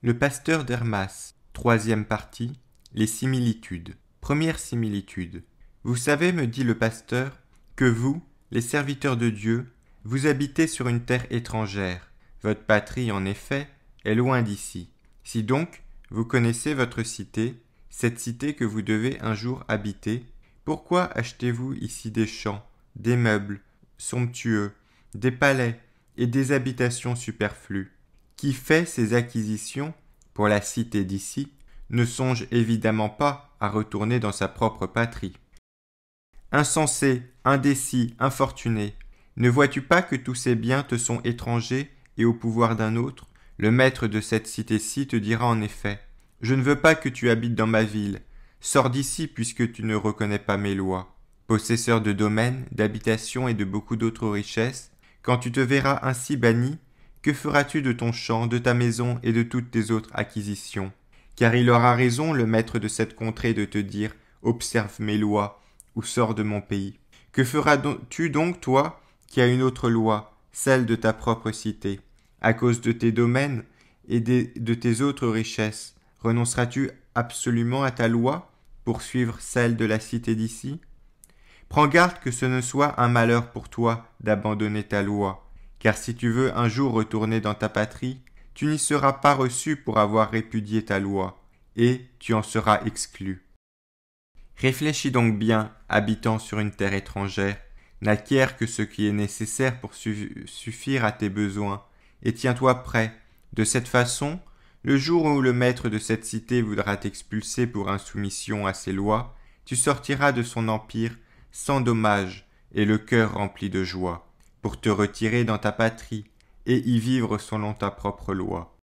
Le pasteur d'Hermas. Troisième partie. Les similitudes. Première similitude. Vous savez, me dit le pasteur, que vous, les serviteurs de Dieu, vous habitez sur une terre étrangère. Votre patrie, en effet, est loin d'ici. Si donc vous connaissez votre cité, cette cité que vous devez un jour habiter, pourquoi achetez-vous ici des champs, des meubles somptueux, des palais et des habitations superflues qui fait ses acquisitions pour la cité d'ici ne songe évidemment pas à retourner dans sa propre patrie. Insensé, indécis, infortuné, ne vois-tu pas que tous ces biens te sont étrangers et au pouvoir d'un autre Le maître de cette cité-ci te dira en effet Je ne veux pas que tu habites dans ma ville. Sors d'ici puisque tu ne reconnais pas mes lois. Possesseur de domaines, d'habitations et de beaucoup d'autres richesses, quand tu te verras ainsi banni, que feras-tu de ton champ, de ta maison et de toutes tes autres acquisitions Car il aura raison le maître de cette contrée de te dire Observe mes lois, ou sors de mon pays. Que feras-tu donc, toi, qui as une autre loi, celle de ta propre cité À cause de tes domaines et de tes autres richesses, renonceras-tu absolument à ta loi pour suivre celle de la cité d'ici Prends garde que ce ne soit un malheur pour toi d'abandonner ta loi car si tu veux un jour retourner dans ta patrie, tu n'y seras pas reçu pour avoir répudié ta loi, et tu en seras exclu. Réfléchis donc bien, habitant sur une terre étrangère, n'acquiers que ce qui est nécessaire pour suffire à tes besoins, et tiens-toi prêt. De cette façon, le jour où le maître de cette cité voudra t'expulser pour insoumission à ses lois, tu sortiras de son empire sans dommage et le cœur rempli de joie pour te retirer dans ta patrie, et y vivre selon ta propre loi.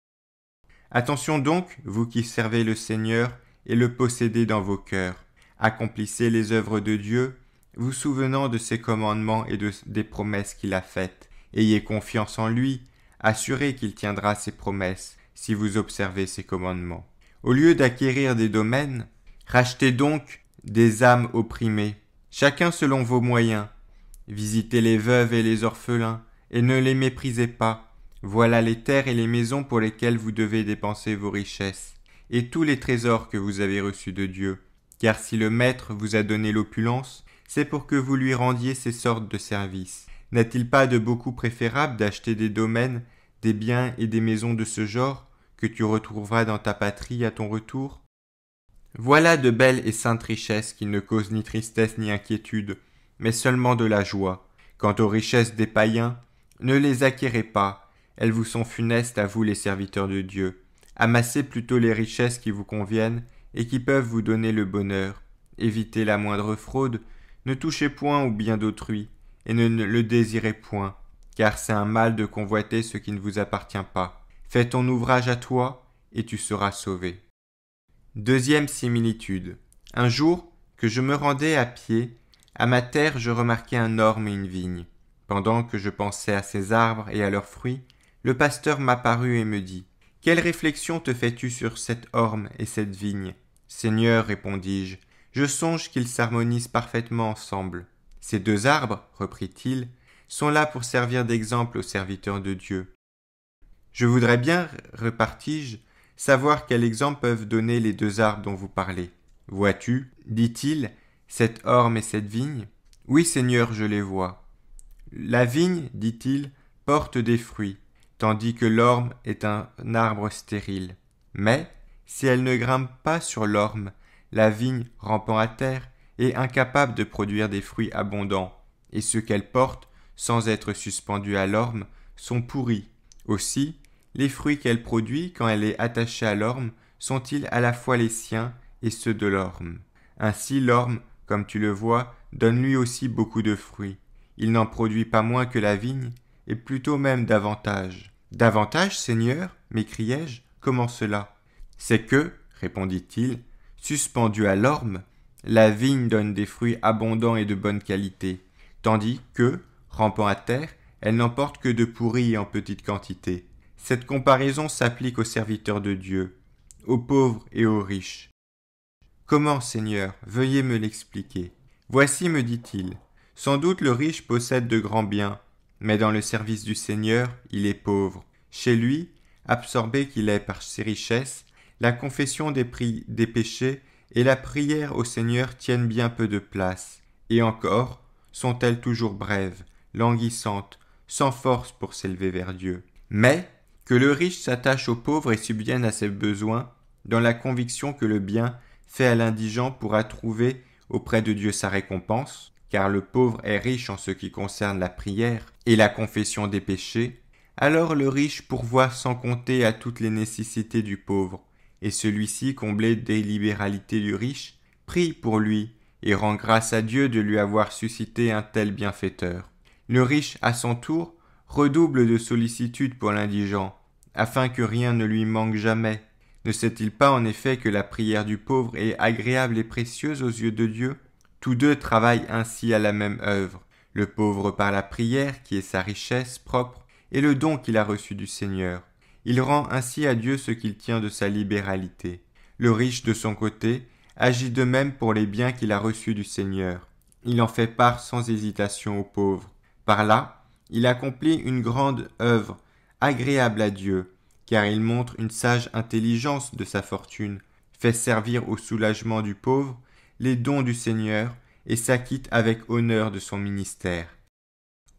Attention donc, vous qui servez le Seigneur et le possédez dans vos cœurs, accomplissez les œuvres de Dieu, vous souvenant de ses commandements et des promesses qu'il a faites. Ayez confiance en lui, assurez qu'il tiendra ses promesses si vous observez ses commandements. Au lieu d'acquérir des domaines, rachetez donc des âmes opprimées, chacun selon vos moyens, Visitez les veuves et les orphelins, et ne les méprisez pas. Voilà les terres et les maisons pour lesquelles vous devez dépenser vos richesses, et tous les trésors que vous avez reçus de Dieu. Car si le Maître vous a donné l'opulence, c'est pour que vous lui rendiez ces sortes de services. N'a-t-il pas de beaucoup préférable d'acheter des domaines, des biens et des maisons de ce genre, que tu retrouveras dans ta patrie à ton retour Voilà de belles et saintes richesses qui ne causent ni tristesse ni inquiétude, mais seulement de la joie. Quant aux richesses des païens, ne les acquérez pas, elles vous sont funestes à vous les serviteurs de Dieu. Amassez plutôt les richesses qui vous conviennent et qui peuvent vous donner le bonheur. Évitez la moindre fraude, ne touchez point au bien d'autrui, et ne, ne le désirez point, car c'est un mal de convoiter ce qui ne vous appartient pas. Fais ton ouvrage à toi, et tu seras sauvé. Deuxième similitude. Un jour que je me rendais à pied, à ma terre je remarquai un orme et une vigne. Pendant que je pensais à ces arbres et à leurs fruits, le pasteur m'apparut et me dit. Quelle réflexion te fais tu sur cet orme et cette vigne? Seigneur, répondis je, je songe qu'ils s'harmonisent parfaitement ensemble. Ces deux arbres, reprit il, sont là pour servir d'exemple aux serviteurs de Dieu. Je voudrais bien, repartis je, savoir quel exemple peuvent donner les deux arbres dont vous parlez. Vois tu, dit il, cet orme et cette vigne Oui, Seigneur, je les vois. La vigne, dit-il, porte des fruits, tandis que l'orme est un arbre stérile. Mais, si elle ne grimpe pas sur l'orme, la vigne rampant à terre est incapable de produire des fruits abondants, et ceux qu'elle porte, sans être suspendus à l'orme, sont pourris. Aussi, les fruits qu'elle produit quand elle est attachée à l'orme sont-ils à la fois les siens et ceux de l'orme. Ainsi l'orme comme tu le vois, donne lui aussi beaucoup de fruits. Il n'en produit pas moins que la vigne, et plutôt même davantage. Davantage, Seigneur m'écriai-je, comment cela C'est que, répondit-il, suspendu à l'orme, la vigne donne des fruits abondants et de bonne qualité, tandis que, rampant à terre, elle n'emporte que de pourris en petite quantité. Cette comparaison s'applique aux serviteurs de Dieu, aux pauvres et aux riches. Comment, Seigneur, veuillez me l'expliquer. Voici, me dit-il, sans doute le riche possède de grands biens, mais dans le service du Seigneur, il est pauvre. Chez lui, absorbé qu'il est par ses richesses, la confession des, des péchés et la prière au Seigneur tiennent bien peu de place, et encore sont-elles toujours brèves, languissantes, sans force pour s'élever vers Dieu. Mais que le riche s'attache au pauvre et subvienne à ses besoins, dans la conviction que le bien fait à l'indigent pourra trouver auprès de Dieu sa récompense, car le pauvre est riche en ce qui concerne la prière et la confession des péchés, alors le riche pourvoit sans compter à toutes les nécessités du pauvre, et celui-ci, comblé des libéralités du riche, prie pour lui et rend grâce à Dieu de lui avoir suscité un tel bienfaiteur. Le riche, à son tour, redouble de sollicitude pour l'indigent, afin que rien ne lui manque jamais, ne sait-il pas en effet que la prière du pauvre est agréable et précieuse aux yeux de Dieu Tous deux travaillent ainsi à la même œuvre, le pauvre par la prière qui est sa richesse propre et le don qu'il a reçu du Seigneur. Il rend ainsi à Dieu ce qu'il tient de sa libéralité. Le riche de son côté agit de même pour les biens qu'il a reçus du Seigneur. Il en fait part sans hésitation aux pauvres. Par là, il accomplit une grande œuvre, agréable à Dieu, car il montre une sage intelligence de sa fortune, fait servir au soulagement du pauvre les dons du Seigneur, et s'acquitte avec honneur de son ministère.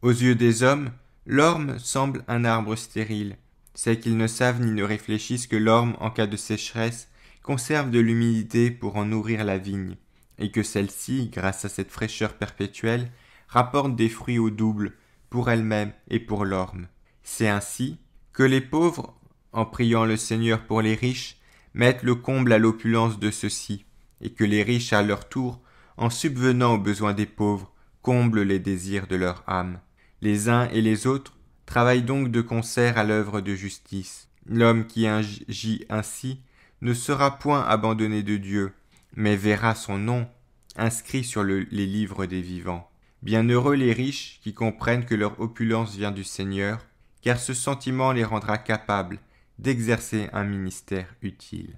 Aux yeux des hommes, l'orme semble un arbre stérile. C'est qu'ils ne savent ni ne réfléchissent que l'orme, en cas de sécheresse, conserve de l'humidité pour en nourrir la vigne, et que celle-ci, grâce à cette fraîcheur perpétuelle, rapporte des fruits au double, pour elle-même et pour l'orme. C'est ainsi que les pauvres en priant le Seigneur pour les riches, mettent le comble à l'opulence de ceux-ci, et que les riches à leur tour, en subvenant aux besoins des pauvres, comblent les désirs de leur âme. Les uns et les autres travaillent donc de concert à l'œuvre de justice. L'homme qui agit ainsi ne sera point abandonné de Dieu, mais verra son nom inscrit sur les livres des vivants. Bienheureux les riches qui comprennent que leur opulence vient du Seigneur, car ce sentiment les rendra capables d'exercer un ministère utile.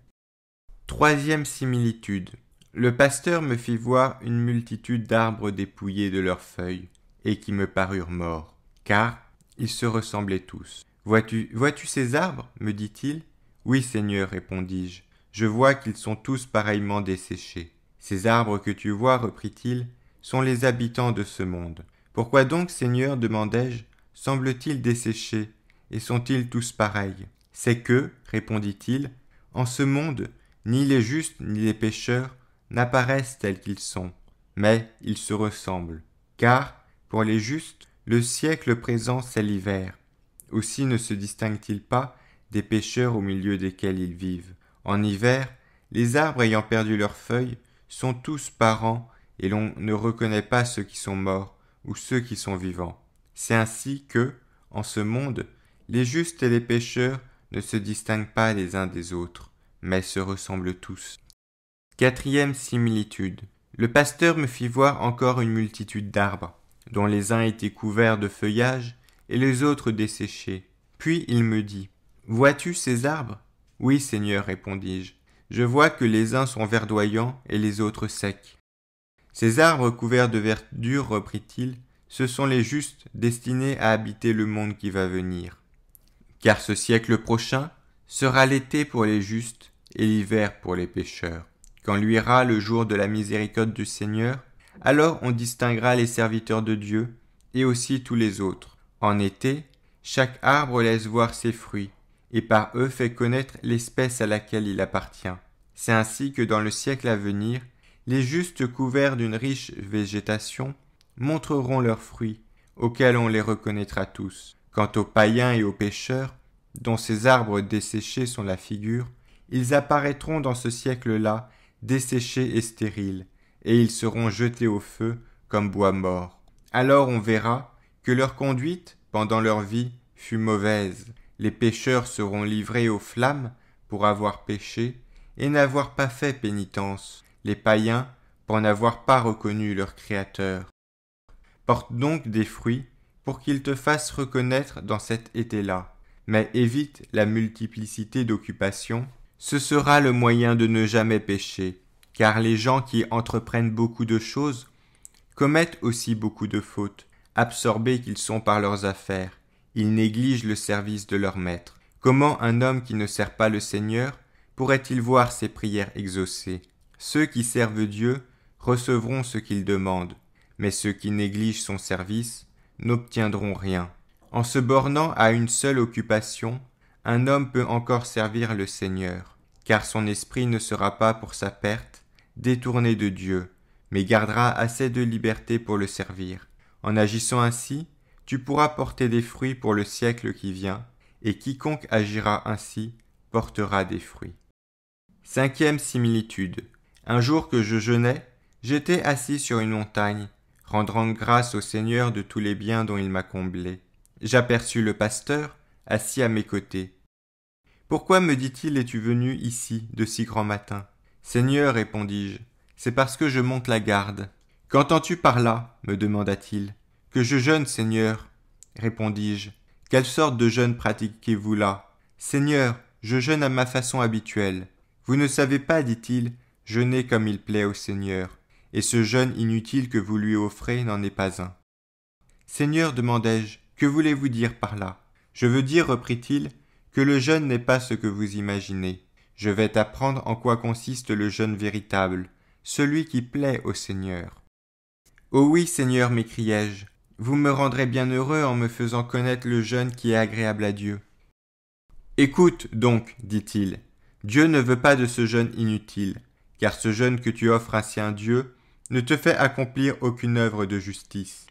Troisième similitude. Le pasteur me fit voir une multitude d'arbres dépouillés de leurs feuilles, et qui me parurent morts, car ils se ressemblaient tous. Vois-tu, vois-tu ces arbres me dit-il. Oui, Seigneur, répondis-je. Je vois qu'ils sont tous pareillement desséchés. Ces arbres que tu vois, reprit-il, sont les habitants de ce monde. Pourquoi donc, Seigneur, demandai-je, semblent-ils desséchés, et sont-ils tous pareils c'est que, répondit-il, en ce monde, ni les justes ni les pécheurs n'apparaissent tels qu'ils sont, mais ils se ressemblent. Car, pour les justes, le siècle présent c'est l'hiver. Aussi ne se distingue-t-il pas des pécheurs au milieu desquels ils vivent. En hiver, les arbres ayant perdu leurs feuilles sont tous parents et l'on ne reconnaît pas ceux qui sont morts ou ceux qui sont vivants. C'est ainsi que, en ce monde, les justes et les pécheurs ne se distinguent pas les uns des autres, mais se ressemblent tous. Quatrième similitude. Le pasteur me fit voir encore une multitude d'arbres, dont les uns étaient couverts de feuillage et les autres desséchés. Puis il me dit Vois-tu ces arbres Oui, Seigneur, répondis-je. Je vois que les uns sont verdoyants et les autres secs. Ces arbres couverts de verdure, reprit-il, ce sont les justes destinés à habiter le monde qui va venir car ce siècle prochain sera l'été pour les justes et l'hiver pour les pécheurs. Quand luira le jour de la miséricorde du Seigneur, alors on distinguera les serviteurs de Dieu et aussi tous les autres. En été, chaque arbre laisse voir ses fruits, et par eux fait connaître l'espèce à laquelle il appartient. C'est ainsi que dans le siècle à venir, les justes couverts d'une riche végétation montreront leurs fruits, auxquels on les reconnaîtra tous. Quant aux païens et aux pécheurs, dont ces arbres desséchés sont la figure, ils apparaîtront dans ce siècle-là, desséchés et stériles, et ils seront jetés au feu comme bois mort. Alors on verra que leur conduite, pendant leur vie, fut mauvaise. Les pécheurs seront livrés aux flammes pour avoir péché et n'avoir pas fait pénitence, les païens pour n'avoir pas reconnu leur Créateur. portent donc des fruits pour qu'il te fasse reconnaître dans cet été-là. Mais évite la multiplicité d'occupations. Ce sera le moyen de ne jamais pécher, car les gens qui entreprennent beaucoup de choses commettent aussi beaucoup de fautes. Absorbés qu'ils sont par leurs affaires, ils négligent le service de leur maître. Comment un homme qui ne sert pas le Seigneur pourrait-il voir ses prières exaucées Ceux qui servent Dieu recevront ce qu'ils demandent, mais ceux qui négligent son service n'obtiendront rien. En se bornant à une seule occupation, un homme peut encore servir le Seigneur, car son esprit ne sera pas pour sa perte détourné de Dieu, mais gardera assez de liberté pour le servir. En agissant ainsi, tu pourras porter des fruits pour le siècle qui vient, et quiconque agira ainsi portera des fruits. Cinquième similitude. Un jour que je jeûnais, j'étais assis sur une montagne, rendrant grâce au Seigneur de tous les biens dont il m'a comblé. J'aperçus le pasteur, assis à mes côtés. Pourquoi me dit-il es-tu venu ici de si grand matin Seigneur, répondis-je, c'est parce que je monte la garde. Qu'entends-tu par là me demanda-t-il. Que je jeûne, Seigneur, répondis-je. Quelle sorte de jeûne pratiquez-vous là Seigneur, je jeûne à ma façon habituelle. Vous ne savez pas, dit-il, jeûner comme il plaît au Seigneur et ce jeûne inutile que vous lui offrez n'en est pas un. Seigneur, demandai-je, que voulez-vous dire par là Je veux dire, reprit-il, que le jeûne n'est pas ce que vous imaginez. Je vais t'apprendre en quoi consiste le jeûne véritable, celui qui plaît au Seigneur. Oh oui, Seigneur, m'écriai-je, vous me rendrez bien heureux en me faisant connaître le jeûne qui est agréable à Dieu. Écoute donc, dit-il, Dieu ne veut pas de ce jeûne inutile, car ce jeûne que tu offres ainsi à Dieu, ne te fais accomplir aucune œuvre de justice.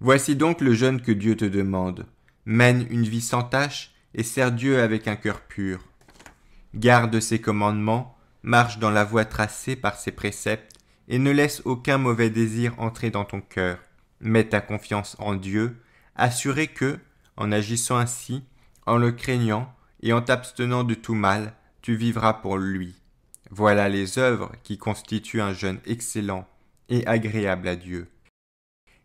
Voici donc le jeûne que Dieu te demande. Mène une vie sans tache et sers Dieu avec un cœur pur. Garde ses commandements, marche dans la voie tracée par ses préceptes, et ne laisse aucun mauvais désir entrer dans ton cœur. Mets ta confiance en Dieu, assuré que, en agissant ainsi, en le craignant et en t'abstenant de tout mal, tu vivras pour lui. Voilà les œuvres qui constituent un jeûne excellent et agréable à Dieu.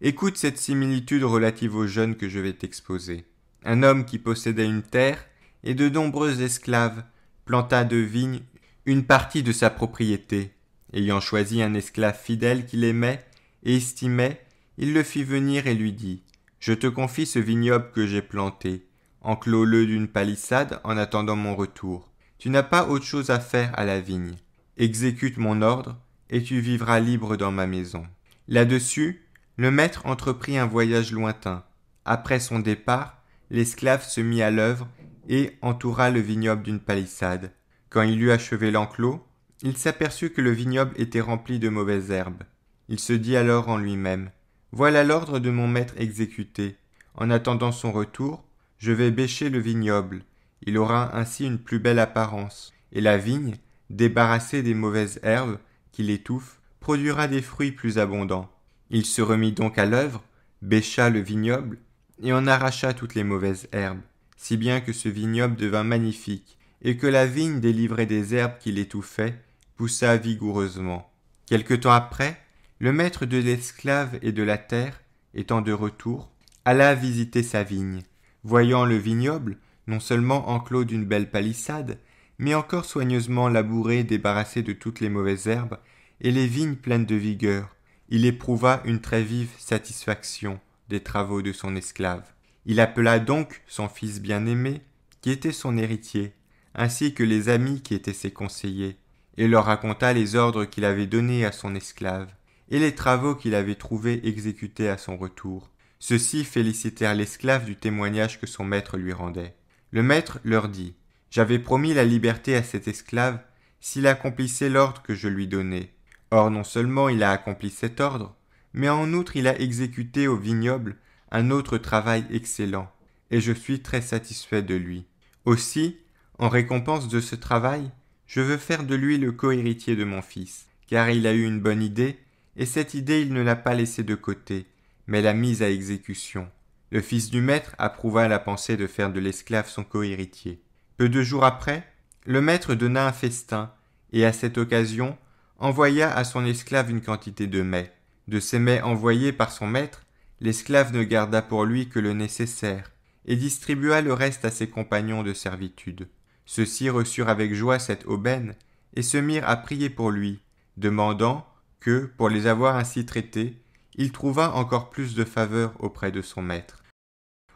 Écoute cette similitude relative aux jeunes que je vais t'exposer. Un homme qui possédait une terre et de nombreux esclaves planta de vigne une partie de sa propriété. Ayant choisi un esclave fidèle qu'il aimait et estimait, il le fit venir et lui dit Je te confie ce vignoble que j'ai planté. Enclos-le d'une palissade en attendant mon retour. Tu n'as pas autre chose à faire à la vigne. Exécute mon ordre, et tu vivras libre dans ma maison. Là-dessus, le maître entreprit un voyage lointain. Après son départ, l'esclave se mit à l'œuvre et entoura le vignoble d'une palissade. Quand il eut achevé l'enclos, il s'aperçut que le vignoble était rempli de mauvaises herbes. Il se dit alors en lui-même Voilà l'ordre de mon maître exécuté. En attendant son retour, je vais bêcher le vignoble. Il aura ainsi une plus belle apparence. Et la vigne, débarrassée des mauvaises herbes, qui l'étouffe, produira des fruits plus abondants. Il se remit donc à l'œuvre, bêcha le vignoble, et en arracha toutes les mauvaises herbes, si bien que ce vignoble devint magnifique, et que la vigne délivrée des herbes qui l'étouffaient poussa vigoureusement. Quelque temps après, le maître de l'esclave et de la terre, étant de retour, alla visiter sa vigne. Voyant le vignoble, non seulement enclos d'une belle palissade, mais encore soigneusement labouré, débarrassé de toutes les mauvaises herbes, et les vignes pleines de vigueur. Il éprouva une très vive satisfaction des travaux de son esclave. Il appela donc son fils bien-aimé, qui était son héritier, ainsi que les amis qui étaient ses conseillers, et leur raconta les ordres qu'il avait donnés à son esclave, et les travaux qu'il avait trouvés exécutés à son retour. Ceux-ci félicitèrent l'esclave du témoignage que son maître lui rendait. Le maître leur dit j'avais promis la liberté à cet esclave s'il accomplissait l'ordre que je lui donnais. Or non seulement il a accompli cet ordre, mais en outre il a exécuté au vignoble un autre travail excellent, et je suis très satisfait de lui. Aussi, en récompense de ce travail, je veux faire de lui le cohéritier de mon fils, car il a eu une bonne idée, et cette idée il ne l'a pas laissée de côté, mais l'a mise à exécution. Le fils du maître approuva la pensée de faire de l'esclave son cohéritier deux jours après, le maître donna un festin, et à cette occasion envoya à son esclave une quantité de mets. De ces mets envoyés par son maître, l'esclave ne garda pour lui que le nécessaire, et distribua le reste à ses compagnons de servitude. Ceux-ci reçurent avec joie cette aubaine, et se mirent à prier pour lui, demandant que, pour les avoir ainsi traités, il trouvât encore plus de faveur auprès de son maître.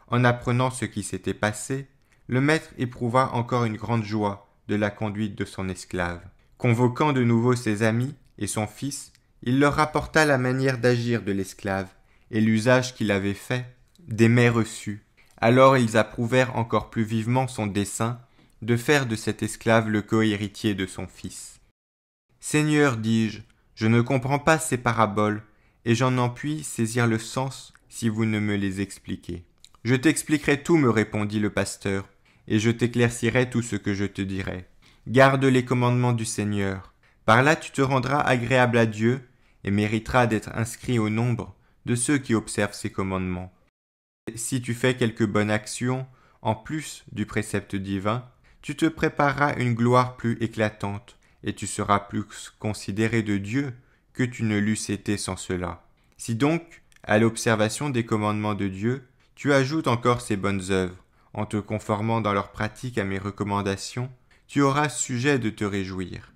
En apprenant ce qui s'était passé, le maître éprouva encore une grande joie de la conduite de son esclave. Convoquant de nouveau ses amis et son fils, il leur rapporta la manière d'agir de l'esclave et l'usage qu'il avait fait des mets reçus. Alors ils approuvèrent encore plus vivement son dessein de faire de cet esclave le cohéritier de son fils. Seigneur, dis-je, je ne comprends pas ces paraboles, et j'en en puis saisir le sens si vous ne me les expliquez. Je t'expliquerai tout, me répondit le pasteur, et je t'éclaircirai tout ce que je te dirai. Garde les commandements du Seigneur. Par là tu te rendras agréable à Dieu, et mériteras d'être inscrit au nombre de ceux qui observent ses commandements. Si tu fais quelques bonnes actions, en plus du précepte divin, tu te prépareras une gloire plus éclatante, et tu seras plus considéré de Dieu que tu ne l'eusses été sans cela. Si donc, à l'observation des commandements de Dieu, tu ajoutes encore ces bonnes œuvres, en te conformant dans leur pratique à mes recommandations, tu auras sujet de te réjouir.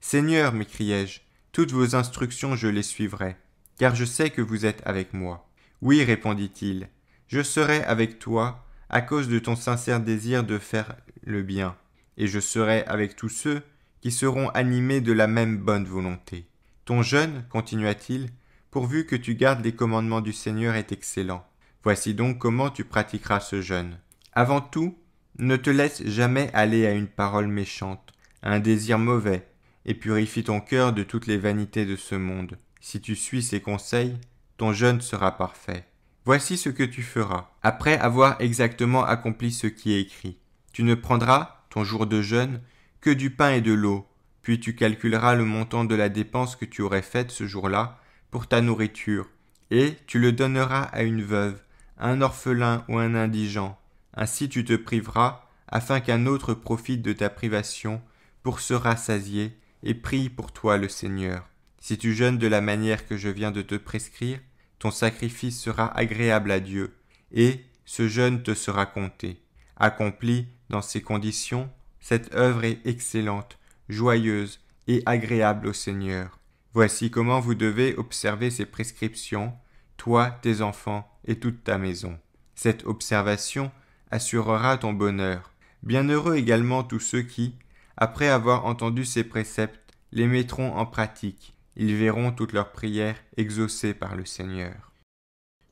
Seigneur, m'écriai-je, toutes vos instructions je les suivrai, car je sais que vous êtes avec moi. Oui, répondit-il, je serai avec toi à cause de ton sincère désir de faire le bien, et je serai avec tous ceux qui seront animés de la même bonne volonté. Ton jeûne, continua-t-il, pourvu que tu gardes les commandements du Seigneur est excellent. Voici donc comment tu pratiqueras ce jeûne. Avant tout, ne te laisse jamais aller à une parole méchante, à un désir mauvais, et purifie ton cœur de toutes les vanités de ce monde. Si tu suis ses conseils, ton jeûne sera parfait. Voici ce que tu feras. Après avoir exactement accompli ce qui est écrit, tu ne prendras, ton jour de jeûne, que du pain et de l'eau, puis tu calculeras le montant de la dépense que tu aurais faite ce jour-là pour ta nourriture, et tu le donneras à une veuve, un orphelin ou un indigent ainsi tu te priveras, afin qu'un autre profite de ta privation, pour se rassasier, et prie pour toi le Seigneur. Si tu jeûnes de la manière que je viens de te prescrire, ton sacrifice sera agréable à Dieu, et ce jeûne te sera compté. Accompli dans ces conditions, cette œuvre est excellente, joyeuse et agréable au Seigneur. Voici comment vous devez observer ces prescriptions, toi, tes enfants et toute ta maison. Cette observation assurera ton bonheur. Bienheureux également tous ceux qui, après avoir entendu ces préceptes, les mettront en pratique. Ils verront toutes leurs prières exaucées par le Seigneur.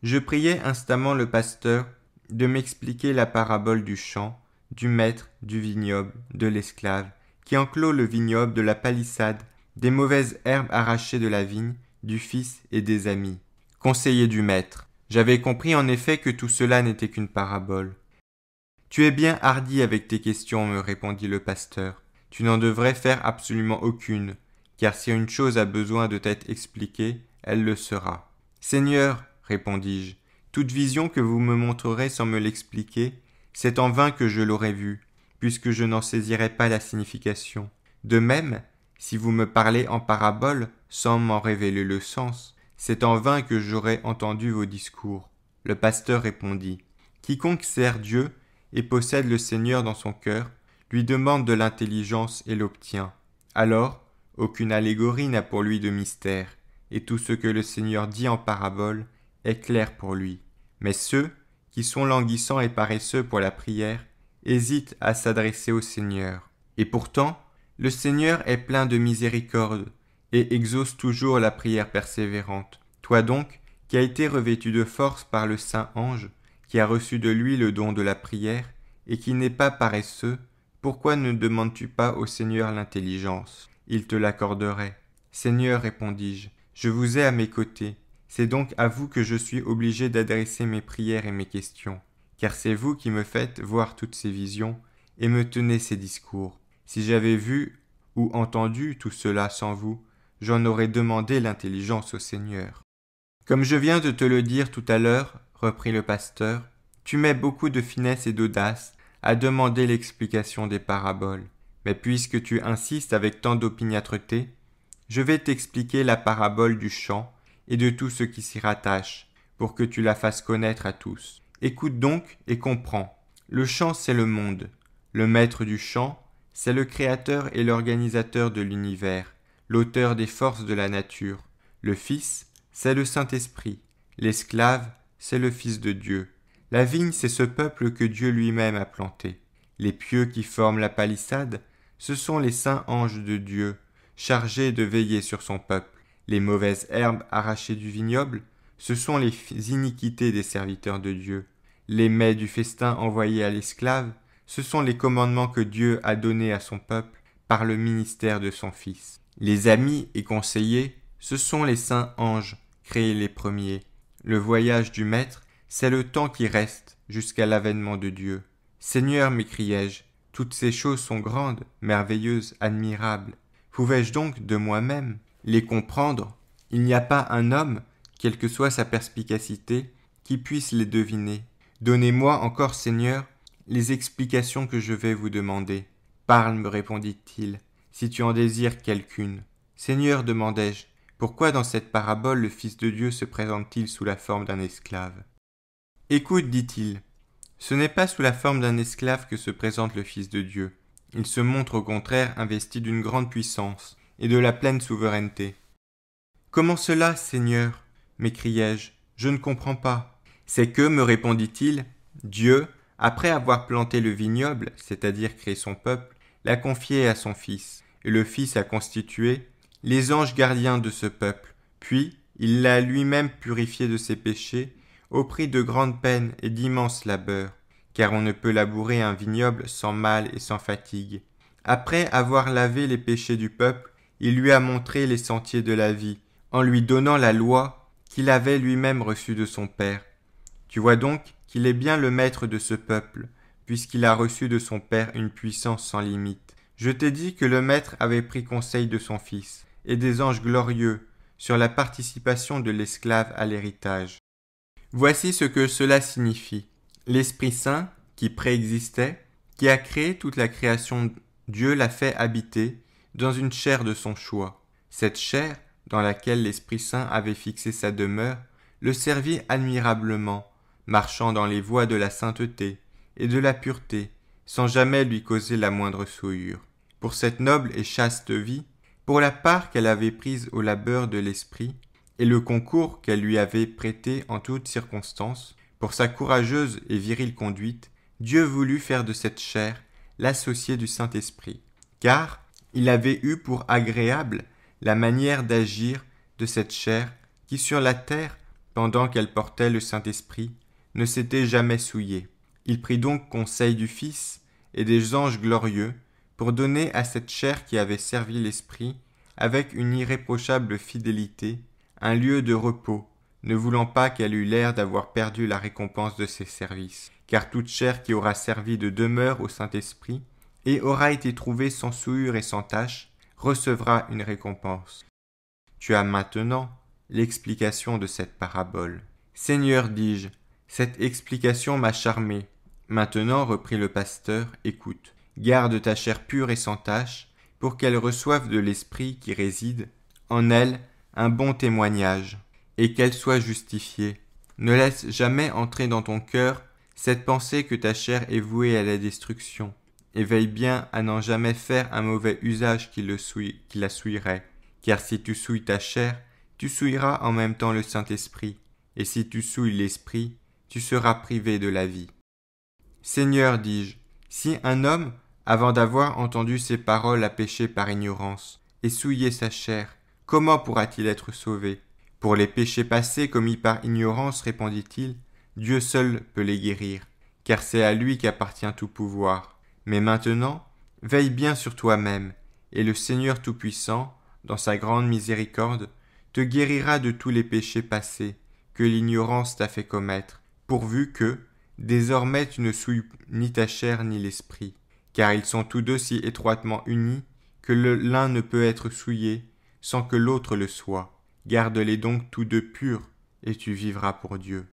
Je priai instamment le pasteur de m'expliquer la parabole du champ, du maître, du vignoble, de l'esclave, qui enclos le vignoble de la palissade, des mauvaises herbes arrachées de la vigne, du fils et des amis. Conseiller du maître. J'avais compris en effet que tout cela n'était qu'une parabole. Tu es bien hardi avec tes questions, me répondit le pasteur. Tu n'en devrais faire absolument aucune, car si une chose a besoin de t'être expliquée, elle le sera. Seigneur, répondis-je, toute vision que vous me montrerez sans me l'expliquer, c'est en vain que je l'aurai vue, puisque je n'en saisirai pas la signification. De même, si vous me parlez en parabole sans m'en révéler le sens, c'est en vain que j'aurai entendu vos discours. Le pasteur répondit. Quiconque sert Dieu et possède le Seigneur dans son cœur, lui demande de l'intelligence et l'obtient. Alors, aucune allégorie n'a pour lui de mystère, et tout ce que le Seigneur dit en parabole est clair pour lui. Mais ceux qui sont languissants et paresseux pour la prière hésitent à s'adresser au Seigneur. Et pourtant, le Seigneur est plein de miséricorde et exauce toujours la prière persévérante. Toi donc, qui as été revêtu de force par le Saint Ange, qui a reçu de lui le don de la prière, et qui n'est pas paresseux, pourquoi ne demandes-tu pas au Seigneur l'intelligence Il te l'accorderait. Seigneur, répondis-je, je vous ai à mes côtés. C'est donc à vous que je suis obligé d'adresser mes prières et mes questions, car c'est vous qui me faites voir toutes ces visions et me tenez ces discours. Si j'avais vu ou entendu tout cela sans vous, j'en aurais demandé l'intelligence au Seigneur. Comme je viens de te le dire tout à l'heure, reprit le pasteur, tu mets beaucoup de finesse et d'audace à demander l'explication des paraboles. Mais puisque tu insistes avec tant d'opiniâtreté, je vais t'expliquer la parabole du champ et de tout ce qui s'y rattache, pour que tu la fasses connaître à tous. Écoute donc et comprends. Le champ, c'est le monde. Le maître du champ, c'est le créateur et l'organisateur de l'univers, l'auteur des forces de la nature. Le Fils, c'est le Saint-Esprit. L'esclave, c'est le Fils de Dieu. La vigne, c'est ce peuple que Dieu lui-même a planté. Les pieux qui forment la palissade, ce sont les saints anges de Dieu, chargés de veiller sur son peuple. Les mauvaises herbes arrachées du vignoble, ce sont les iniquités des serviteurs de Dieu. Les mets du festin envoyés à l'esclave, ce sont les commandements que Dieu a donnés à son peuple par le ministère de son Fils. Les amis et conseillers, ce sont les saints anges, créés les premiers. Le voyage du Maître, c'est le temps qui reste jusqu'à l'avènement de Dieu. Seigneur, m'écriai-je, toutes ces choses sont grandes, merveilleuses, admirables. Pouvais-je donc, de moi-même, les comprendre Il n'y a pas un homme, quelle que soit sa perspicacité, qui puisse les deviner. Donnez-moi encore, Seigneur, les explications que je vais vous demander. Parle, me répondit-il, si tu en désires quelqu'une. Seigneur, demandai-je, pourquoi dans cette parabole le Fils de Dieu se présente-t-il sous la forme d'un esclave Écoute, dit-il, ce n'est pas sous la forme d'un esclave que se présente le Fils de Dieu. Il se montre au contraire investi d'une grande puissance et de la pleine souveraineté. Comment cela, Seigneur m'écriai-je. Je ne comprends pas. C'est que, me répondit-il, Dieu, après avoir planté le vignoble, c'est-à-dire créé son peuple, l'a confié à son Fils, et le Fils a constitué, les anges gardiens de ce peuple, puis il l'a lui-même purifié de ses péchés, au prix de grandes peines et d'immenses labeurs, car on ne peut labourer un vignoble sans mal et sans fatigue. Après avoir lavé les péchés du peuple, il lui a montré les sentiers de la vie, en lui donnant la loi qu'il avait lui-même reçue de son Père. Tu vois donc qu'il est bien le maître de ce peuple, puisqu'il a reçu de son Père une puissance sans limite. Je t'ai dit que le maître avait pris conseil de son fils et des anges glorieux sur la participation de l'esclave à l'héritage. Voici ce que cela signifie. L'Esprit Saint, qui préexistait, qui a créé toute la création, Dieu l'a fait habiter dans une chair de son choix. Cette chair, dans laquelle l'Esprit Saint avait fixé sa demeure, le servit admirablement, marchant dans les voies de la sainteté et de la pureté, sans jamais lui causer la moindre souillure. Pour cette noble et chaste vie, pour la part qu'elle avait prise au labeur de l'esprit, et le concours qu'elle lui avait prêté en toutes circonstances, pour sa courageuse et virile conduite, Dieu voulut faire de cette chair l'associé du Saint-Esprit, car il avait eu pour agréable la manière d'agir de cette chair qui sur la terre, pendant qu'elle portait le Saint-Esprit, ne s'était jamais souillée. Il prit donc conseil du Fils et des anges glorieux pour donner à cette chair qui avait servi l'Esprit, avec une irréprochable fidélité, un lieu de repos, ne voulant pas qu'elle eût l'air d'avoir perdu la récompense de ses services, car toute chair qui aura servi de demeure au Saint-Esprit, et aura été trouvée sans souillure et sans tache, recevra une récompense. Tu as maintenant l'explication de cette parabole. Seigneur, dis-je, cette explication m'a charmé. Maintenant, reprit le pasteur, écoute. Garde ta chair pure et sans tache, pour qu'elle reçoive de l'Esprit qui réside en elle un bon témoignage, et qu'elle soit justifiée. Ne laisse jamais entrer dans ton cœur cette pensée que ta chair est vouée à la destruction, et veille bien à n'en jamais faire un mauvais usage qui, le qui la souillerait, car si tu souilles ta chair, tu souilleras en même temps le Saint-Esprit, et si tu souilles l'Esprit, tu seras privé de la vie. Seigneur, dis-je, si un homme, avant d'avoir entendu ces paroles à pécher par ignorance, et souiller sa chair, comment pourra-t-il être sauvé Pour les péchés passés commis par ignorance, répondit-il, Dieu seul peut les guérir, car c'est à lui qu'appartient tout pouvoir. Mais maintenant, veille bien sur toi-même, et le Seigneur Tout-Puissant, dans sa grande miséricorde, te guérira de tous les péchés passés que l'ignorance t'a fait commettre, pourvu que, désormais tu ne souilles ni ta chair ni l'esprit car ils sont tous deux si étroitement unis que l'un ne peut être souillé sans que l'autre le soit. Garde-les donc tous deux purs, et tu vivras pour Dieu.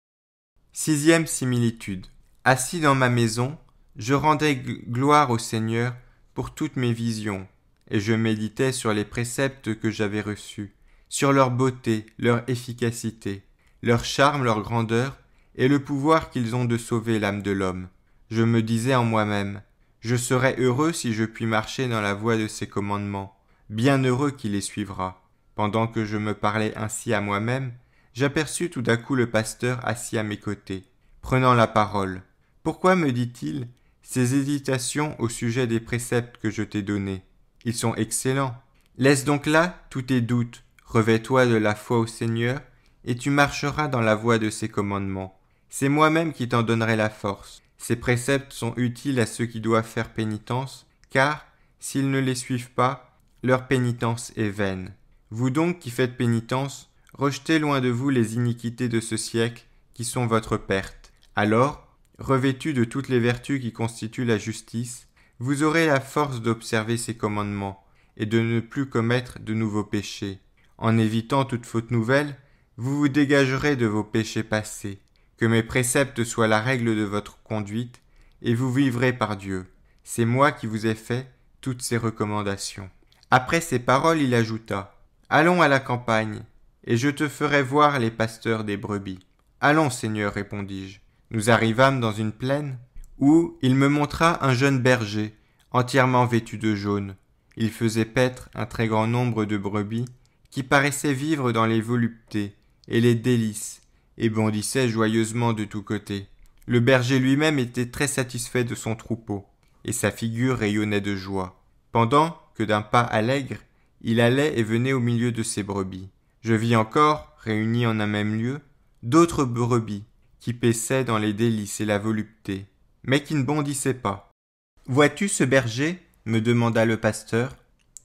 Sixième similitude. Assis dans ma maison, je rendais gloire au Seigneur pour toutes mes visions, et je méditais sur les préceptes que j'avais reçus, sur leur beauté, leur efficacité, leur charme, leur grandeur, et le pouvoir qu'ils ont de sauver l'âme de l'homme. Je me disais en moi-même, je serai heureux si je puis marcher dans la voie de ses commandements, bien heureux qui les suivra. Pendant que je me parlais ainsi à moi-même, j'aperçus tout d'un coup le pasteur assis à mes côtés, prenant la parole. Pourquoi me dit-il ces hésitations au sujet des préceptes que je t'ai donnés Ils sont excellents. Laisse donc là tous tes doutes, revêt-toi de la foi au Seigneur, et tu marcheras dans la voie de ses commandements. C'est moi-même qui t'en donnerai la force. Ces préceptes sont utiles à ceux qui doivent faire pénitence, car, s'ils ne les suivent pas, leur pénitence est vaine. Vous donc qui faites pénitence, rejetez loin de vous les iniquités de ce siècle, qui sont votre perte. Alors, revêtus de toutes les vertus qui constituent la justice, vous aurez la force d'observer ces commandements, et de ne plus commettre de nouveaux péchés. En évitant toute faute nouvelle, vous vous dégagerez de vos péchés passés. Que mes préceptes soient la règle de votre conduite, et vous vivrez par Dieu. C'est moi qui vous ai fait toutes ces recommandations. Après ces paroles, il ajouta Allons à la campagne, et je te ferai voir les pasteurs des brebis. Allons, Seigneur, répondis-je. Nous arrivâmes dans une plaine, où il me montra un jeune berger, entièrement vêtu de jaune. Il faisait paître un très grand nombre de brebis, qui paraissaient vivre dans les voluptés et les délices et bondissait joyeusement de tous côtés. Le berger lui-même était très satisfait de son troupeau, et sa figure rayonnait de joie, pendant que d'un pas allègre, il allait et venait au milieu de ses brebis. Je vis encore, réunis en un même lieu, d'autres brebis, qui paissaient dans les délices et la volupté, mais qui ne bondissaient pas. Vois-tu ce berger me demanda le pasteur.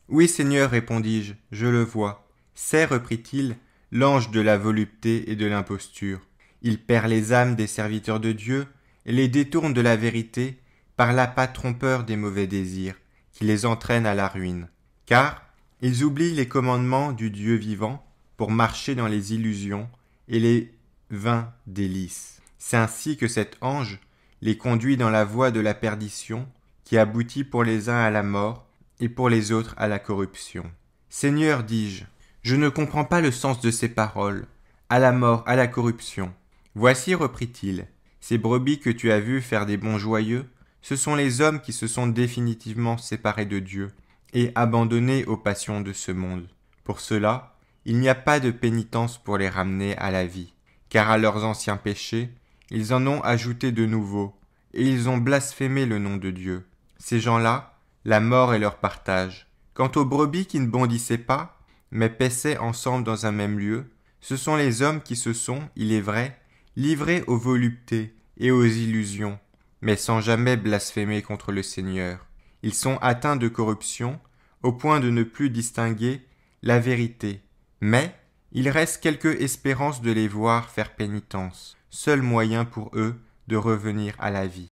Oui, Seigneur, répondis-je, je le vois. C'est, reprit-il, l'ange de la volupté et de l'imposture. Il perd les âmes des serviteurs de Dieu et les détourne de la vérité par l'appât trompeur des mauvais désirs, qui les entraîne à la ruine. Car ils oublient les commandements du Dieu vivant pour marcher dans les illusions et les vains délices. C'est ainsi que cet ange les conduit dans la voie de la perdition, qui aboutit pour les uns à la mort et pour les autres à la corruption. Seigneur, dis-je, je ne comprends pas le sens de ces paroles. À la mort, à la corruption. Voici, reprit-il, ces brebis que tu as vues faire des bons joyeux, ce sont les hommes qui se sont définitivement séparés de Dieu et abandonnés aux passions de ce monde. Pour cela, il n'y a pas de pénitence pour les ramener à la vie, car à leurs anciens péchés, ils en ont ajouté de nouveaux, et ils ont blasphémé le nom de Dieu. Ces gens-là, la mort est leur partage. Quant aux brebis qui ne bondissaient pas, mais paissaient ensemble dans un même lieu, ce sont les hommes qui se sont, il est vrai, livrés aux voluptés et aux illusions, mais sans jamais blasphémer contre le Seigneur. Ils sont atteints de corruption, au point de ne plus distinguer la vérité. Mais il reste quelque espérance de les voir faire pénitence, seul moyen pour eux de revenir à la vie.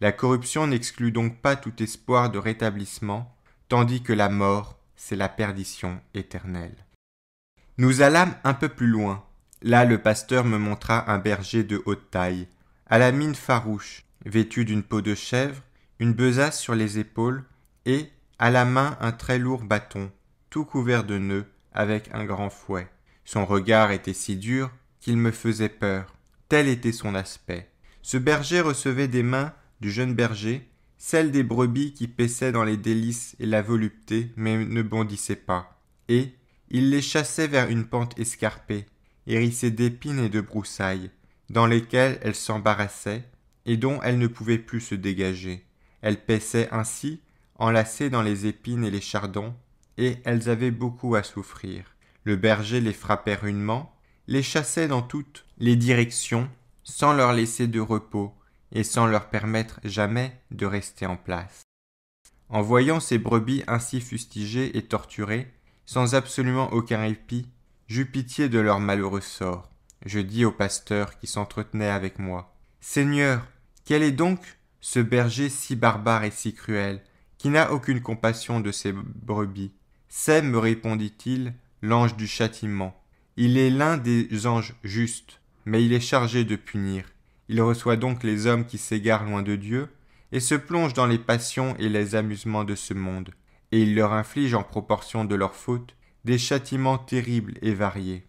La corruption n'exclut donc pas tout espoir de rétablissement, tandis que la mort c'est la perdition éternelle. Nous allâmes un peu plus loin. Là le pasteur me montra un berger de haute taille, à la mine farouche, vêtu d'une peau de chèvre, une besace sur les épaules, et à la main un très lourd bâton, tout couvert de nœuds, avec un grand fouet. Son regard était si dur qu'il me faisait peur. Tel était son aspect. Ce berger recevait des mains du jeune berger celles des brebis qui paissaient dans les délices et la volupté, mais ne bondissaient pas. Et il les chassait vers une pente escarpée, hérissée d'épines et de broussailles, dans lesquelles elles s'embarrassaient et dont elles ne pouvaient plus se dégager. Elles paissaient ainsi, enlacées dans les épines et les chardons, et elles avaient beaucoup à souffrir. Le berger les frappait rudement, les chassait dans toutes les directions, sans leur laisser de repos, et sans leur permettre jamais de rester en place. En voyant ces brebis ainsi fustigées et torturées, sans absolument aucun répit, j'eus pitié de leur malheureux sort. Je dis au pasteur qui s'entretenait avec moi. Seigneur, quel est donc ce berger si barbare et si cruel, qui n'a aucune compassion de ses brebis? C'est, me répondit-il, l'ange du châtiment. Il est l'un des anges justes, mais il est chargé de punir. Il reçoit donc les hommes qui s'égarent loin de Dieu, et se plongent dans les passions et les amusements de ce monde, et il leur inflige en proportion de leurs fautes des châtiments terribles et variés.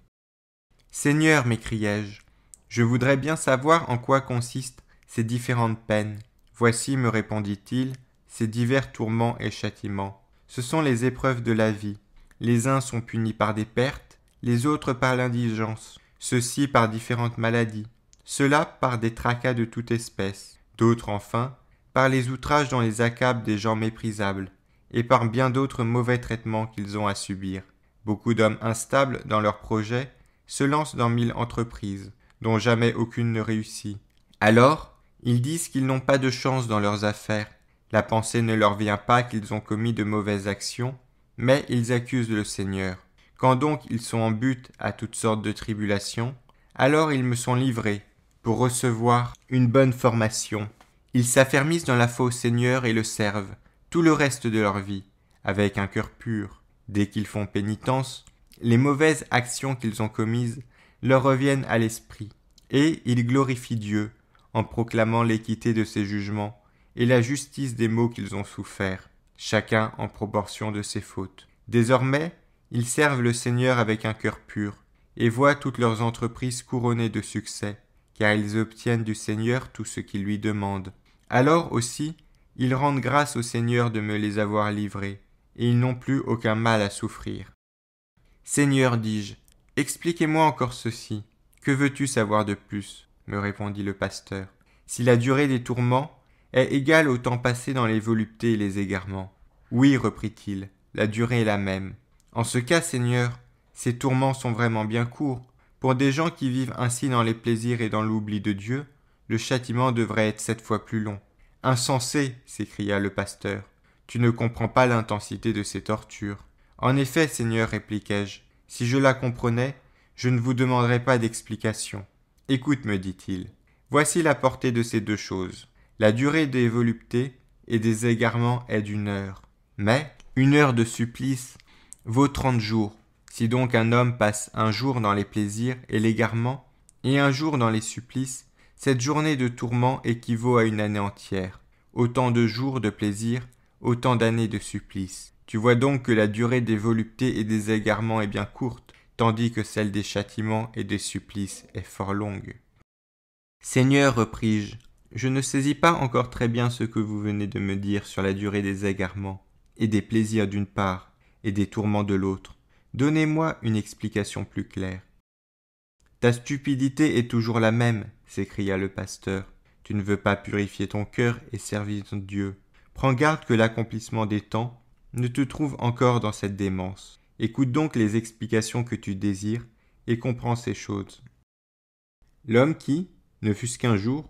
Seigneur, m'écriai-je, je voudrais bien savoir en quoi consistent ces différentes peines. Voici, me répondit-il, ces divers tourments et châtiments. Ce sont les épreuves de la vie. Les uns sont punis par des pertes, les autres par l'indigence, ceux-ci par différentes maladies, cela par des tracas de toute espèce, d'autres enfin, par les outrages dont les accablent des gens méprisables, et par bien d'autres mauvais traitements qu'ils ont à subir. Beaucoup d'hommes instables dans leurs projets se lancent dans mille entreprises, dont jamais aucune ne réussit. Alors, ils disent qu'ils n'ont pas de chance dans leurs affaires, la pensée ne leur vient pas qu'ils ont commis de mauvaises actions, mais ils accusent le Seigneur. Quand donc ils sont en but à toutes sortes de tribulations, alors ils me sont livrés, pour recevoir une bonne formation. Ils s'affermissent dans la foi au Seigneur et le servent tout le reste de leur vie, avec un cœur pur. Dès qu'ils font pénitence, les mauvaises actions qu'ils ont commises leur reviennent à l'esprit, et ils glorifient Dieu en proclamant l'équité de ses jugements et la justice des maux qu'ils ont souffert, chacun en proportion de ses fautes. Désormais, ils servent le Seigneur avec un cœur pur, et voient toutes leurs entreprises couronnées de succès car ils obtiennent du Seigneur tout ce qu'ils lui demandent. Alors aussi, ils rendent grâce au Seigneur de me les avoir livrés, et ils n'ont plus aucun mal à souffrir. Seigneur, dis-je, expliquez-moi encore ceci. Que veux-tu savoir de plus me répondit le pasteur. Si la durée des tourments est égale au temps passé dans les voluptés et les égarements. Oui, reprit-il, la durée est la même. En ce cas, Seigneur, ces tourments sont vraiment bien courts, pour des gens qui vivent ainsi dans les plaisirs et dans l'oubli de Dieu, le châtiment devrait être sept fois plus long. Insensé, s'écria le pasteur, tu ne comprends pas l'intensité de ces tortures. En effet, Seigneur, répliquai-je, si je la comprenais, je ne vous demanderais pas d'explication. Écoute, me dit-il, voici la portée de ces deux choses. La durée des voluptés et des égarements est d'une heure. Mais une heure de supplice vaut trente jours si donc un homme passe un jour dans les plaisirs et l'égarement, et un jour dans les supplices, cette journée de tourment équivaut à une année entière. Autant de jours de plaisir, autant d'années de supplices. Tu vois donc que la durée des voluptés et des égarements est bien courte, tandis que celle des châtiments et des supplices est fort longue. Seigneur, repris-je, je ne saisis pas encore très bien ce que vous venez de me dire sur la durée des égarements, et des plaisirs d'une part, et des tourments de l'autre. Donnez-moi une explication plus claire. Ta stupidité est toujours la même, s'écria le pasteur. Tu ne veux pas purifier ton cœur et servir ton Dieu. Prends garde que l'accomplissement des temps ne te trouve encore dans cette démence. Écoute donc les explications que tu désires et comprends ces choses. L'homme qui, ne fût-ce qu'un jour,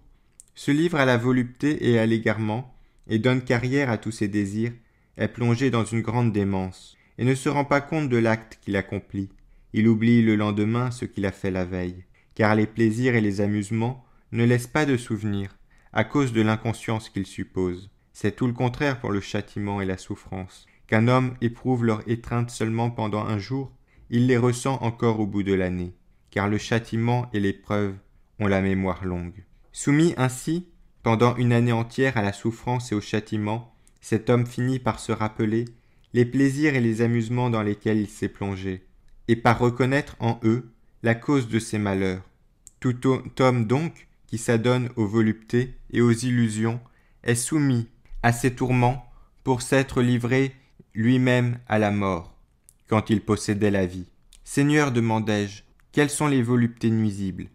se livre à la volupté et à l'égarement, et donne carrière à tous ses désirs, est plongé dans une grande démence et ne se rend pas compte de l'acte qu'il accomplit. Il oublie le lendemain ce qu'il a fait la veille, car les plaisirs et les amusements ne laissent pas de souvenirs, à cause de l'inconscience qu'ils supposent. C'est tout le contraire pour le châtiment et la souffrance. Qu'un homme éprouve leur étreinte seulement pendant un jour, il les ressent encore au bout de l'année, car le châtiment et l'épreuve ont la mémoire longue. Soumis ainsi, pendant une année entière à la souffrance et au châtiment, cet homme finit par se rappeler les plaisirs et les amusements dans lesquels il s'est plongé, et par reconnaître en eux la cause de ses malheurs. Tout homme donc qui s'adonne aux voluptés et aux illusions est soumis à ces tourments pour s'être livré lui-même à la mort, quand il possédait la vie. Seigneur, demandai-je, quelles sont les voluptés nuisibles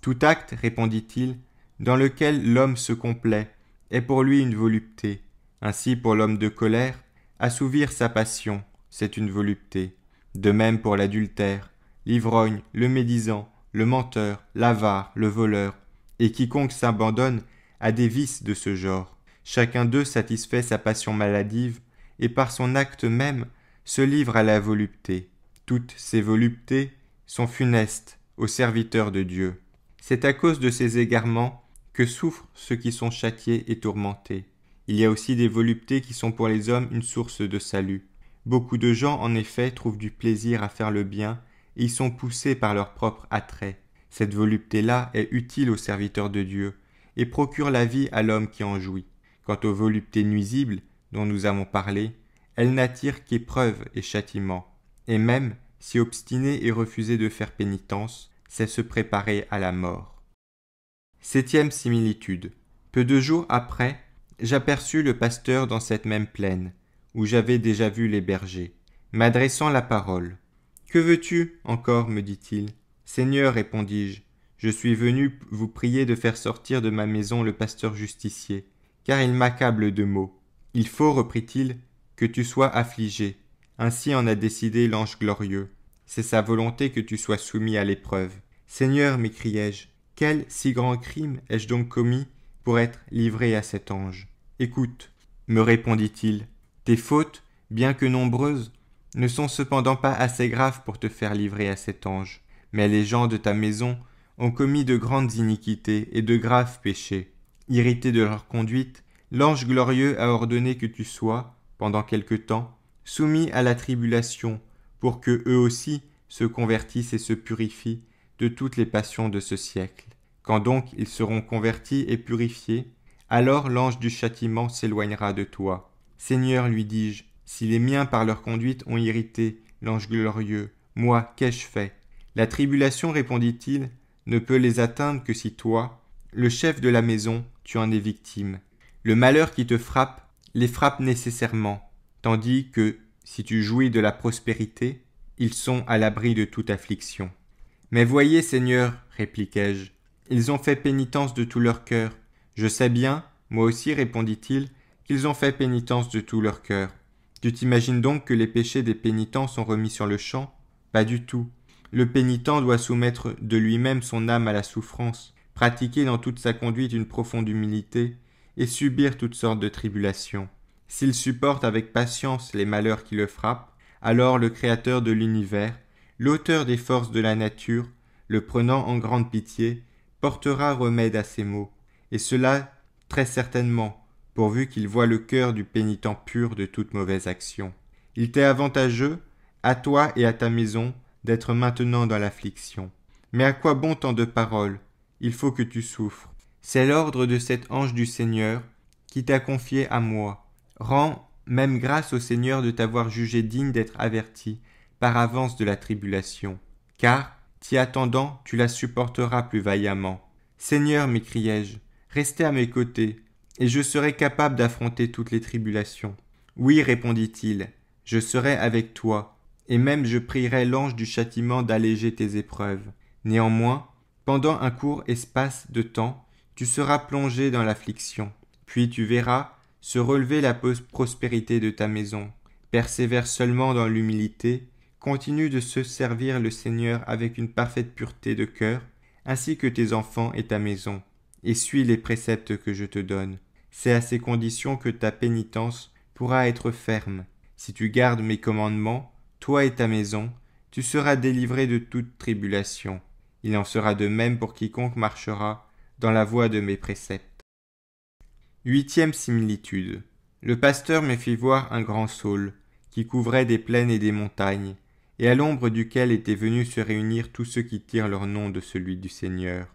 Tout acte, répondit-il, dans lequel l'homme se complaît, est pour lui une volupté. Ainsi, pour l'homme de colère, Assouvir sa passion, c'est une volupté. De même pour l'adultère, l'ivrogne, le médisant, le menteur, l'avare, le voleur, et quiconque s'abandonne à des vices de ce genre. Chacun d'eux satisfait sa passion maladive, et par son acte même se livre à la volupté. Toutes ces voluptés sont funestes aux serviteurs de Dieu. C'est à cause de ces égarements que souffrent ceux qui sont châtiés et tourmentés. Il y a aussi des voluptés qui sont pour les hommes une source de salut. Beaucoup de gens, en effet, trouvent du plaisir à faire le bien, et y sont poussés par leur propre attrait. Cette volupté-là est utile aux serviteurs de Dieu, et procure la vie à l'homme qui en jouit. Quant aux voluptés nuisibles, dont nous avons parlé, elles n'attirent qu'épreuves et châtiments. Et même, si obstinés et refuser de faire pénitence, c'est se préparer à la mort. Septième similitude. Peu de jours après, j'aperçus le pasteur dans cette même plaine, où j'avais déjà vu les bergers, m'adressant la parole. Que veux-tu encore me dit-il. Seigneur, répondis-je, je suis venu vous prier de faire sortir de ma maison le pasteur justicier, car il m'accable de maux. Il faut, reprit-il, que tu sois affligé. Ainsi en a décidé l'ange glorieux. C'est sa volonté que tu sois soumis à l'épreuve. Seigneur, m'écriai-je, quel si grand crime ai-je donc commis pour être livré à cet ange Écoute, me répondit-il, tes fautes, bien que nombreuses, ne sont cependant pas assez graves pour te faire livrer à cet ange. Mais les gens de ta maison ont commis de grandes iniquités et de graves péchés. Irrité de leur conduite, l'ange glorieux a ordonné que tu sois, pendant quelque temps, soumis à la tribulation, pour que eux aussi se convertissent et se purifient de toutes les passions de ce siècle. Quand donc ils seront convertis et purifiés, alors l'ange du châtiment s'éloignera de toi. Seigneur, lui dis-je, si les miens par leur conduite ont irrité l'ange glorieux, moi, qu'ai-je fait La tribulation, répondit-il, ne peut les atteindre que si toi, le chef de la maison, tu en es victime. Le malheur qui te frappe les frappe nécessairement, tandis que, si tu jouis de la prospérité, ils sont à l'abri de toute affliction. Mais voyez, Seigneur, répliquai-je, ils ont fait pénitence de tout leur cœur, je sais bien, moi aussi, répondit-il, qu'ils ont fait pénitence de tout leur cœur. Tu t'imagines donc que les péchés des pénitents sont remis sur le champ Pas du tout. Le pénitent doit soumettre de lui-même son âme à la souffrance, pratiquer dans toute sa conduite une profonde humilité, et subir toutes sortes de tribulations. S'il supporte avec patience les malheurs qui le frappent, alors le Créateur de l'univers, l'auteur des forces de la nature, le prenant en grande pitié, portera remède à ses maux et cela très certainement, pourvu qu'il voie le cœur du pénitent pur de toute mauvaise action. Il t'est avantageux, à toi et à ta maison, d'être maintenant dans l'affliction. Mais à quoi bon tant de paroles Il faut que tu souffres. C'est l'ordre de cet ange du Seigneur qui t'a confié à moi. Rends même grâce au Seigneur de t'avoir jugé digne d'être averti par avance de la tribulation, car, t'y attendant, tu la supporteras plus vaillamment. Seigneur, m'écriai-je, Restez à mes côtés, et je serai capable d'affronter toutes les tribulations. Oui, répondit-il, je serai avec toi, et même je prierai l'ange du châtiment d'alléger tes épreuves. Néanmoins, pendant un court espace de temps, tu seras plongé dans l'affliction, puis tu verras se relever la prospérité de ta maison. Persévère seulement dans l'humilité, continue de se servir le Seigneur avec une parfaite pureté de cœur, ainsi que tes enfants et ta maison et suis les préceptes que je te donne. C'est à ces conditions que ta pénitence pourra être ferme. Si tu gardes mes commandements, toi et ta maison, tu seras délivré de toute tribulation. Il en sera de même pour quiconque marchera dans la voie de mes préceptes. Huitième similitude. Le pasteur me fit voir un grand saule, qui couvrait des plaines et des montagnes, et à l'ombre duquel étaient venus se réunir tous ceux qui tirent leur nom de celui du Seigneur.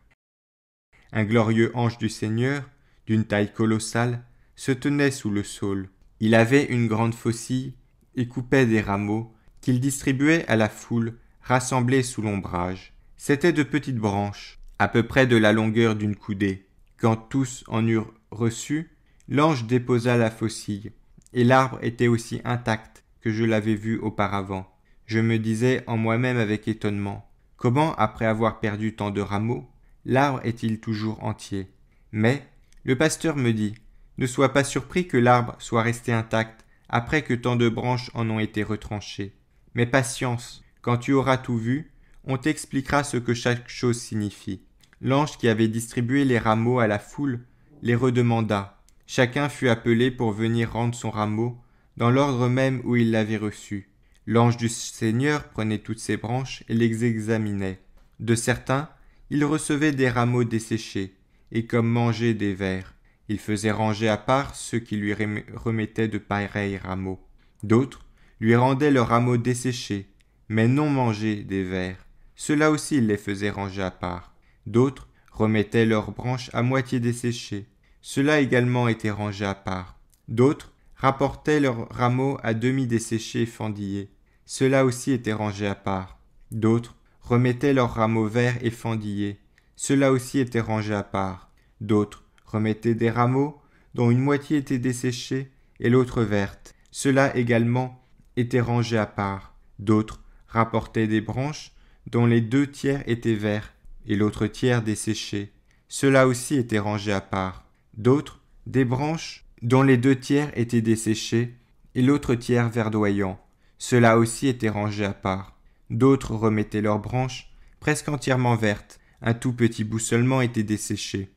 Un glorieux ange du Seigneur, d'une taille colossale, se tenait sous le saule. Il avait une grande faucille et coupait des rameaux qu'il distribuait à la foule rassemblée sous l'ombrage. C'étaient de petites branches, à peu près de la longueur d'une coudée. Quand tous en eurent reçu, l'ange déposa la faucille, et l'arbre était aussi intact que je l'avais vu auparavant. Je me disais en moi-même avec étonnement, comment, après avoir perdu tant de rameaux, l'arbre est-il toujours entier Mais, le pasteur me dit, ne sois pas surpris que l'arbre soit resté intact après que tant de branches en ont été retranchées. Mais patience, quand tu auras tout vu, on t'expliquera ce que chaque chose signifie. L'ange qui avait distribué les rameaux à la foule les redemanda. Chacun fut appelé pour venir rendre son rameau, dans l'ordre même où il l'avait reçu. L'ange du Seigneur prenait toutes ces branches et les examinait. De certains, il recevait des rameaux desséchés, et comme manger des vers, il faisait ranger à part ceux qui lui remettaient de pareils rameaux. D'autres lui rendaient leurs rameaux desséchés, mais non mangés des vers. Cela aussi il les faisait ranger à part. D'autres remettaient leurs branches à moitié desséchées. Cela également était rangé à part. D'autres rapportaient leurs rameaux à demi desséchés et fendillés. Cela aussi était rangé à part. D'autres remettaient leurs rameaux verts et fendillés. Cela aussi était rangé à part. D'autres remettaient des rameaux dont une moitié était desséchée et l'autre verte. Cela également était rangé à part. D'autres rapportaient des branches dont les deux tiers étaient verts et l'autre tiers desséchés. Cela aussi était rangé à part. D'autres, des branches dont les deux tiers étaient desséchés et l'autre tiers verdoyant. Cela aussi était rangé à part. D'autres remettaient leurs branches, presque entièrement vertes, un tout petit bout seulement était desséché.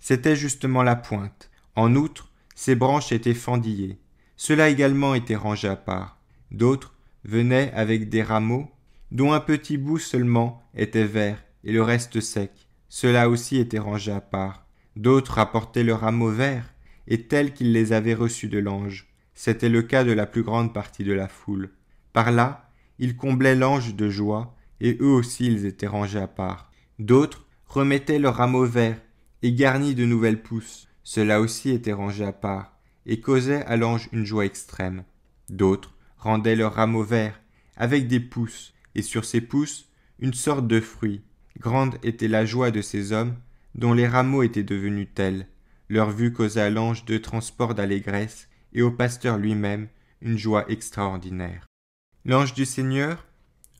C'était justement la pointe. En outre, ces branches étaient fendillées. Cela également était rangé à part. D'autres venaient avec des rameaux, dont un petit bout seulement était vert et le reste sec. Cela aussi était rangé à part. D'autres apportaient leurs rameaux verts et tels qu'ils les avaient reçus de l'ange. C'était le cas de la plus grande partie de la foule. Par là, ils comblaient l'ange de joie, et eux aussi ils étaient rangés à part. D'autres remettaient leurs rameaux verts et garnis de nouvelles pousses, Cela aussi était rangé à part, et causait à l'ange une joie extrême. D'autres rendaient leurs rameaux verts, avec des pousses, et sur ces pousses une sorte de fruit. Grande était la joie de ces hommes, dont les rameaux étaient devenus tels. Leur vue causa à l'ange deux transports d'allégresse, et au pasteur lui-même une joie extraordinaire. L'ange du Seigneur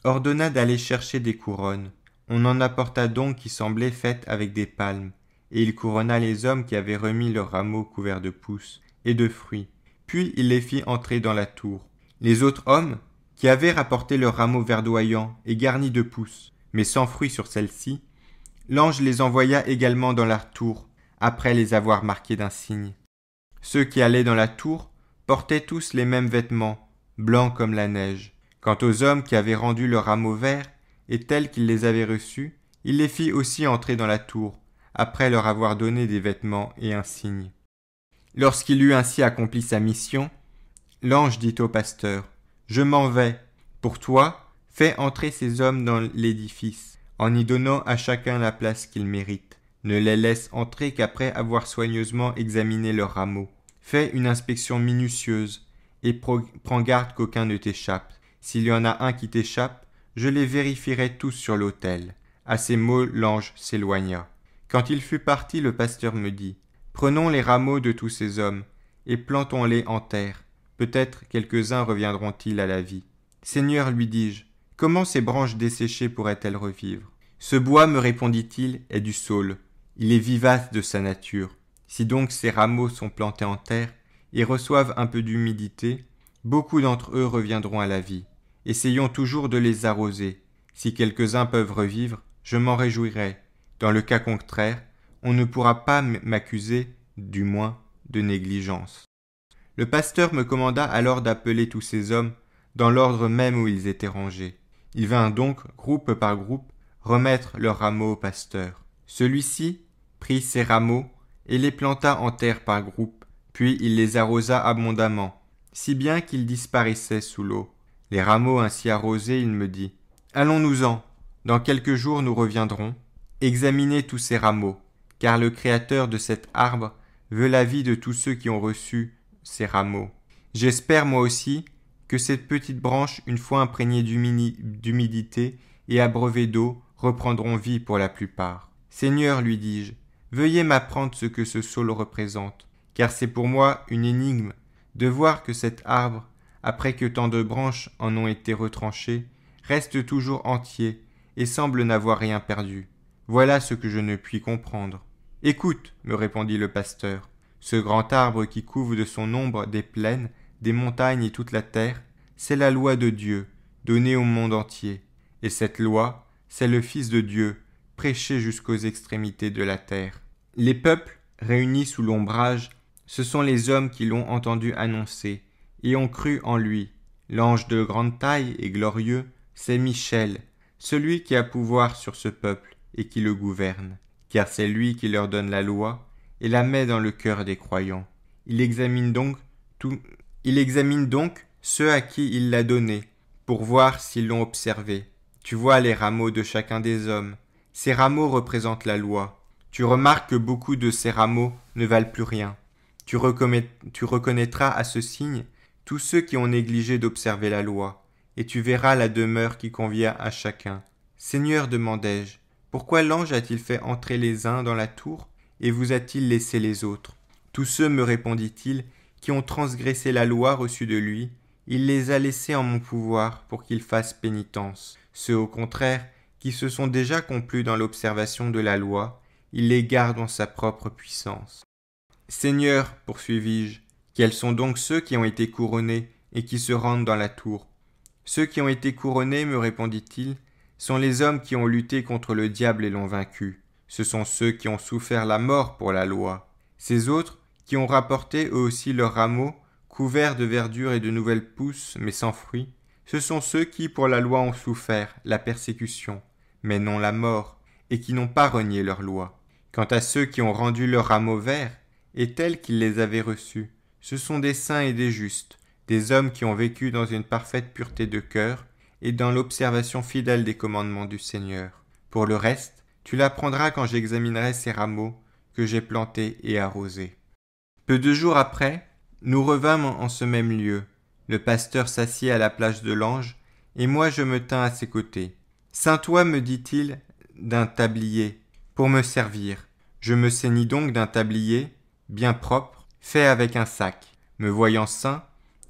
ordonna d'aller chercher des couronnes. On en apporta donc qui semblaient faites avec des palmes, et il couronna les hommes qui avaient remis leurs rameaux couverts de pousses et de fruits. Puis il les fit entrer dans la tour. Les autres hommes, qui avaient rapporté leurs rameaux verdoyants et garnis de pousses, mais sans fruits sur celles ci l'ange les envoya également dans la tour, après les avoir marqués d'un signe. Ceux qui allaient dans la tour portaient tous les mêmes vêtements, blancs comme la neige. Quant aux hommes qui avaient rendu leur rameau vert, et tels qu'ils les avaient reçus, il les fit aussi entrer dans la tour, après leur avoir donné des vêtements et un signe. Lorsqu'il eut ainsi accompli sa mission, l'ange dit au pasteur, Je m'en vais, pour toi, fais entrer ces hommes dans l'édifice, en y donnant à chacun la place qu'ils méritent. Ne les laisse entrer qu'après avoir soigneusement examiné leurs rameaux. Fais une inspection minutieuse, et prends garde qu'aucun ne t'échappe. S'il y en a un qui t'échappe, je les vérifierai tous sur l'autel. À ces mots, l'ange s'éloigna. Quand il fut parti, le pasteur me dit Prenons les rameaux de tous ces hommes et plantons-les en terre. Peut-être quelques-uns reviendront-ils à la vie. Seigneur, lui dis-je, comment ces branches desséchées pourraient-elles revivre Ce bois, me répondit-il, est du saule. Il est vivace de sa nature. Si donc ces rameaux sont plantés en terre et reçoivent un peu d'humidité, beaucoup d'entre eux reviendront à la vie essayons toujours de les arroser. Si quelques-uns peuvent revivre, je m'en réjouirai. Dans le cas contraire, on ne pourra pas m'accuser, du moins, de négligence. Le pasteur me commanda alors d'appeler tous ces hommes, dans l'ordre même où ils étaient rangés. Ils vinrent donc, groupe par groupe, remettre leurs rameaux au pasteur. Celui-ci prit ses rameaux et les planta en terre par groupe, puis il les arrosa abondamment, si bien qu'ils disparaissaient sous l'eau les rameaux ainsi arrosés, il me dit Allons-nous-en. Dans quelques jours, nous reviendrons. Examinez tous ces rameaux, car le Créateur de cet arbre veut la vie de tous ceux qui ont reçu ces rameaux. J'espère moi aussi que cette petite branche, une fois imprégnée d'humidité et abreuvée d'eau, reprendront vie pour la plupart. Seigneur, lui dis-je, veuillez m'apprendre ce que ce saule représente, car c'est pour moi une énigme de voir que cet arbre, après que tant de branches en ont été retranchées, reste toujours entier et semble n'avoir rien perdu. Voilà ce que je ne puis comprendre. Écoute, me répondit le pasteur, ce grand arbre qui couvre de son ombre des plaines, des montagnes et toute la terre, c'est la loi de Dieu, donnée au monde entier. Et cette loi, c'est le Fils de Dieu, prêché jusqu'aux extrémités de la terre. Les peuples, réunis sous l'ombrage, ce sont les hommes qui l'ont entendu annoncer, et ont cru en lui. L'ange de grande taille et glorieux, c'est Michel, celui qui a pouvoir sur ce peuple et qui le gouverne, car c'est lui qui leur donne la loi et la met dans le cœur des croyants. Il examine donc il examine donc ceux à qui il l'a donnée, pour voir s'ils l'ont observée. Tu vois les rameaux de chacun des hommes. Ces rameaux représentent la loi. Tu remarques que beaucoup de ces rameaux ne valent plus rien. tu reconnaîtras à ce signe tous ceux qui ont négligé d'observer la loi, et tu verras la demeure qui convient à chacun. Seigneur, demandai-je, pourquoi l'ange a-t-il fait entrer les uns dans la tour, et vous a-t-il laissé les autres Tous ceux, me répondit-il, qui ont transgressé la loi reçue de lui, il les a laissés en mon pouvoir pour qu'ils fassent pénitence. Ceux, au contraire, qui se sont déjà complus dans l'observation de la loi, il les garde en sa propre puissance. Seigneur, poursuivis-je, quels sont donc ceux qui ont été couronnés et qui se rendent dans la tour Ceux qui ont été couronnés, me répondit-il, sont les hommes qui ont lutté contre le diable et l'ont vaincu. Ce sont ceux qui ont souffert la mort pour la loi. Ces autres, qui ont rapporté eux aussi leurs rameaux, couverts de verdure et de nouvelles pousses, mais sans fruits, ce sont ceux qui pour la loi ont souffert la persécution, mais non la mort, et qui n'ont pas renié leur loi. Quant à ceux qui ont rendu leurs rameaux verts, et tels qu'ils les avaient reçus, ce sont des saints et des justes, des hommes qui ont vécu dans une parfaite pureté de cœur et dans l'observation fidèle des commandements du Seigneur. Pour le reste, tu l'apprendras quand j'examinerai ces rameaux que j'ai plantés et arrosés. Peu de jours après, nous revînmes en ce même lieu. Le pasteur s'assied à la plage de l'ange, et moi je me tins à ses côtés. Saint-toi, me dit-il, d'un tablier, pour me servir. Je me saignis donc d'un tablier, bien propre, fait avec un sac, me voyant sain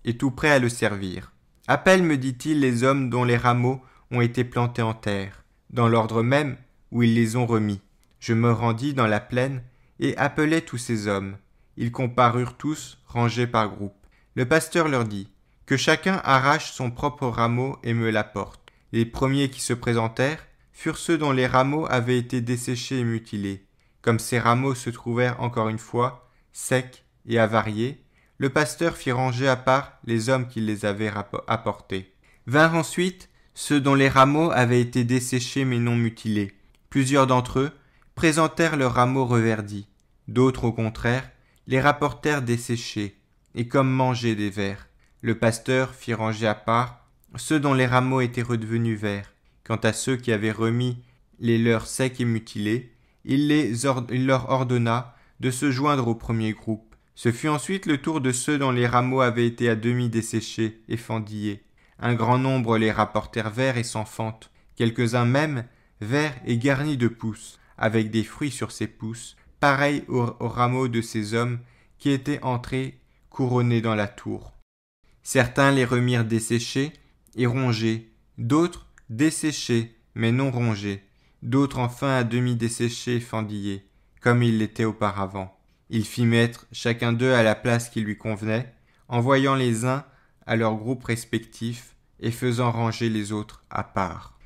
et tout prêt à le servir. Appelle, me dit-il les hommes dont les rameaux ont été plantés en terre, dans l'ordre même où ils les ont remis. Je me rendis dans la plaine et appelai tous ces hommes. Ils comparurent tous, rangés par groupe. Le pasteur leur dit Que chacun arrache son propre rameau et me l'apporte. Les premiers qui se présentèrent furent ceux dont les rameaux avaient été desséchés et mutilés. Comme ces rameaux se trouvèrent encore une fois secs, et avariés, le pasteur fit ranger à part les hommes qui les avaient apportés. Vinrent ensuite ceux dont les rameaux avaient été desséchés mais non mutilés. Plusieurs d'entre eux présentèrent leurs rameaux reverdis. D'autres, au contraire, les rapportèrent desséchés et comme mangés des vers. Le pasteur fit ranger à part ceux dont les rameaux étaient redevenus verts. Quant à ceux qui avaient remis les leurs secs et mutilés, il, les il leur ordonna de se joindre au premier groupe ce fut ensuite le tour de ceux dont les rameaux avaient été à demi desséchés et fendillés. Un grand nombre les rapportèrent verts et sans fente, quelques-uns même verts et garnis de pousses, avec des fruits sur ces pousses, pareils aux, aux rameaux de ces hommes qui étaient entrés couronnés dans la tour. Certains les remirent desséchés et rongés, d'autres desséchés mais non rongés, d'autres enfin à demi desséchés et fendillés, comme ils l'étaient auparavant. Il fit mettre chacun d'eux à la place qui lui convenait, envoyant les uns à leurs groupes respectifs et faisant ranger les autres à part.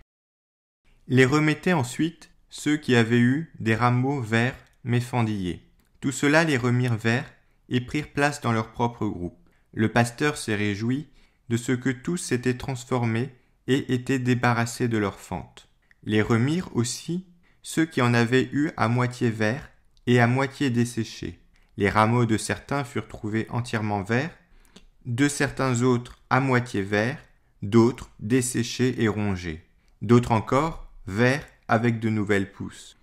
Les remettaient ensuite ceux qui avaient eu des rameaux verts mais fendillés. Tout cela les remirent verts et prirent place dans leur propre groupe. Le pasteur s'est réjoui de ce que tous s'étaient transformés et étaient débarrassés de leur fente. Les remirent aussi ceux qui en avaient eu à moitié verts et à moitié desséchés. Les rameaux de certains furent trouvés entièrement verts, de certains autres à moitié verts, d'autres desséchés et rongés, d'autres encore verts avec de nouvelles pousses.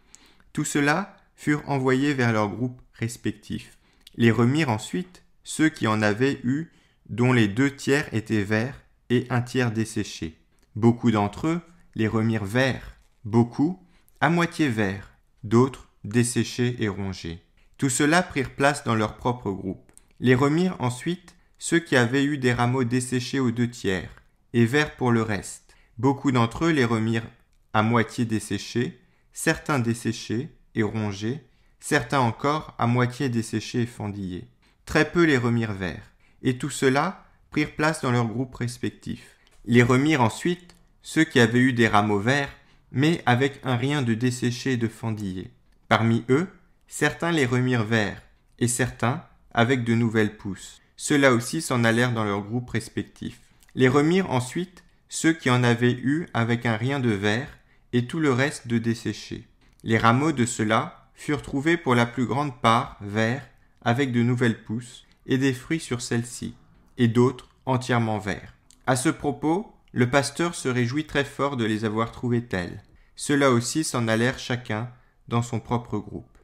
Tout cela furent envoyés vers leurs groupes respectifs. Les remirent ensuite ceux qui en avaient eu, dont les deux tiers étaient verts et un tiers desséchés. Beaucoup d'entre eux les remirent verts, beaucoup à moitié verts, d'autres desséchés et rongés. Tout cela prirent place dans leur propre groupe. Les remirent ensuite ceux qui avaient eu des rameaux desséchés aux deux tiers, et verts pour le reste. Beaucoup d'entre eux les remirent à moitié desséchés, certains desséchés et rongés, certains encore à moitié desséchés et fendillés. Très peu les remirent verts, et tout cela prirent place dans leur groupe respectifs. Les remirent ensuite ceux qui avaient eu des rameaux verts, mais avec un rien de desséché et de fendillé. Parmi eux, certains les remirent verts, et certains avec de nouvelles pousses. Ceux-là aussi s'en allèrent dans leurs groupes respectifs. Les remirent ensuite ceux qui en avaient eu avec un rien de vert, et tout le reste de desséché. Les rameaux de ceux-là furent trouvés pour la plus grande part verts, avec de nouvelles pousses, et des fruits sur celles-ci, et d'autres entièrement verts. À ce propos, le pasteur se réjouit très fort de les avoir trouvés tels. Ceux-là aussi s'en allèrent chacun dans son propre groupe.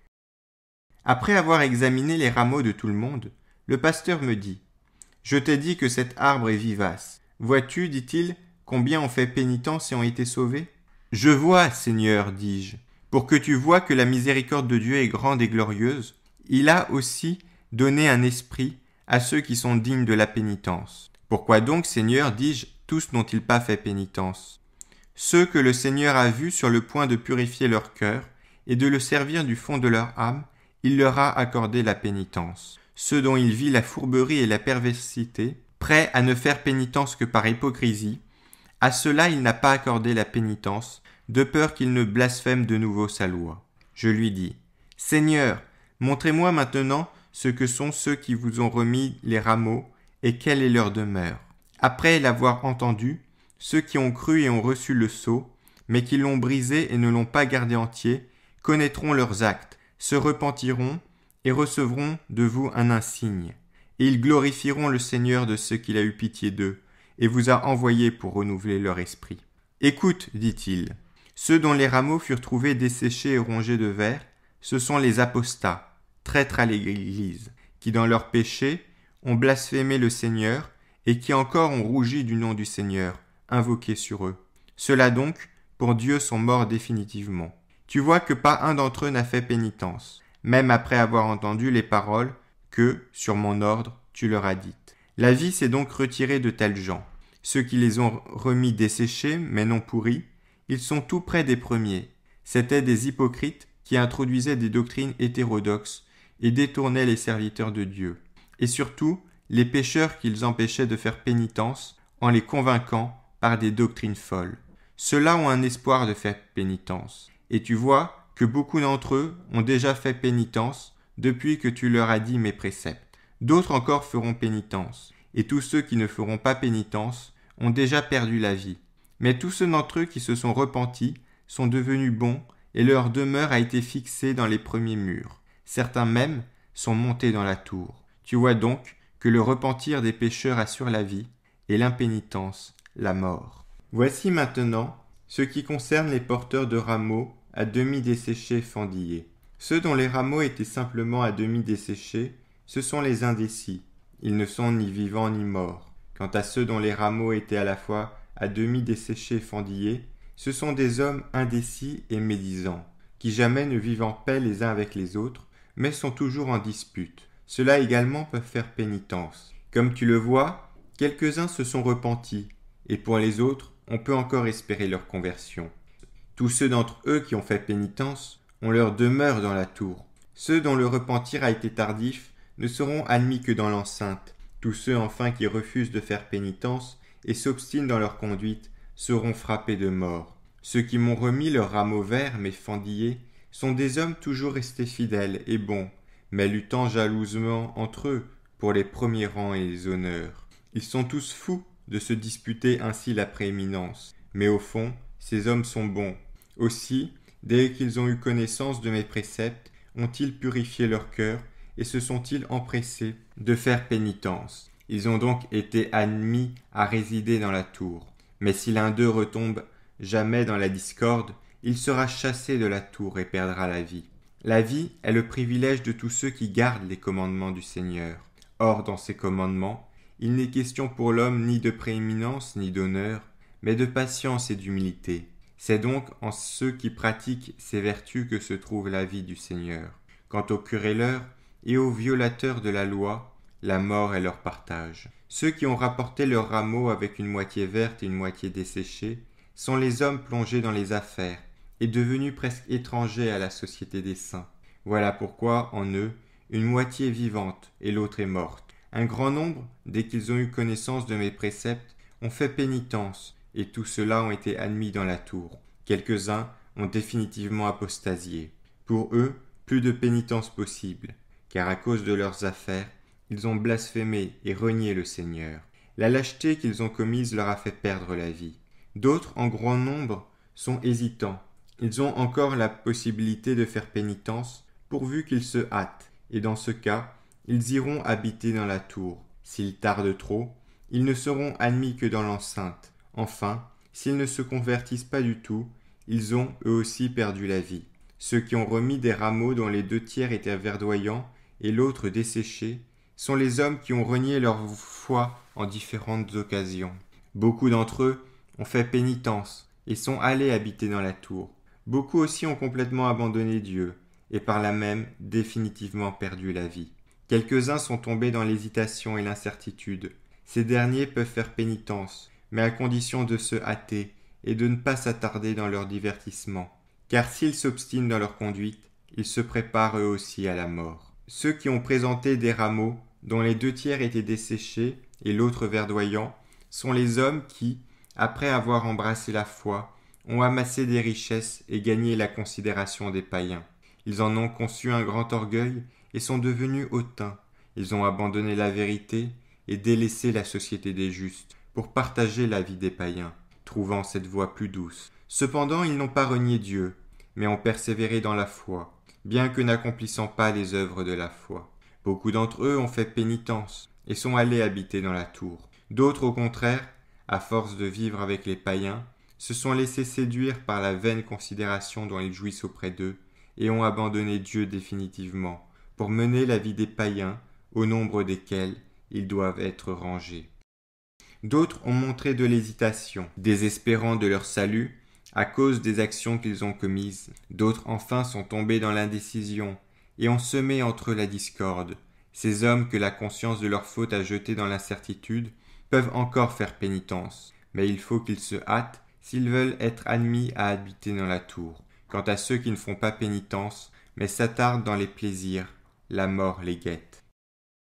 Après avoir examiné les rameaux de tout le monde, le pasteur me dit Je t'ai dit que cet arbre est vivace. Vois-tu, dit-il, combien ont fait pénitence et ont été sauvés Je vois, Seigneur, dis-je, pour que tu vois que la miséricorde de Dieu est grande et glorieuse. Il a aussi donné un esprit à ceux qui sont dignes de la pénitence. Pourquoi donc, Seigneur, dis-je, tous n'ont-ils pas fait pénitence Ceux que le Seigneur a vus sur le point de purifier leur cœur, et de le servir du fond de leur âme, il leur a accordé la pénitence. Ceux dont il vit la fourberie et la perversité, prêts à ne faire pénitence que par hypocrisie, à cela il n'a pas accordé la pénitence, de peur qu'il ne blasphème de nouveau sa loi. Je lui dis, Seigneur, montrez-moi maintenant ce que sont ceux qui vous ont remis les rameaux, et quelle est leur demeure. Après l'avoir entendu, ceux qui ont cru et ont reçu le sceau, mais qui l'ont brisé et ne l'ont pas gardé entier, connaîtront leurs actes, se repentiront et recevront de vous un insigne. Et ils glorifieront le Seigneur de ce qu'il a eu pitié d'eux, et vous a envoyé pour renouveler leur esprit. Écoute, dit-il, ceux dont les rameaux furent trouvés desséchés et rongés de verre, ce sont les apostats, traîtres à l'Église, qui dans leur péché ont blasphémé le Seigneur, et qui encore ont rougi du nom du Seigneur, invoqué sur eux. Cela donc, pour Dieu, sont morts définitivement. Tu vois que pas un d'entre eux n'a fait pénitence, même après avoir entendu les paroles que, sur mon ordre, tu leur as dites. La vie s'est donc retirée de tels gens. Ceux qui les ont remis desséchés, mais non pourris, ils sont tout près des premiers. C'étaient des hypocrites qui introduisaient des doctrines hétérodoxes et détournaient les serviteurs de Dieu. Et surtout, les pécheurs qu'ils empêchaient de faire pénitence en les convainquant par des doctrines folles. Ceux-là ont un espoir de faire pénitence et tu vois que beaucoup d'entre eux ont déjà fait pénitence depuis que tu leur as dit mes préceptes. D'autres encore feront pénitence, et tous ceux qui ne feront pas pénitence ont déjà perdu la vie. Mais tous ceux d'entre eux qui se sont repentis sont devenus bons, et leur demeure a été fixée dans les premiers murs. Certains même sont montés dans la tour. Tu vois donc que le repentir des pécheurs assure la vie, et l'impénitence la mort. Voici maintenant ce qui concerne les porteurs de rameaux à demi desséchés fendillés. Ceux dont les rameaux étaient simplement à demi desséchés, ce sont les indécis. Ils ne sont ni vivants ni morts. Quant à ceux dont les rameaux étaient à la fois à demi desséchés fendillés, ce sont des hommes indécis et médisants, qui jamais ne vivent en paix les uns avec les autres, mais sont toujours en dispute. Ceux-là également peuvent faire pénitence. Comme tu le vois, quelques-uns se sont repentis, et pour les autres, on peut encore espérer leur conversion. Tous ceux d'entre eux qui ont fait pénitence, ont leur demeure dans la tour. Ceux dont le repentir a été tardif ne seront admis que dans l'enceinte. Tous ceux enfin qui refusent de faire pénitence et s'obstinent dans leur conduite seront frappés de mort. Ceux qui m'ont remis leur rameau vert mais fendillé sont des hommes toujours restés fidèles et bons, mais luttant jalousement entre eux pour les premiers rangs et les honneurs. Ils sont tous fous de se disputer ainsi la prééminence, mais au fond, ces hommes sont bons. Aussi, dès qu'ils ont eu connaissance de mes préceptes, ont-ils purifié leur cœur et se sont-ils empressés de faire pénitence. Ils ont donc été admis à résider dans la tour. Mais si l'un d'eux retombe jamais dans la discorde, il sera chassé de la tour et perdra la vie. La vie est le privilège de tous ceux qui gardent les commandements du Seigneur. Or, dans ces commandements, il n'est question pour l'homme ni de prééminence ni d'honneur, mais de patience et d'humilité. C'est donc en ceux qui pratiquent ces vertus que se trouve la vie du Seigneur. Quant aux querelleurs et aux violateurs de la loi, la mort est leur partage. Ceux qui ont rapporté leurs rameaux avec une moitié verte et une moitié desséchée sont les hommes plongés dans les affaires et devenus presque étrangers à la société des saints. Voilà pourquoi, en eux, une moitié est vivante et l'autre est morte. Un grand nombre, dès qu'ils ont eu connaissance de mes préceptes, ont fait pénitence, et tous ceux-là ont été admis dans la tour. Quelques-uns ont définitivement apostasié. Pour eux, plus de pénitence possible, car à cause de leurs affaires, ils ont blasphémé et renié le Seigneur. La lâcheté qu'ils ont commise leur a fait perdre la vie. D'autres, en grand nombre, sont hésitants. Ils ont encore la possibilité de faire pénitence, pourvu qu'ils se hâtent, et dans ce cas, ils iront habiter dans la tour. S'ils tardent trop, ils ne seront admis que dans l'enceinte, Enfin, s'ils ne se convertissent pas du tout, ils ont eux aussi perdu la vie. Ceux qui ont remis des rameaux dont les deux tiers étaient verdoyants et l'autre desséchés sont les hommes qui ont renié leur foi en différentes occasions. Beaucoup d'entre eux ont fait pénitence et sont allés habiter dans la tour. Beaucoup aussi ont complètement abandonné Dieu et par là même définitivement perdu la vie. Quelques-uns sont tombés dans l'hésitation et l'incertitude. Ces derniers peuvent faire pénitence, mais à condition de se hâter et de ne pas s'attarder dans leurs divertissements, car s'ils s'obstinent dans leur conduite, ils se préparent eux aussi à la mort. Ceux qui ont présenté des rameaux, dont les deux tiers étaient desséchés et l'autre verdoyant, sont les hommes qui, après avoir embrassé la foi, ont amassé des richesses et gagné la considération des païens. Ils en ont conçu un grand orgueil et sont devenus hautains. Ils ont abandonné la vérité et délaissé la société des justes pour partager la vie des païens, trouvant cette voie plus douce. Cependant ils n'ont pas renié Dieu, mais ont persévéré dans la foi, bien que n'accomplissant pas les œuvres de la foi. Beaucoup d'entre eux ont fait pénitence et sont allés habiter dans la tour. D'autres, au contraire, à force de vivre avec les païens, se sont laissés séduire par la vaine considération dont ils jouissent auprès d'eux, et ont abandonné Dieu définitivement, pour mener la vie des païens, au nombre desquels ils doivent être rangés. D'autres ont montré de l'hésitation, désespérant de leur salut à cause des actions qu'ils ont commises. D'autres enfin sont tombés dans l'indécision et ont semé entre eux la discorde. Ces hommes que la conscience de leur faute a jetés dans l'incertitude peuvent encore faire pénitence, mais il faut qu'ils se hâtent s'ils veulent être admis à habiter dans la tour. Quant à ceux qui ne font pas pénitence, mais s'attardent dans les plaisirs, la mort les guette.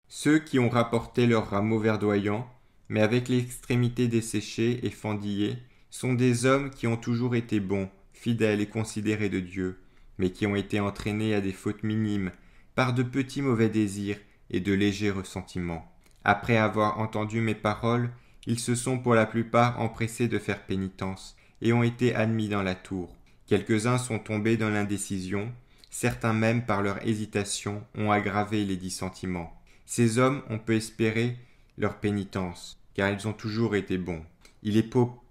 Ceux qui ont rapporté leurs rameaux verdoyants mais avec l'extrémité desséchée et fendillée, sont des hommes qui ont toujours été bons, fidèles et considérés de Dieu, mais qui ont été entraînés à des fautes minimes, par de petits mauvais désirs et de légers ressentiments. Après avoir entendu mes paroles, ils se sont pour la plupart empressés de faire pénitence, et ont été admis dans la tour. Quelques-uns sont tombés dans l'indécision, certains même par leur hésitation ont aggravé les dissentiments. Ces hommes, on peut espérer, leur pénitence, car ils ont toujours été bons. Il est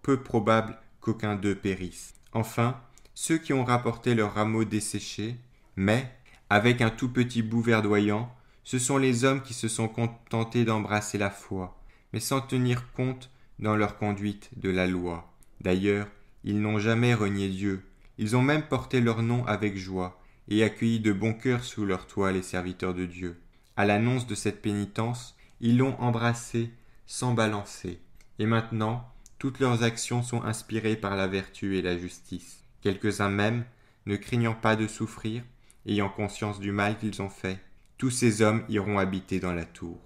peu probable qu'aucun d'eux périsse. Enfin, ceux qui ont rapporté leurs rameaux desséchés, mais, avec un tout petit bout verdoyant, ce sont les hommes qui se sont contentés d'embrasser la foi, mais sans tenir compte dans leur conduite de la loi. D'ailleurs, ils n'ont jamais renié Dieu, ils ont même porté leur nom avec joie, et accueilli de bon cœur sous leur toit les serviteurs de Dieu. À l'annonce de cette pénitence, ils l'ont embrassé sans balancer. Et maintenant, toutes leurs actions sont inspirées par la vertu et la justice. Quelques-uns même, ne craignant pas de souffrir, ayant conscience du mal qu'ils ont fait, tous ces hommes iront habiter dans la tour.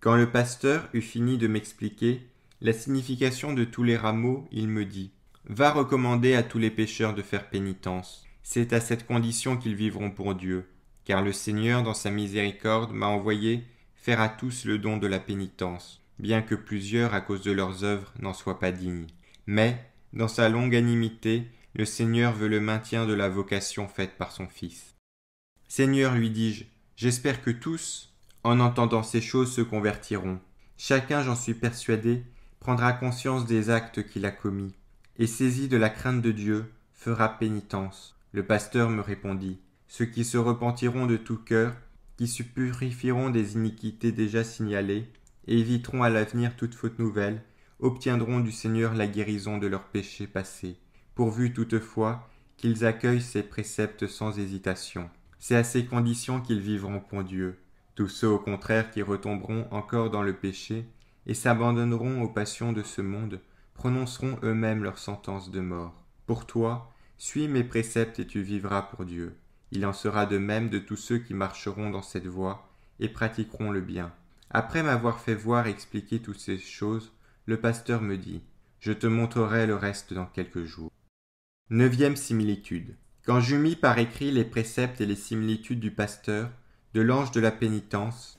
Quand le pasteur eut fini de m'expliquer la signification de tous les rameaux, il me dit Va recommander à tous les pécheurs de faire pénitence. C'est à cette condition qu'ils vivront pour Dieu, car le Seigneur, dans sa miséricorde, m'a envoyé faire à tous le don de la pénitence, bien que plusieurs à cause de leurs œuvres n'en soient pas dignes. Mais, dans sa longanimité, le Seigneur veut le maintien de la vocation faite par son Fils. Seigneur, lui dis-je, j'espère que tous, en entendant ces choses, se convertiront. Chacun, j'en suis persuadé, prendra conscience des actes qu'il a commis, et saisi de la crainte de Dieu, fera pénitence. Le pasteur me répondit, Ceux qui se repentiront de tout cœur qui se purifieront des iniquités déjà signalées, et éviteront à l'avenir toute faute nouvelle, obtiendront du Seigneur la guérison de leurs péchés passés, pourvu toutefois qu'ils accueillent ces préceptes sans hésitation. C'est à ces conditions qu'ils vivront pour Dieu. Tous ceux au contraire qui retomberont encore dans le péché et s'abandonneront aux passions de ce monde prononceront eux-mêmes leur sentence de mort. Pour toi, suis mes préceptes et tu vivras pour Dieu. Il en sera de même de tous ceux qui marcheront dans cette voie et pratiqueront le bien. Après m'avoir fait voir et expliquer toutes ces choses, le pasteur me dit Je te montrerai le reste dans quelques jours. Neuvième similitude. Quand j'eus mis par écrit les préceptes et les similitudes du pasteur, de l'ange de la pénitence,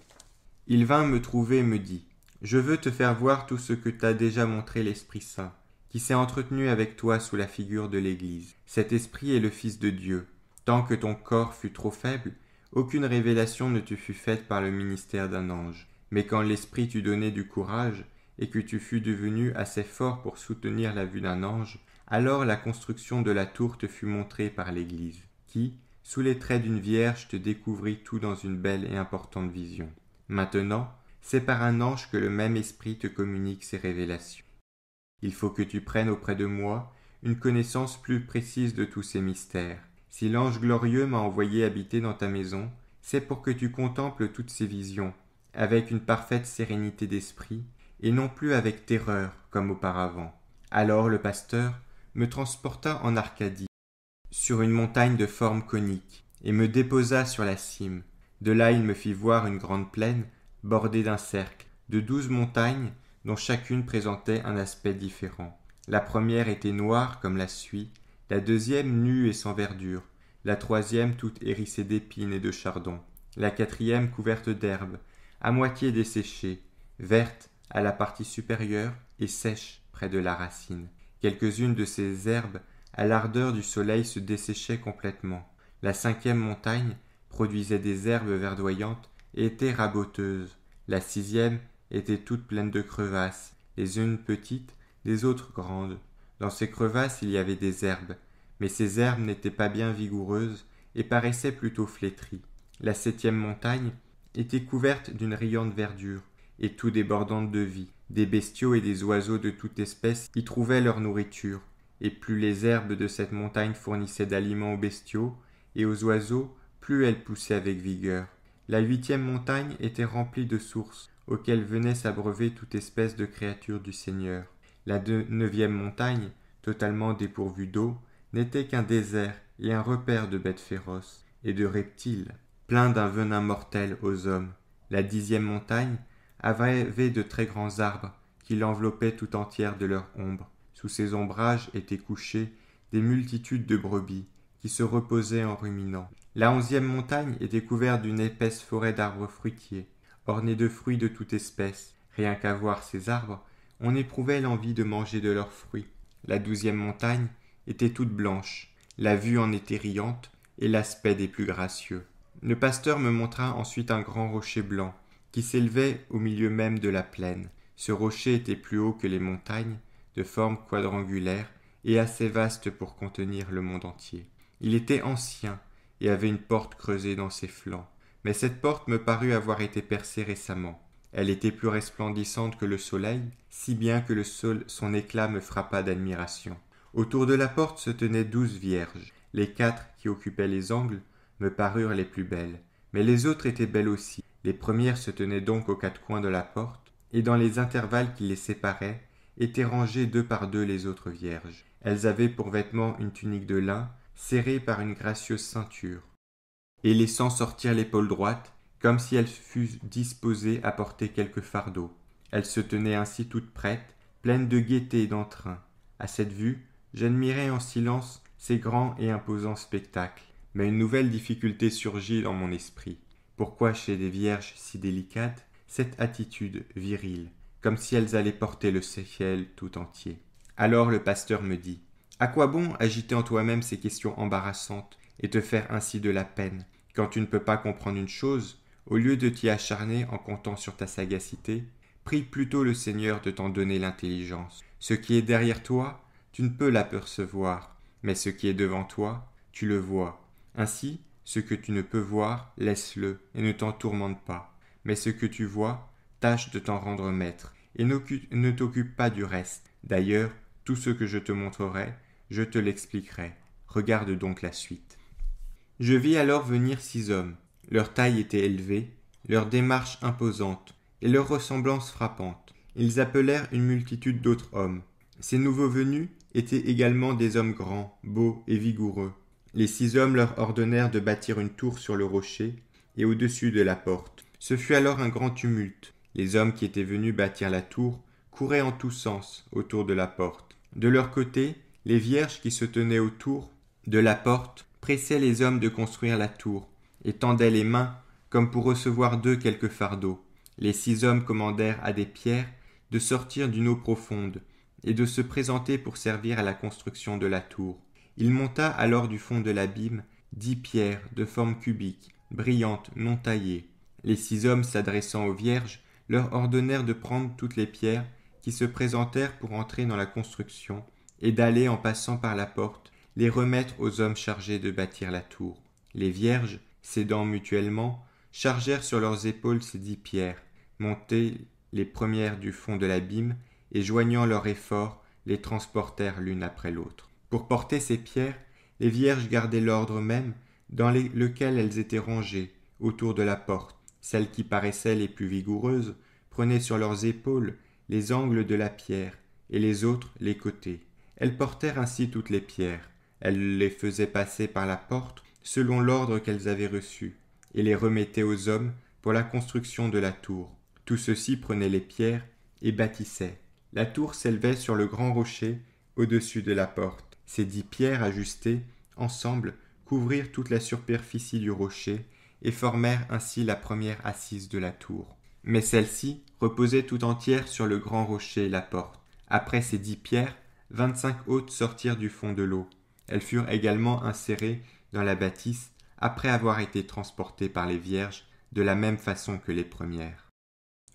il vint me trouver et me dit Je veux te faire voir tout ce que t'a déjà montré l'Esprit Saint, qui s'est entretenu avec toi sous la figure de l'Église. Cet Esprit est le Fils de Dieu Tant que ton corps fut trop faible, aucune révélation ne te fut faite par le ministère d'un ange. Mais quand l'Esprit t'eut donné du courage, et que tu fus devenu assez fort pour soutenir la vue d'un ange, alors la construction de la tour te fut montrée par l'Église, qui, sous les traits d'une vierge, te découvrit tout dans une belle et importante vision. Maintenant, c'est par un ange que le même esprit te communique ses révélations. Il faut que tu prennes auprès de moi une connaissance plus précise de tous ces mystères, si l'ange glorieux m'a envoyé habiter dans ta maison, c'est pour que tu contemples toutes ces visions, avec une parfaite sérénité d'esprit, et non plus avec terreur comme auparavant. Alors le pasteur me transporta en Arcadie, sur une montagne de forme conique, et me déposa sur la cime. De là il me fit voir une grande plaine, bordée d'un cercle, de douze montagnes, dont chacune présentait un aspect différent. La première était noire comme la suie, la deuxième nue et sans verdure, la troisième toute hérissée d'épines et de chardons, la quatrième couverte d'herbes, à moitié desséchées, verte à la partie supérieure et sèche près de la racine. Quelques-unes de ces herbes, à l'ardeur du soleil, se desséchaient complètement. La cinquième montagne produisait des herbes verdoyantes et était raboteuse. La sixième était toute pleine de crevasses, les unes petites, les autres grandes. Dans ces crevasses il y avait des herbes, mais ces herbes n'étaient pas bien vigoureuses et paraissaient plutôt flétries. La septième montagne était couverte d'une riante verdure, et tout débordante de vie. Des bestiaux et des oiseaux de toute espèce y trouvaient leur nourriture, et plus les herbes de cette montagne fournissaient d'aliments aux bestiaux et aux oiseaux, plus elles poussaient avec vigueur. La huitième montagne était remplie de sources, auxquelles venait s'abreuver toute espèce de créature du Seigneur. La neuvième montagne, totalement dépourvue d'eau, n'était qu'un désert et un repère de bêtes féroces et de reptiles, pleins d'un venin mortel aux hommes. La dixième montagne avait de très grands arbres qui l'enveloppaient tout entière de leur ombre. Sous ces ombrages étaient couchées des multitudes de brebis qui se reposaient en ruminant. La onzième montagne était couverte d'une épaisse forêt d'arbres fruitiers, ornée de fruits de toute espèce. Rien qu'à voir ces arbres, on éprouvait l'envie de manger de leurs fruits. La douzième montagne était toute blanche, la vue en était riante et l'aspect des plus gracieux. Le pasteur me montra ensuite un grand rocher blanc, qui s'élevait au milieu même de la plaine. Ce rocher était plus haut que les montagnes, de forme quadrangulaire et assez vaste pour contenir le monde entier. Il était ancien et avait une porte creusée dans ses flancs, mais cette porte me parut avoir été percée récemment. Elle était plus resplendissante que le soleil, si bien que le sol son éclat me frappa d'admiration. Autour de la porte se tenaient douze vierges. Les quatre qui occupaient les angles me parurent les plus belles, mais les autres étaient belles aussi. Les premières se tenaient donc aux quatre coins de la porte, et dans les intervalles qui les séparaient étaient rangées deux par deux les autres vierges. Elles avaient pour vêtements une tunique de lin, serrée par une gracieuse ceinture, et laissant sortir l'épaule droite, comme si elles fussent disposées à porter quelque fardeau. Elles se tenaient ainsi toutes prêtes, pleines de gaieté et d'entrain. À cette vue, j'admirais en silence ces grands et imposants spectacles. Mais une nouvelle difficulté surgit dans mon esprit. Pourquoi chez des vierges si délicates cette attitude virile, comme si elles allaient porter le ciel tout entier Alors le pasteur me dit À quoi bon agiter en toi-même ces questions embarrassantes et te faire ainsi de la peine quand tu ne peux pas comprendre une chose au lieu de t'y acharner en comptant sur ta sagacité, prie plutôt le Seigneur de t'en donner l'intelligence. Ce qui est derrière toi, tu ne peux l'apercevoir, mais ce qui est devant toi, tu le vois. Ainsi, ce que tu ne peux voir, laisse-le et ne t'en tourmente pas. Mais ce que tu vois, tâche de t'en rendre maître et ne t'occupe pas du reste. D'ailleurs, tout ce que je te montrerai, je te l'expliquerai. Regarde donc la suite. Je vis alors venir six hommes, leur taille était élevée, leur démarche imposante et leur ressemblance frappante. Ils appelèrent une multitude d'autres hommes. Ces nouveaux venus étaient également des hommes grands, beaux et vigoureux. Les six hommes leur ordonnèrent de bâtir une tour sur le rocher et au-dessus de la porte. Ce fut alors un grand tumulte. Les hommes qui étaient venus bâtir la tour couraient en tous sens autour de la porte. De leur côté, les vierges qui se tenaient autour de la porte pressaient les hommes de construire la tour, tendaient les mains comme pour recevoir d'eux quelque fardeau. Les six hommes commandèrent à des pierres de sortir d'une eau profonde et de se présenter pour servir à la construction de la tour. Il monta alors du fond de l'abîme dix pierres de forme cubique, brillantes, non taillées. Les six hommes s'adressant aux vierges leur ordonnèrent de prendre toutes les pierres qui se présentèrent pour entrer dans la construction et d'aller en passant par la porte les remettre aux hommes chargés de bâtir la tour. Les vierges, s'aidant mutuellement, chargèrent sur leurs épaules ces dix pierres, montées les premières du fond de l'abîme, et joignant leurs efforts, les transportèrent l'une après l'autre. Pour porter ces pierres, les vierges gardaient l'ordre même dans lequel elles étaient rangées, autour de la porte. Celles qui paraissaient les plus vigoureuses prenaient sur leurs épaules les angles de la pierre, et les autres les côtés. Elles portèrent ainsi toutes les pierres. Elles les faisaient passer par la porte selon l'ordre qu'elles avaient reçu, et les remettaient aux hommes pour la construction de la tour. Tout ceci prenaient les pierres et bâtissaient. La tour s'élevait sur le grand rocher au-dessus de la porte. Ces dix pierres ajustées, ensemble, couvrirent toute la superficie du rocher et formèrent ainsi la première assise de la tour. Mais celle-ci reposait tout entière sur le grand rocher et la porte. Après ces dix pierres, vingt-cinq autres sortirent du fond de l'eau. Elles furent également insérées dans la bâtisse après avoir été transportés par les vierges de la même façon que les premières.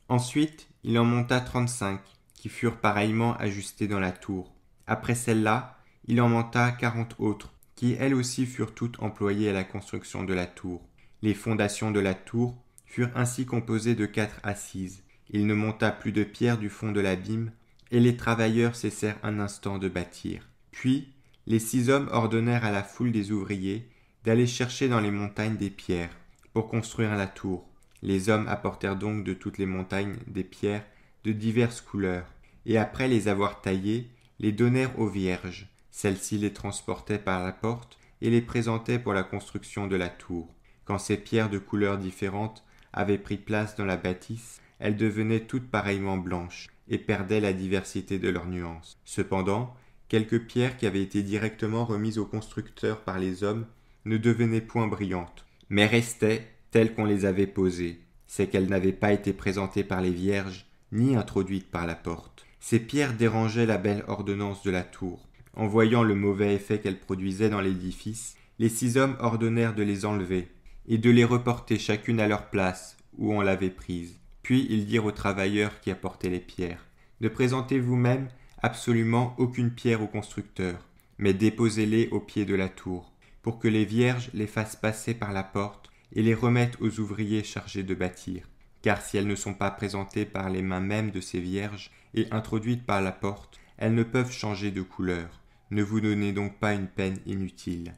Ensuite, il en monta trente-cinq, qui furent pareillement ajustés dans la tour. Après celle-là, il en monta quarante autres, qui elles aussi furent toutes employées à la construction de la tour. Les fondations de la tour furent ainsi composées de quatre assises. Il ne monta plus de pierre du fond de l'abîme, et les travailleurs cessèrent un instant de bâtir. Puis, les six hommes ordonnèrent à la foule des ouvriers d'aller chercher dans les montagnes des pierres pour construire la tour. Les hommes apportèrent donc de toutes les montagnes des pierres de diverses couleurs, et après les avoir taillées, les donnèrent aux vierges. Celles-ci les transportaient par la porte et les présentaient pour la construction de la tour. Quand ces pierres de couleurs différentes avaient pris place dans la bâtisse, elles devenaient toutes pareillement blanches et perdaient la diversité de leurs nuances. Cependant, quelques pierres qui avaient été directement remises au constructeur par les hommes ne devenaient point brillantes, mais restaient telles qu'on les avait posées. C'est qu'elles n'avaient pas été présentées par les vierges, ni introduites par la porte. Ces pierres dérangeaient la belle ordonnance de la tour. En voyant le mauvais effet qu'elles produisaient dans l'édifice, les six hommes ordonnèrent de les enlever, et de les reporter chacune à leur place, où on l'avait prise. Puis ils dirent aux travailleurs qui apportaient les pierres. Ne présentez vous-même absolument aucune pierre au constructeur, mais déposez-les au pied de la tour, pour que les vierges les fassent passer par la porte et les remettent aux ouvriers chargés de bâtir. Car si elles ne sont pas présentées par les mains mêmes de ces vierges et introduites par la porte, elles ne peuvent changer de couleur. Ne vous donnez donc pas une peine inutile.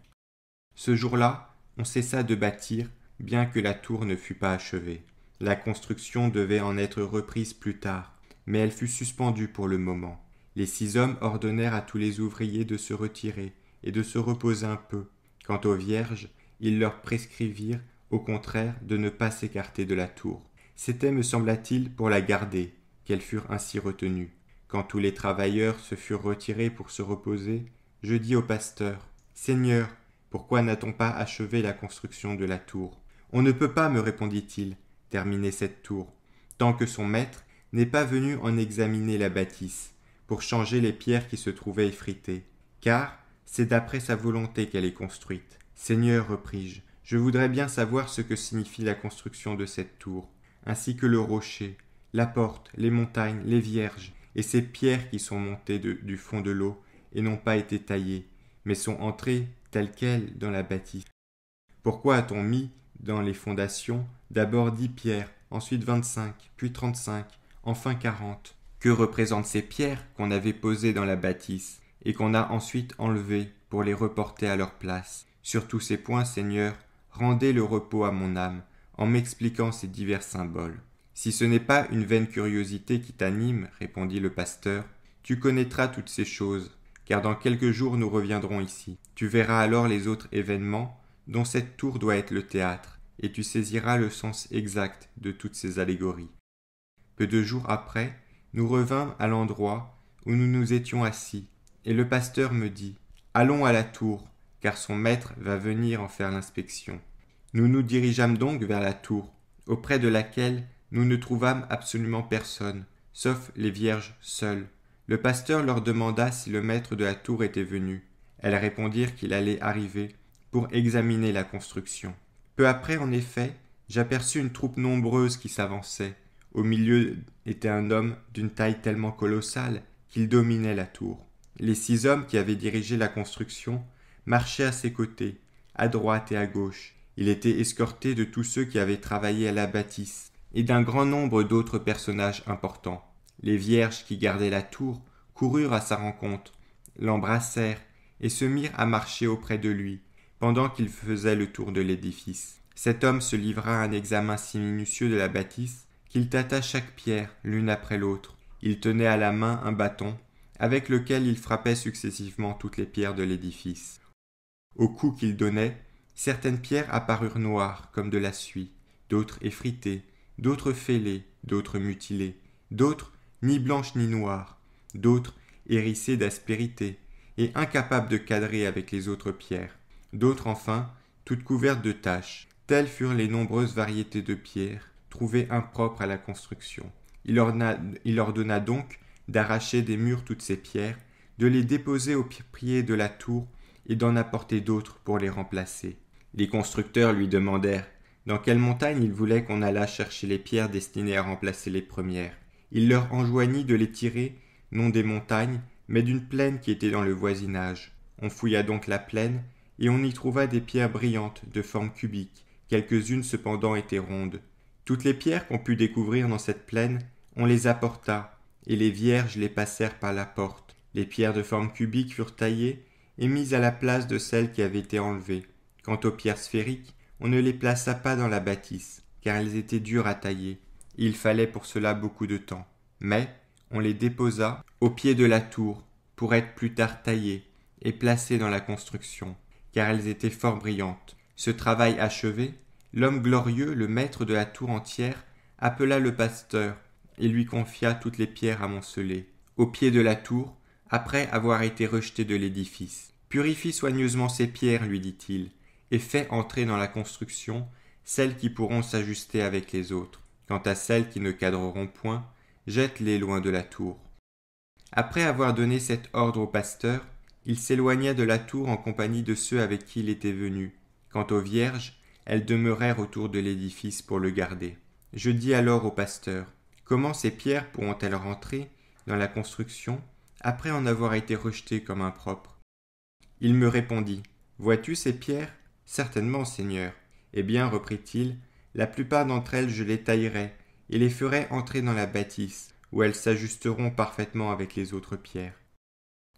Ce jour-là, on cessa de bâtir, bien que la tour ne fût pas achevée. La construction devait en être reprise plus tard, mais elle fut suspendue pour le moment les six hommes ordonnèrent à tous les ouvriers de se retirer et de se reposer un peu. Quant aux vierges, ils leur prescrivirent, au contraire, de ne pas s'écarter de la tour. C'était, me sembla-t-il, pour la garder, qu'elles furent ainsi retenues. Quand tous les travailleurs se furent retirés pour se reposer, je dis au pasteur Seigneur, pourquoi n'a-t-on pas achevé la construction de la tour On ne peut pas, me répondit-il, terminer cette tour, tant que son maître n'est pas venu en examiner la bâtisse pour changer les pierres qui se trouvaient effritées, car c'est d'après sa volonté qu'elle est construite. Seigneur, repris-je, je voudrais bien savoir ce que signifie la construction de cette tour, ainsi que le rocher, la porte, les montagnes, les vierges, et ces pierres qui sont montées du fond de l'eau et n'ont pas été taillées, mais sont entrées telles quelles dans la bâtisse. Pourquoi a-t-on mis dans les fondations d'abord dix pierres, ensuite vingt-cinq, puis trente-cinq, enfin quarante que représentent ces pierres qu'on avait posées dans la bâtisse et qu'on a ensuite enlevées pour les reporter à leur place Sur tous ces points, Seigneur, rendez le repos à mon âme en m'expliquant ces divers symboles. Si ce n'est pas une vaine curiosité qui t'anime, répondit le pasteur, tu connaîtras toutes ces choses, car dans quelques jours nous reviendrons ici. Tu verras alors les autres événements dont cette tour doit être le théâtre, et tu saisiras le sens exact de toutes ces allégories. Peu de jours après, nous revînmes à l'endroit où nous nous étions assis, et le pasteur me dit Allons à la tour, car son maître va venir en faire l'inspection. Nous nous dirigeâmes donc vers la tour, auprès de laquelle nous ne trouvâmes absolument personne, sauf les vierges seules. Le pasteur leur demanda si le maître de la tour était venu. Elles répondirent qu'il allait arriver pour examiner la construction. Peu après, en effet, j'aperçus une troupe nombreuse qui s'avançait. Au milieu était un homme d'une taille tellement colossale qu'il dominait la tour. Les six hommes qui avaient dirigé la construction marchaient à ses côtés, à droite et à gauche. Il était escorté de tous ceux qui avaient travaillé à la bâtisse, et d'un grand nombre d'autres personnages importants. Les vierges qui gardaient la tour coururent à sa rencontre, l'embrassèrent, et se mirent à marcher auprès de lui, pendant qu'il faisait le tour de l'édifice. Cet homme se livra à un examen si minutieux de la bâtisse il tâta chaque pierre, l'une après l'autre. Il tenait à la main un bâton, avec lequel il frappait successivement toutes les pierres de l'édifice. Au coup qu'il donnait, certaines pierres apparurent noires, comme de la suie, d'autres effritées, d'autres fêlées, d'autres mutilées, d'autres ni blanches ni noires, d'autres hérissées d'aspérité, et incapables de cadrer avec les autres pierres, d'autres enfin, toutes couvertes de taches. Telles furent les nombreuses variétés de pierres, impropres à la construction. Il, ordonna, il donc d'arracher des murs toutes ces pierres, de les déposer au pied de la tour et d'en apporter d'autres pour les remplacer. Les constructeurs lui demandèrent dans quelle montagne il voulait qu'on allât chercher les pierres destinées à remplacer les premières. Il leur enjoignit de les tirer, non des montagnes, mais d'une plaine qui était dans le voisinage. On fouilla donc la plaine, et on y trouva des pierres brillantes, de forme cubique. Quelques-unes cependant étaient rondes, toutes les pierres qu'on put découvrir dans cette plaine, on les apporta, et les vierges les passèrent par la porte. Les pierres de forme cubique furent taillées et mises à la place de celles qui avaient été enlevées. Quant aux pierres sphériques, on ne les plaça pas dans la bâtisse, car elles étaient dures à tailler. Il fallait pour cela beaucoup de temps. Mais on les déposa au pied de la tour, pour être plus tard taillées et placées dans la construction, car elles étaient fort brillantes. Ce travail achevé, l'homme glorieux, le maître de la tour entière, appela le pasteur et lui confia toutes les pierres amoncelées, au pied de la tour, après avoir été rejeté de l'édifice. Purifie soigneusement ces pierres, lui dit-il, et fais entrer dans la construction celles qui pourront s'ajuster avec les autres. Quant à celles qui ne cadreront point, jette-les loin de la tour. Après avoir donné cet ordre au pasteur, il s'éloigna de la tour en compagnie de ceux avec qui il était venu. Quant aux vierges, elles demeurèrent autour de l'édifice pour le garder. Je dis alors au pasteur Comment ces pierres pourront-elles rentrer dans la construction après en avoir été rejetées comme impropres Il me répondit Vois-tu ces pierres Certainement, Seigneur. Eh bien, reprit-il, la plupart d'entre elles je les taillerai et les ferai entrer dans la bâtisse, où elles s'ajusteront parfaitement avec les autres pierres.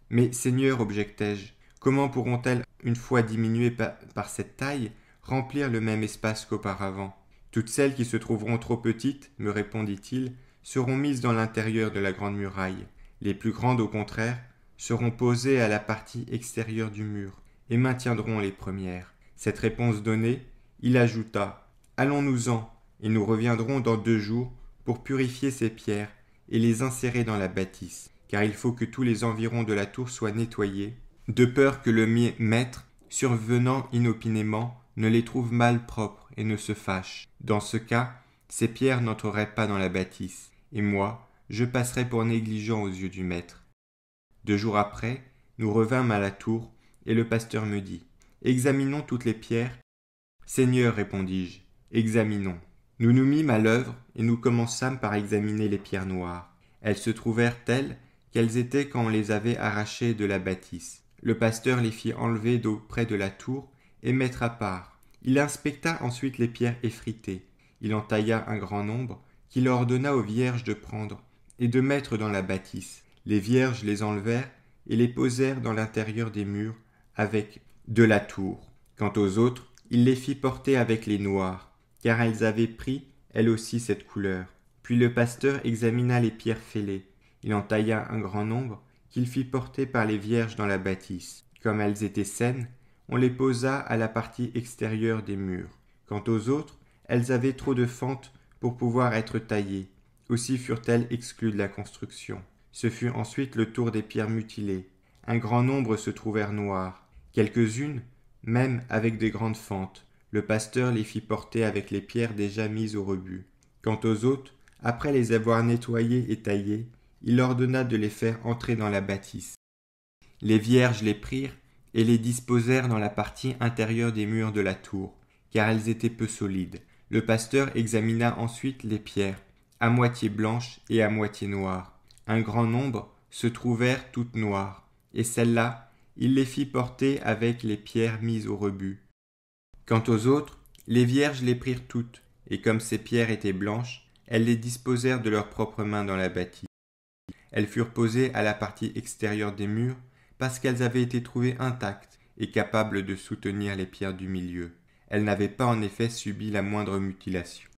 Mais, Seigneur, objectai-je, comment pourront-elles, une fois diminuées par cette taille, remplir le même espace qu'auparavant. Toutes celles qui se trouveront trop petites, me répondit-il, seront mises dans l'intérieur de la grande muraille. Les plus grandes, au contraire, seront posées à la partie extérieure du mur et maintiendront les premières. Cette réponse donnée, il ajouta Allons-nous-en et nous reviendrons dans deux jours pour purifier ces pierres et les insérer dans la bâtisse, car il faut que tous les environs de la tour soient nettoyés, de peur que le maître, survenant inopinément, ne les trouve mal propres et ne se fâche. Dans ce cas, ces pierres n'entreraient pas dans la bâtisse, et moi, je passerais pour négligent aux yeux du maître. Deux jours après, nous revînmes à la tour, et le pasteur me dit Examinons toutes les pierres. Seigneur, répondis-je, examinons. Nous nous mîmes à l'œuvre, et nous commençâmes par examiner les pierres noires. Elles se trouvèrent telles qu'elles étaient quand on les avait arrachées de la bâtisse. Le pasteur les fit enlever d'auprès de la tour, et mettre à part. Il inspecta ensuite les pierres effritées. Il en tailla un grand nombre, qu'il ordonna aux vierges de prendre et de mettre dans la bâtisse. Les vierges les enlevèrent et les posèrent dans l'intérieur des murs avec de la tour. Quant aux autres, il les fit porter avec les noirs, car elles avaient pris, elles aussi, cette couleur. Puis le pasteur examina les pierres fêlées. Il en tailla un grand nombre, qu'il fit porter par les vierges dans la bâtisse. Comme elles étaient saines, on les posa à la partie extérieure des murs. Quant aux autres, elles avaient trop de fentes pour pouvoir être taillées. Aussi furent-elles exclues de la construction. Ce fut ensuite le tour des pierres mutilées. Un grand nombre se trouvèrent noires. Quelques-unes, même avec des grandes fentes. Le pasteur les fit porter avec les pierres déjà mises au rebut. Quant aux autres, après les avoir nettoyées et taillées, il ordonna de les faire entrer dans la bâtisse. Les vierges les prirent et les disposèrent dans la partie intérieure des murs de la tour, car elles étaient peu solides. Le pasteur examina ensuite les pierres, à moitié blanches et à moitié noires. Un grand nombre se trouvèrent toutes noires, et celles-là, il les fit porter avec les pierres mises au rebut. Quant aux autres, les vierges les prirent toutes, et comme ces pierres étaient blanches, elles les disposèrent de leurs propres mains dans la bâtie. Elles furent posées à la partie extérieure des murs, parce qu'elles avaient été trouvées intactes et capables de soutenir les pierres du milieu. Elles n'avaient pas en effet subi la moindre mutilation.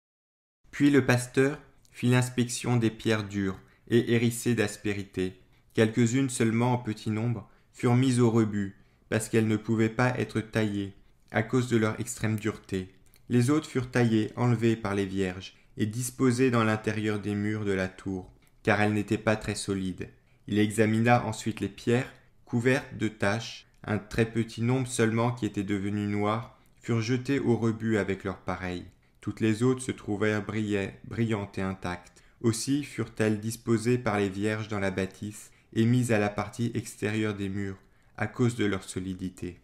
Puis le pasteur fit l'inspection des pierres dures et hérissées d'aspérité. Quelques-unes seulement en petit nombre furent mises au rebut parce qu'elles ne pouvaient pas être taillées à cause de leur extrême dureté. Les autres furent taillées, enlevées par les vierges et disposées dans l'intérieur des murs de la tour, car elles n'étaient pas très solides. Il examina ensuite les pierres couvertes de taches, un très petit nombre seulement qui étaient devenus noirs, furent jetées au rebut avec leurs pareils. Toutes les autres se trouvèrent brillantes et intactes. Aussi furent-elles disposées par les vierges dans la bâtisse et mises à la partie extérieure des murs, à cause de leur solidité.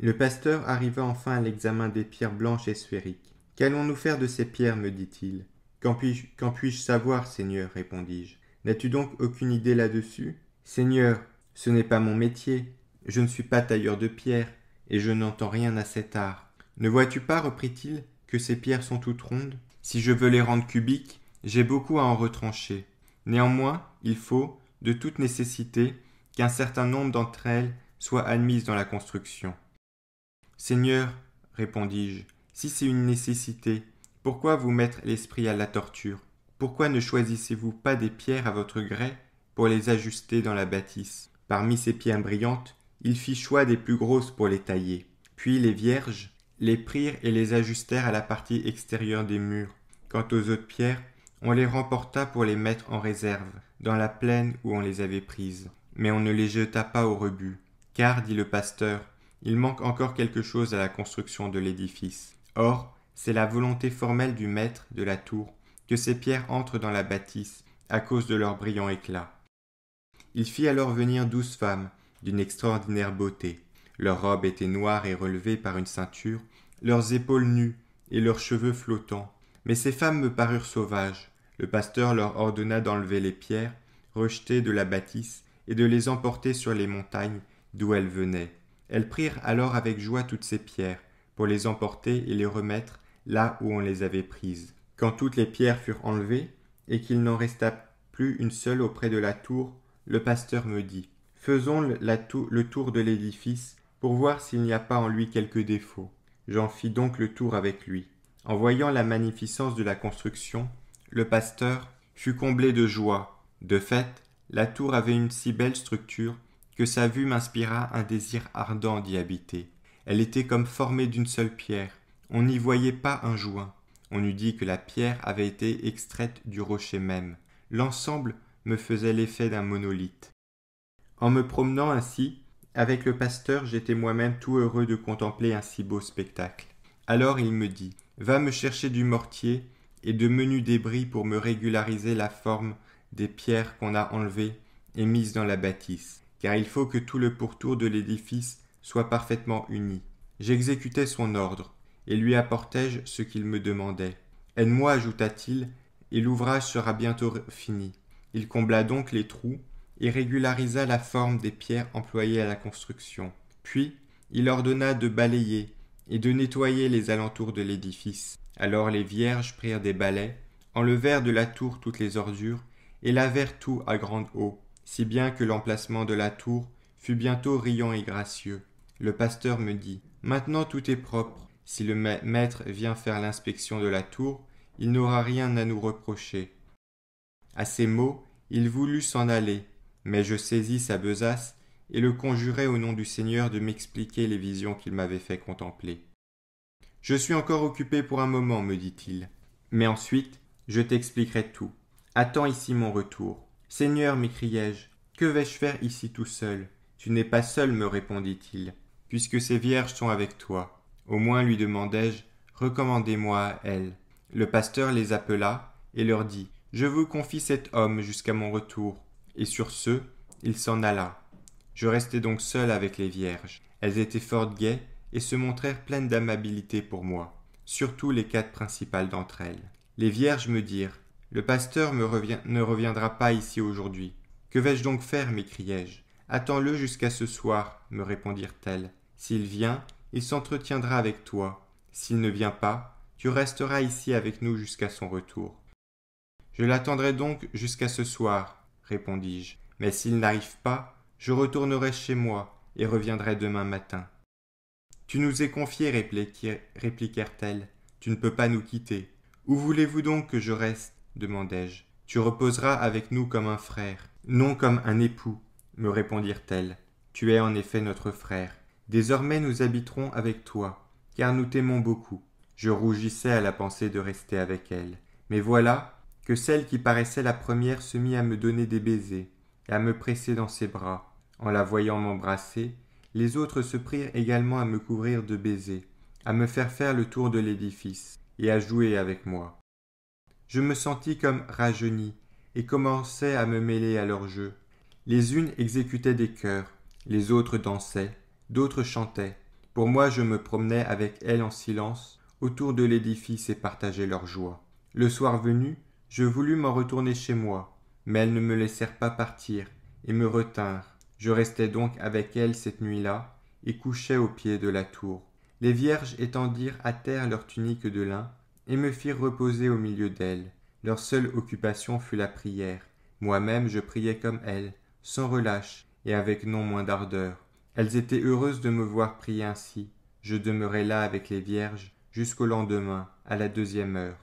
Le pasteur arriva enfin à l'examen des pierres blanches et sphériques. Qu'allons-nous faire de ces pierres me dit-il. Qu'en puis-je savoir, Seigneur répondis-je. N'as-tu donc aucune idée là-dessus Seigneur, ce n'est pas mon métier, je ne suis pas tailleur de pierre, et je n'entends rien à cet art. Ne vois-tu pas, reprit-il, que ces pierres sont toutes rondes Si je veux les rendre cubiques, j'ai beaucoup à en retrancher. Néanmoins, il faut, de toute nécessité, qu'un certain nombre d'entre elles soient admises dans la construction. Seigneur, répondis-je, si c'est une nécessité, pourquoi vous mettre l'esprit à la torture Pourquoi ne choisissez-vous pas des pierres à votre gré pour les ajuster dans la bâtisse Parmi ces pierres brillantes, il fit choix des plus grosses pour les tailler, puis les vierges les prirent et les ajustèrent à la partie extérieure des murs. Quant aux autres pierres, on les remporta pour les mettre en réserve, dans la plaine où on les avait prises. Mais on ne les jeta pas au rebut, car, dit le pasteur, il manque encore quelque chose à la construction de l'édifice. Or, c'est la volonté formelle du maître de la tour que ces pierres entrent dans la bâtisse à cause de leur brillant éclat. Il fit alors venir douze femmes, d'une extraordinaire beauté. Leurs robes étaient noires et relevées par une ceinture, leurs épaules nues et leurs cheveux flottants. Mais ces femmes me parurent sauvages. Le pasteur leur ordonna d'enlever les pierres, rejetées de la bâtisse, et de les emporter sur les montagnes d'où elles venaient. Elles prirent alors avec joie toutes ces pierres, pour les emporter et les remettre là où on les avait prises. Quand toutes les pierres furent enlevées, et qu'il n'en resta plus une seule auprès de la tour le pasteur me dit Faisons le tour de l'édifice pour voir s'il n'y a pas en lui quelque défaut. J'en fis donc le tour avec lui. En voyant la magnificence de la construction, le pasteur fut comblé de joie. De fait, la tour avait une si belle structure que sa vue m'inspira un désir ardent d'y habiter. Elle était comme formée d'une seule pierre. On n'y voyait pas un joint. On eût dit que la pierre avait été extraite du rocher même. L'ensemble me faisait l'effet d'un monolithe. En me promenant ainsi, avec le pasteur, j'étais moi-même tout heureux de contempler un si beau spectacle. Alors il me dit Va me chercher du mortier et de menus débris pour me régulariser la forme des pierres qu'on a enlevées et mises dans la bâtisse, car il faut que tout le pourtour de l'édifice soit parfaitement uni. J'exécutai son ordre, et lui apportai-je ce qu'il me demandait. Aide-moi, ajouta-t-il, et l'ouvrage sera bientôt fini. Il combla donc les trous et régularisa la forme des pierres employées à la construction. Puis, il ordonna de balayer et de nettoyer les alentours de l'édifice. Alors les vierges prirent des balais, enlevèrent de la tour toutes les ordures et lavèrent tout à grande eau, si bien que l'emplacement de la tour fut bientôt riant et gracieux. Le pasteur me dit Maintenant tout est propre. Si le maître vient faire l'inspection de la tour, il n'aura rien à nous reprocher. À ces mots, il voulut s'en aller, mais je saisis sa besace et le conjurai au nom du Seigneur de m'expliquer les visions qu'il m'avait fait contempler. Je suis encore occupé pour un moment, me dit-il, mais ensuite je t'expliquerai tout. Attends ici mon retour. Seigneur, m'écriai-je, que vais-je faire ici tout seul Tu n'es pas seul, me répondit-il, puisque ces vierges sont avec toi. Au moins, lui demandai-je, recommandez-moi à elles. Le pasteur les appela et leur dit je vous confie cet homme jusqu'à mon retour. Et sur ce, il s'en alla. Je restai donc seul avec les vierges. Elles étaient fort gaies et se montrèrent pleines d'amabilité pour moi, surtout les quatre principales d'entre elles. Les vierges me dirent Le pasteur me revient, ne reviendra pas ici aujourd'hui. Que vais-je donc faire m'écriai-je. Attends-le jusqu'à ce soir, me répondirent-elles. S'il vient, il s'entretiendra avec toi. S'il ne vient pas, tu resteras ici avec nous jusqu'à son retour. Je l'attendrai donc jusqu'à ce soir, répondis-je. Mais s'il n'arrive pas, je retournerai chez moi et reviendrai demain matin. Tu nous es confié, répliquèrent-elles. Tu ne peux pas nous quitter. Où voulez-vous donc que je reste demandai-je. Tu reposeras avec nous comme un frère, non comme un époux, me répondirent-elles. Tu es en effet notre frère. Désormais nous habiterons avec toi, car nous t'aimons beaucoup. Je rougissais à la pensée de rester avec elle. Mais voilà, que celle qui paraissait la première se mit à me donner des baisers et à me presser dans ses bras. En la voyant m'embrasser, les autres se prirent également à me couvrir de baisers, à me faire faire le tour de l'édifice et à jouer avec moi. Je me sentis comme rajeuni et commençai à me mêler à leur jeu. Les unes exécutaient des chœurs, les autres dansaient, d'autres chantaient. Pour moi, je me promenais avec elles en silence autour de l'édifice et partageais leur joie. Le soir venu, je voulus m'en retourner chez moi, mais elles ne me laissèrent pas partir, et me retinrent. Je restai donc avec elles cette nuit-là, et couchai au pied de la tour. Les vierges étendirent à terre leurs tuniques de lin, et me firent reposer au milieu d'elles. Leur seule occupation fut la prière. Moi-même je priais comme elles, sans relâche, et avec non moins d'ardeur. Elles étaient heureuses de me voir prier ainsi. Je demeurai là avec les vierges jusqu'au lendemain, à la deuxième heure.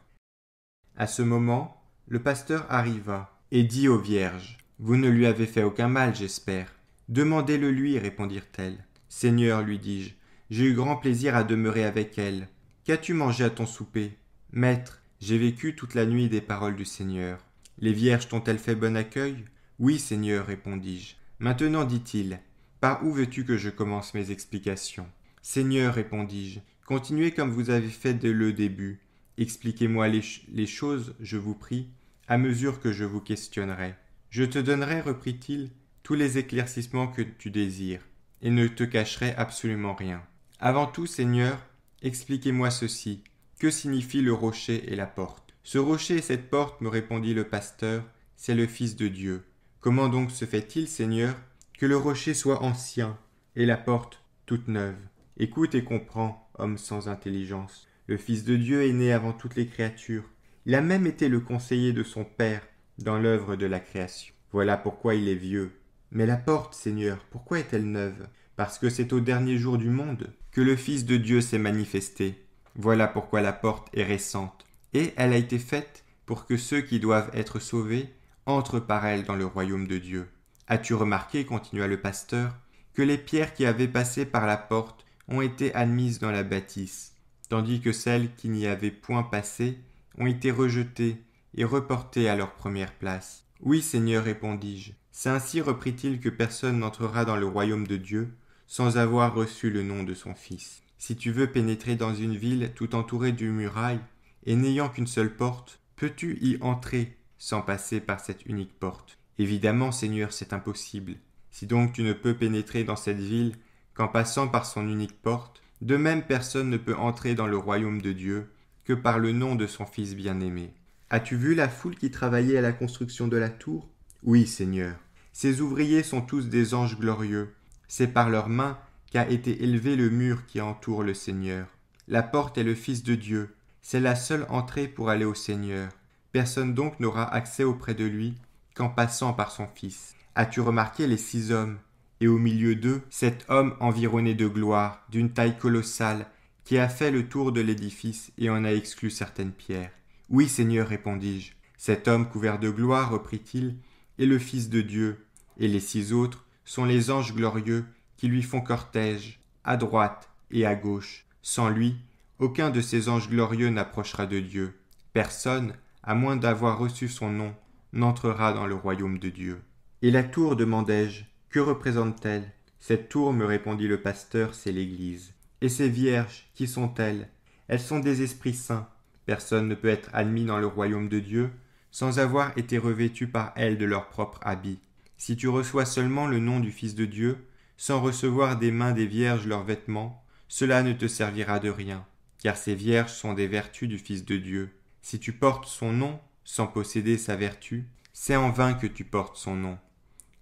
À ce moment, le pasteur arriva et dit aux vierges Vous ne lui avez fait aucun mal, j'espère. Demandez-le lui, répondirent-elles. Seigneur, lui dis-je, j'ai eu grand plaisir à demeurer avec elle. Qu'as-tu mangé à ton souper Maître, j'ai vécu toute la nuit des paroles du Seigneur. Les vierges t'ont-elles fait bon accueil Oui, Seigneur, répondis-je. Maintenant, dit-il, par où veux-tu que je commence mes explications Seigneur, répondis-je, continuez comme vous avez fait dès le début. Expliquez-moi les, les choses, je vous prie, à mesure que je vous questionnerai. Je te donnerai, reprit-il, tous les éclaircissements que tu désires, et ne te cacherai absolument rien. Avant tout, Seigneur, expliquez-moi ceci. Que signifie le rocher et la porte Ce rocher et cette porte, me répondit le pasteur, c'est le Fils de Dieu. Comment donc se fait-il, Seigneur, que le rocher soit ancien et la porte toute neuve Écoute et comprends, homme sans intelligence. Le Fils de Dieu est né avant toutes les créatures. Il a même été le conseiller de son Père dans l'œuvre de la création. Voilà pourquoi il est vieux. Mais la porte, Seigneur, pourquoi est-elle neuve Parce que c'est au dernier jour du monde que le Fils de Dieu s'est manifesté. Voilà pourquoi la porte est récente, et elle a été faite pour que ceux qui doivent être sauvés entrent par elle dans le royaume de Dieu. As-tu remarqué, continua le pasteur, que les pierres qui avaient passé par la porte ont été admises dans la bâtisse, tandis que celles qui n'y avaient point passé ont été rejetés et reportés à leur première place. Oui, Seigneur, répondis-je. C'est ainsi, reprit-il, que personne n'entrera dans le royaume de Dieu sans avoir reçu le nom de son Fils. Si tu veux pénétrer dans une ville tout entourée d'une muraille, et n'ayant qu'une seule porte, peux-tu y entrer sans passer par cette unique porte Évidemment, Seigneur, c'est impossible. Si donc tu ne peux pénétrer dans cette ville qu'en passant par son unique porte, de même personne ne peut entrer dans le royaume de Dieu que par le nom de son Fils bien-aimé. As-tu vu la foule qui travaillait à la construction de la tour Oui, Seigneur. Ces ouvriers sont tous des anges glorieux. C'est par leurs mains qu'a été élevé le mur qui entoure le Seigneur. La porte est le Fils de Dieu. C'est la seule entrée pour aller au Seigneur. Personne donc n'aura accès auprès de lui qu'en passant par son Fils. As-tu remarqué les six hommes et au milieu d'eux cet homme environné de gloire, d'une taille colossale, qui a fait le tour de l'édifice et en a exclu certaines pierres. Oui, Seigneur, répondis-je. Cet homme couvert de gloire, reprit-il, est le Fils de Dieu, et les six autres sont les anges glorieux qui lui font cortège, à droite et à gauche. Sans lui, aucun de ces anges glorieux n'approchera de Dieu. Personne, à moins d'avoir reçu son nom, n'entrera dans le royaume de Dieu. Et la tour, demandai-je, que représente-t-elle Cette tour, me répondit le pasteur, c'est l'Église. Et ces vierges, qui sont-elles Elles sont des esprits saints. Personne ne peut être admis dans le royaume de Dieu sans avoir été revêtu par elles de leur propre habit. Si tu reçois seulement le nom du Fils de Dieu, sans recevoir des mains des vierges leurs vêtements, cela ne te servira de rien, car ces vierges sont des vertus du Fils de Dieu. Si tu portes son nom, sans posséder sa vertu, c'est en vain que tu portes son nom.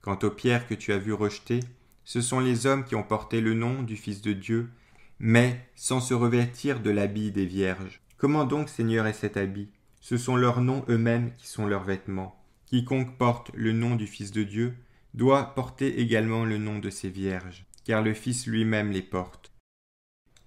Quant aux pierres que tu as vues rejetées, ce sont les hommes qui ont porté le nom du Fils de Dieu mais sans se revêtir de l'habit des vierges. Comment donc, Seigneur, est cet habit Ce sont leurs noms eux-mêmes qui sont leurs vêtements. Quiconque porte le nom du Fils de Dieu doit porter également le nom de ces vierges, car le Fils lui-même les porte.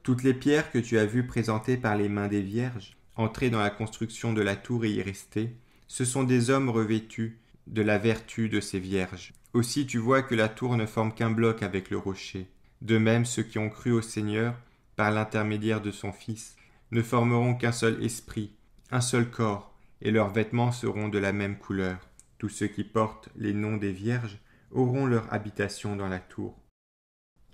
Toutes les pierres que tu as vues présentées par les mains des vierges, entrées dans la construction de la tour et y rester, ce sont des hommes revêtus de la vertu de ces vierges. Aussi tu vois que la tour ne forme qu'un bloc avec le rocher. De même, ceux qui ont cru au Seigneur, par l'intermédiaire de son Fils, ne formeront qu'un seul esprit, un seul corps, et leurs vêtements seront de la même couleur. Tous ceux qui portent les noms des vierges auront leur habitation dans la tour.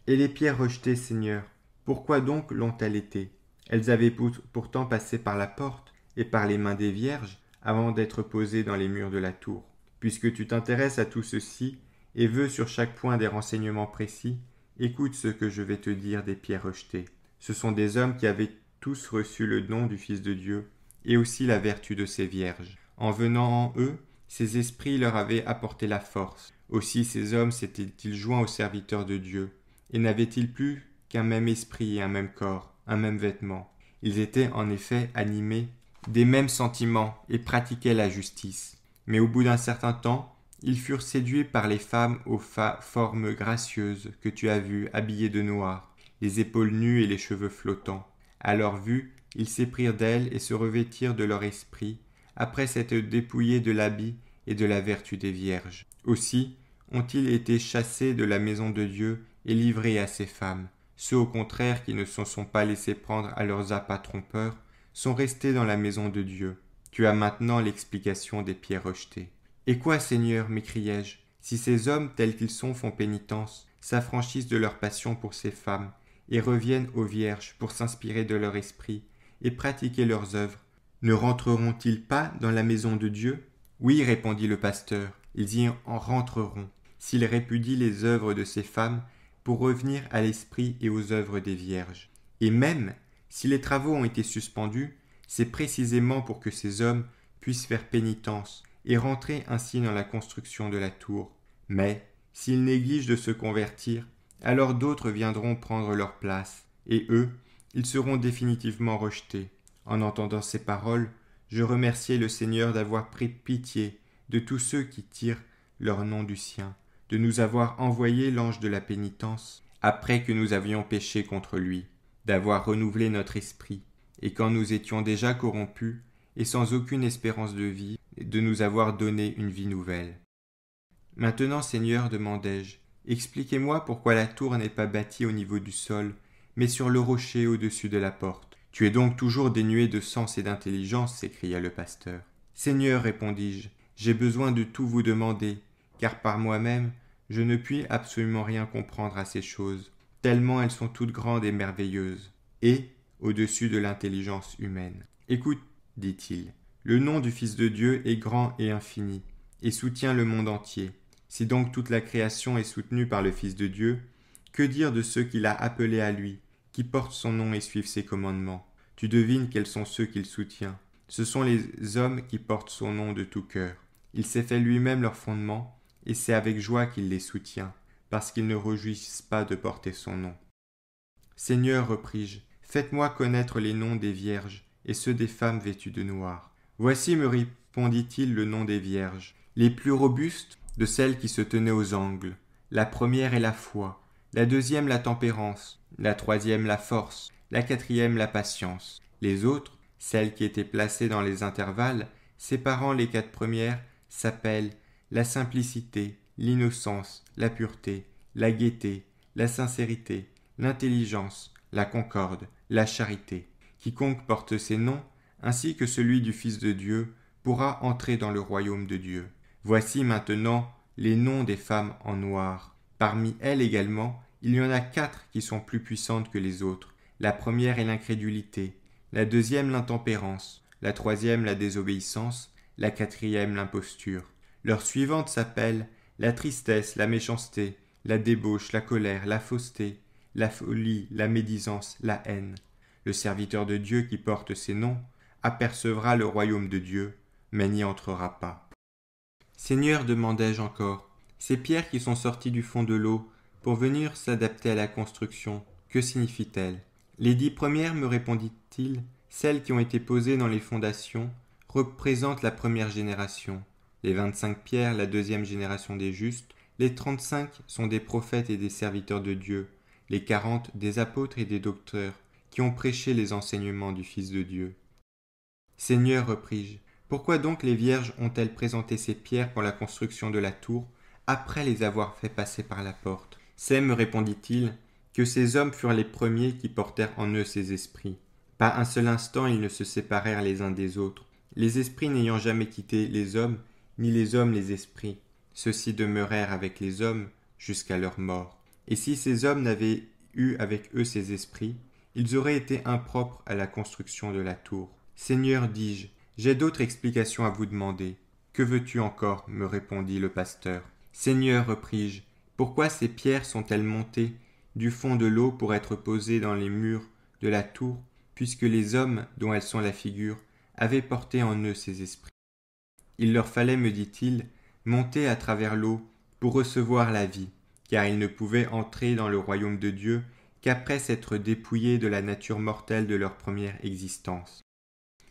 Et les pierres rejetées, Seigneur, pourquoi donc l'ont-elles été Elles avaient pourtant passé par la porte et par les mains des vierges avant d'être posées dans les murs de la tour. Puisque tu t'intéresses à tout ceci et veux sur chaque point des renseignements précis, Écoute ce que je vais te dire des pierres rejetées. Ce sont des hommes qui avaient tous reçu le don du Fils de Dieu, et aussi la vertu de ces vierges. En venant en eux, ces esprits leur avaient apporté la force. Aussi ces hommes s'étaient-ils joints aux serviteurs de Dieu, et n'avaient-ils plus qu'un même esprit et un même corps, un même vêtement. Ils étaient en effet animés des mêmes sentiments et pratiquaient la justice. Mais au bout d'un certain temps, ils furent séduits par les femmes aux formes gracieuses que tu as vues habillées de noir, les épaules nues et les cheveux flottants. À leur vue, ils s'éprirent d'elles et se revêtirent de leur esprit, après s'être dépouillés de l'habit et de la vertu des vierges. Aussi ont-ils été chassés de la maison de Dieu et livrés à ces femmes. Ceux au contraire qui ne se sont pas laissés prendre à leurs appâts trompeurs sont restés dans la maison de Dieu. Tu as maintenant l'explication des pierres rejetés. Et quoi, Seigneur, m'écriai-je, si ces hommes tels qu'ils sont font pénitence, s'affranchissent de leur passion pour ces femmes, et reviennent aux vierges pour s'inspirer de leur esprit, et pratiquer leurs œuvres, ne rentreront-ils pas dans la maison de Dieu Oui, répondit le pasteur, ils y en rentreront, s'ils répudient les œuvres de ces femmes, pour revenir à l'esprit et aux œuvres des vierges. Et même, si les travaux ont été suspendus, c'est précisément pour que ces hommes puissent faire pénitence, et rentrer ainsi dans la construction de la tour. Mais, s'ils négligent de se convertir, alors d'autres viendront prendre leur place, et eux, ils seront définitivement rejetés. En entendant ces paroles, je remerciais le Seigneur d'avoir pris pitié de tous ceux qui tirent leur nom du sien, de nous avoir envoyé l'ange de la pénitence, après que nous avions péché contre lui, d'avoir renouvelé notre esprit, et quand nous étions déjà corrompus, et sans aucune espérance de vie, de nous avoir donné une vie nouvelle. Maintenant, Seigneur, demandai-je, expliquez-moi pourquoi la tour n'est pas bâtie au niveau du sol, mais sur le rocher au-dessus de la porte. Tu es donc toujours dénué de sens et d'intelligence, s'écria le pasteur. Seigneur, répondis-je, j'ai besoin de tout vous demander, car par moi-même, je ne puis absolument rien comprendre à ces choses, tellement elles sont toutes grandes et merveilleuses, et au-dessus de l'intelligence humaine. Écoute dit-il. Le nom du Fils de Dieu est grand et infini, et soutient le monde entier. Si donc toute la création est soutenue par le Fils de Dieu, que dire de ceux qu'il a appelés à lui, qui portent son nom et suivent ses commandements Tu devines quels sont ceux qu'il soutient. Ce sont les hommes qui portent son nom de tout cœur. Il s'est fait lui-même leur fondement, et c'est avec joie qu'il les soutient, parce qu'ils ne rejouissent pas de porter son nom. Seigneur, repris-je, faites-moi connaître les noms des vierges, et ceux des femmes vêtues de noir. Voici, me répondit-il, le nom des vierges, les plus robustes de celles qui se tenaient aux angles. La première est la foi, la deuxième la tempérance, la troisième la force, la quatrième la patience. Les autres, celles qui étaient placées dans les intervalles, séparant les quatre premières, s'appellent la simplicité, l'innocence, la pureté, la gaieté, la sincérité, l'intelligence, la concorde, la charité. Quiconque porte ces noms, ainsi que celui du Fils de Dieu, pourra entrer dans le royaume de Dieu. Voici maintenant les noms des femmes en noir. Parmi elles également, il y en a quatre qui sont plus puissantes que les autres. La première est l'incrédulité, la deuxième l'intempérance, la troisième la désobéissance, la quatrième l'imposture. Leur suivante s'appelle la tristesse, la méchanceté, la débauche, la colère, la fausseté, la folie, la médisance, la haine le serviteur de Dieu qui porte ces noms, apercevra le royaume de Dieu, mais n'y entrera pas. Seigneur, demandai-je encore, ces pierres qui sont sorties du fond de l'eau, pour venir s'adapter à la construction, que signifient-elles Les dix premières, me répondit-il, celles qui ont été posées dans les fondations, représentent la première génération, les vingt-cinq pierres la deuxième génération des justes, les trente-cinq sont des prophètes et des serviteurs de Dieu, les quarante des apôtres et des docteurs, qui ont prêché les enseignements du Fils de Dieu. Seigneur, repris-je, pourquoi donc les vierges ont-elles présenté ces pierres pour la construction de la tour, après les avoir fait passer par la porte C'est, me répondit-il, que ces hommes furent les premiers qui portèrent en eux ces esprits. Pas un seul instant ils ne se séparèrent les uns des autres, les esprits n'ayant jamais quitté les hommes, ni les hommes les esprits. Ceux-ci demeurèrent avec les hommes jusqu'à leur mort. Et si ces hommes n'avaient eu avec eux ces esprits, ils auraient été impropres à la construction de la tour. Seigneur, dis-je, j'ai d'autres explications à vous demander. Que veux-tu encore me répondit le pasteur. Seigneur, repris-je, pourquoi ces pierres sont-elles montées du fond de l'eau pour être posées dans les murs de la tour, puisque les hommes dont elles sont la figure avaient porté en eux ces esprits Il leur fallait, me dit-il, monter à travers l'eau pour recevoir la vie, car ils ne pouvaient entrer dans le royaume de Dieu qu'après s'être dépouillés de la nature mortelle de leur première existence.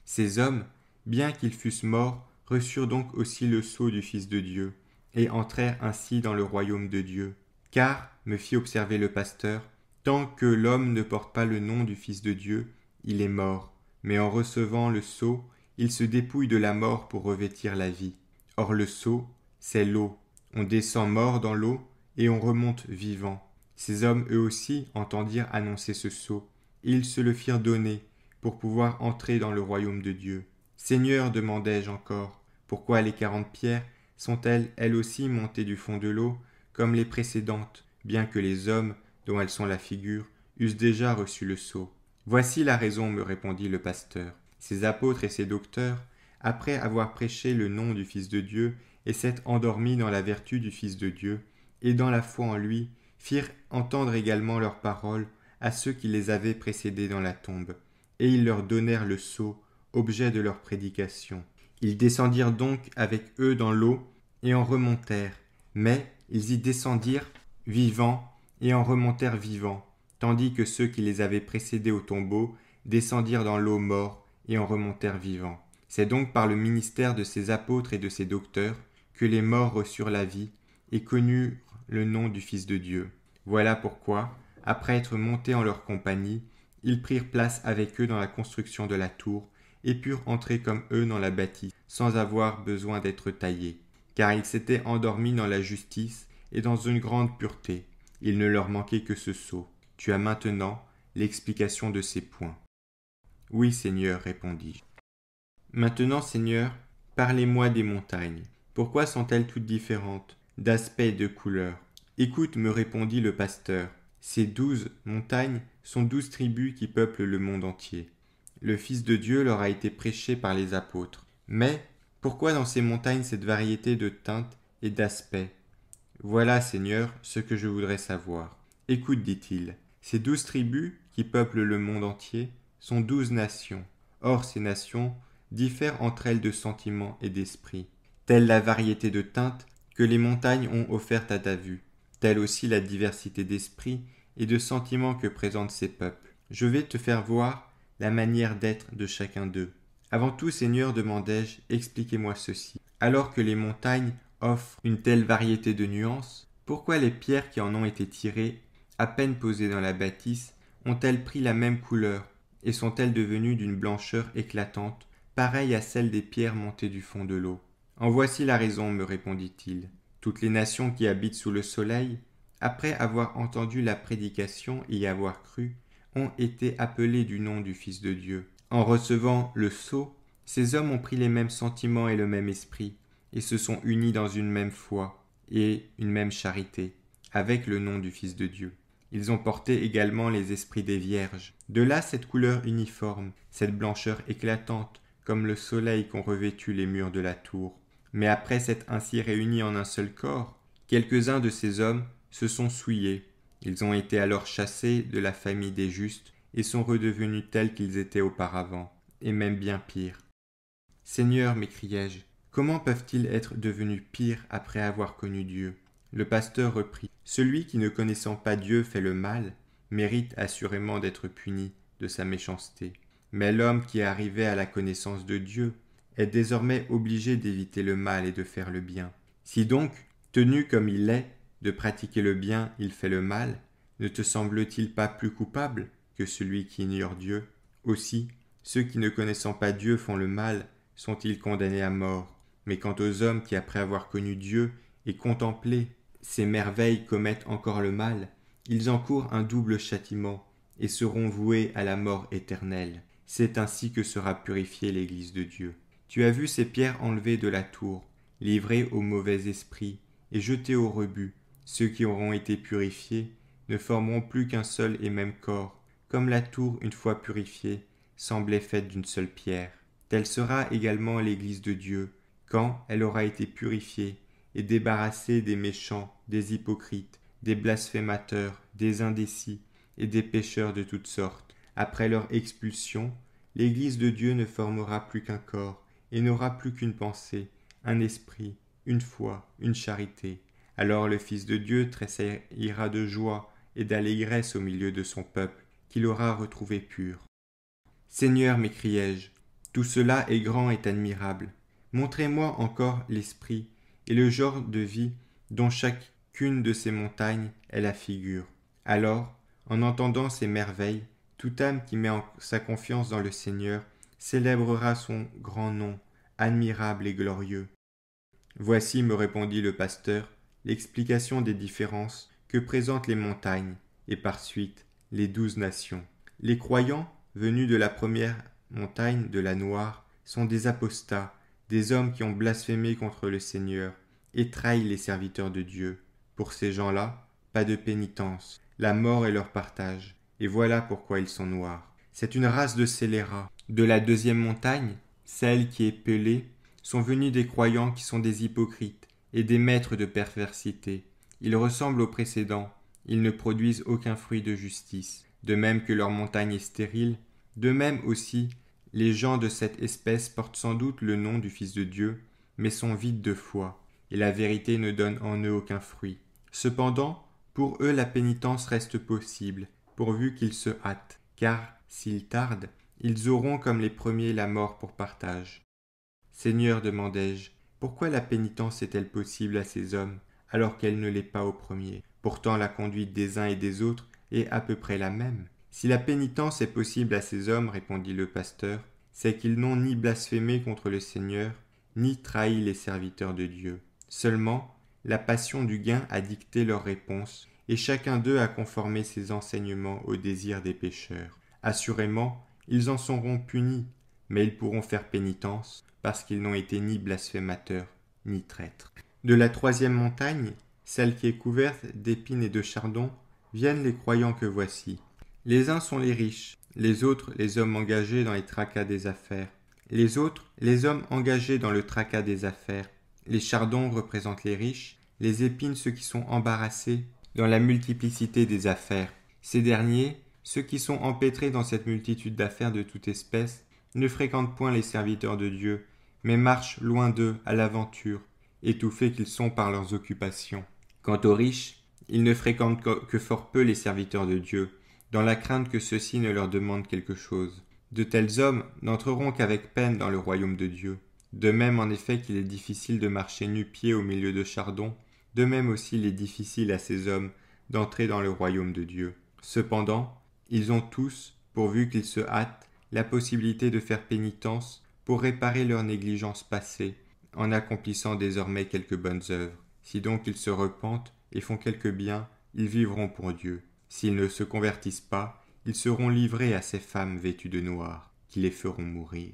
Ces hommes, bien qu'ils fussent morts, reçurent donc aussi le sceau du Fils de Dieu, et entrèrent ainsi dans le royaume de Dieu. Car, me fit observer le pasteur, tant que l'homme ne porte pas le nom du Fils de Dieu, il est mort, mais en recevant le sceau, il se dépouille de la mort pour revêtir la vie. Or le sceau, c'est l'eau. On descend mort dans l'eau et on remonte vivant. Ces hommes eux aussi entendirent annoncer ce sceau, et ils se le firent donner, pour pouvoir entrer dans le royaume de Dieu. Seigneur, demandai-je encore, pourquoi les quarante pierres sont-elles elles aussi montées du fond de l'eau, comme les précédentes, bien que les hommes, dont elles sont la figure, eussent déjà reçu le sceau Voici la raison, me répondit le pasteur. Ces apôtres et ces docteurs, après avoir prêché le nom du Fils de Dieu, et s'être endormis dans la vertu du Fils de Dieu, et dans la foi en lui, firent entendre également leurs paroles à ceux qui les avaient précédés dans la tombe, et ils leur donnèrent le sceau, objet de leur prédication. Ils descendirent donc avec eux dans l'eau, et en remontèrent, mais ils y descendirent vivants, et en remontèrent vivants, tandis que ceux qui les avaient précédés au tombeau descendirent dans l'eau morts, et en remontèrent vivants. C'est donc par le ministère de ces apôtres et de ces docteurs que les morts reçurent la vie, et connurent le nom du Fils de Dieu. Voilà pourquoi, après être montés en leur compagnie, ils prirent place avec eux dans la construction de la tour, et purent entrer comme eux dans la bâtisse, sans avoir besoin d'être taillés, car ils s'étaient endormis dans la justice et dans une grande pureté. Il ne leur manquait que ce sceau. Tu as maintenant l'explication de ces points. Oui, Seigneur, répondis-je. Maintenant, Seigneur, parlez-moi des montagnes. Pourquoi sont-elles toutes différentes, d'aspect et de couleur Écoute, me répondit le pasteur, ces douze montagnes sont douze tribus qui peuplent le monde entier. Le Fils de Dieu leur a été prêché par les apôtres. Mais pourquoi dans ces montagnes cette variété de teintes et d'aspects Voilà, Seigneur, ce que je voudrais savoir. Écoute, dit-il, ces douze tribus qui peuplent le monde entier sont douze nations. Or, ces nations diffèrent entre elles de sentiments et d'esprit, telle la variété de teintes que les montagnes ont offerte à ta vue aussi la diversité d'esprit et de sentiments que présentent ces peuples. Je vais te faire voir la manière d'être de chacun d'eux. Avant tout, Seigneur, demandai-je, expliquez-moi ceci. Alors que les montagnes offrent une telle variété de nuances, pourquoi les pierres qui en ont été tirées, à peine posées dans la bâtisse, ont-elles pris la même couleur et sont-elles devenues d'une blancheur éclatante, pareille à celle des pierres montées du fond de l'eau En voici la raison, me répondit-il toutes les nations qui habitent sous le soleil, après avoir entendu la prédication et y avoir cru, ont été appelées du nom du Fils de Dieu. En recevant le sceau, ces hommes ont pris les mêmes sentiments et le même esprit, et se sont unis dans une même foi et une même charité, avec le nom du Fils de Dieu. Ils ont porté également les esprits des vierges. De là cette couleur uniforme, cette blancheur éclatante, comme le soleil qu'ont revêtu les murs de la tour. Mais après s'être ainsi réunis en un seul corps, quelques-uns de ces hommes se sont souillés. Ils ont été alors chassés de la famille des justes et sont redevenus tels qu'ils étaient auparavant, et même bien pires. Seigneur, m'écriai-je, comment peuvent-ils être devenus pires après avoir connu Dieu Le pasteur reprit Celui qui ne connaissant pas Dieu fait le mal, mérite assurément d'être puni de sa méchanceté. Mais l'homme qui est arrivé à la connaissance de Dieu est désormais obligé d'éviter le mal et de faire le bien. Si donc, tenu comme il est, de pratiquer le bien, il fait le mal, ne te semble-t-il pas plus coupable que celui qui ignore Dieu Aussi, ceux qui ne connaissant pas Dieu font le mal, sont-ils condamnés à mort Mais quant aux hommes qui, après avoir connu Dieu et contemplé ses merveilles, commettent encore le mal, ils encourent un double châtiment et seront voués à la mort éternelle. C'est ainsi que sera purifiée l'Église de Dieu. Tu as vu ces pierres enlevées de la tour, livrées aux mauvais esprits, et jetées au rebut. Ceux qui auront été purifiés ne formeront plus qu'un seul et même corps, comme la tour, une fois purifiée, semblait faite d'une seule pierre. Telle sera également l'Église de Dieu, quand elle aura été purifiée et débarrassée des méchants, des hypocrites, des blasphémateurs, des indécis et des pécheurs de toutes sortes. Après leur expulsion, l'Église de Dieu ne formera plus qu'un corps, et n'aura plus qu'une pensée, un esprit, une foi, une charité. Alors le Fils de Dieu tressaillira de joie et d'allégresse au milieu de son peuple, qu'il aura retrouvé pur. Seigneur, m'écriai-je, tout cela est grand et admirable. Montrez-moi encore l'esprit et le genre de vie dont chacune de ces montagnes est la figure. Alors, en entendant ces merveilles, toute âme qui met en sa confiance dans le Seigneur célébrera son grand nom admirable et glorieux. Voici, me répondit le pasteur, l'explication des différences que présentent les montagnes, et par suite les douze nations. Les croyants, venus de la première montagne de la Noire, sont des apostats, des hommes qui ont blasphémé contre le Seigneur, et trahi les serviteurs de Dieu. Pour ces gens-là, pas de pénitence, la mort est leur partage, et voilà pourquoi ils sont noirs. C'est une race de scélérats. De la deuxième montagne, celles qui est pelée, sont venues des croyants qui sont des hypocrites et des maîtres de perversité. Ils ressemblent aux précédents, ils ne produisent aucun fruit de justice. De même que leur montagne est stérile, de même aussi, les gens de cette espèce portent sans doute le nom du Fils de Dieu, mais sont vides de foi, et la vérité ne donne en eux aucun fruit. Cependant, pour eux la pénitence reste possible, pourvu qu'ils se hâtent, car s'ils tardent, ils auront comme les premiers la mort pour partage. Seigneur, demandai-je, pourquoi la pénitence est-elle possible à ces hommes, alors qu'elle ne l'est pas aux premiers Pourtant la conduite des uns et des autres est à peu près la même. Si la pénitence est possible à ces hommes, répondit le pasteur, c'est qu'ils n'ont ni blasphémé contre le Seigneur, ni trahi les serviteurs de Dieu. Seulement, la passion du gain a dicté leur réponse, et chacun d'eux a conformé ses enseignements au désir des pécheurs. Assurément, ils en seront punis, mais ils pourront faire pénitence, parce qu'ils n'ont été ni blasphémateurs, ni traîtres. De la troisième montagne, celle qui est couverte d'épines et de chardons, viennent les croyants que voici. Les uns sont les riches, les autres les hommes engagés dans les tracas des affaires, les autres les hommes engagés dans le tracas des affaires. Les chardons représentent les riches, les épines ceux qui sont embarrassés dans la multiplicité des affaires. Ces derniers ceux qui sont empêtrés dans cette multitude d'affaires de toute espèce ne fréquentent point les serviteurs de Dieu, mais marchent loin d'eux à l'aventure, étouffés qu'ils sont par leurs occupations. Quant aux riches, ils ne fréquentent que fort peu les serviteurs de Dieu, dans la crainte que ceux-ci ne leur demandent quelque chose. De tels hommes n'entreront qu'avec peine dans le royaume de Dieu. De même en effet qu'il est difficile de marcher nu pied au milieu de chardons, de même aussi il est difficile à ces hommes d'entrer dans le royaume de Dieu. Cependant, ils ont tous, pourvu qu'ils se hâtent, la possibilité de faire pénitence pour réparer leur négligence passée, en accomplissant désormais quelques bonnes œuvres. Si donc ils se repentent et font quelque bien, ils vivront pour Dieu. S'ils ne se convertissent pas, ils seront livrés à ces femmes vêtues de noir, qui les feront mourir.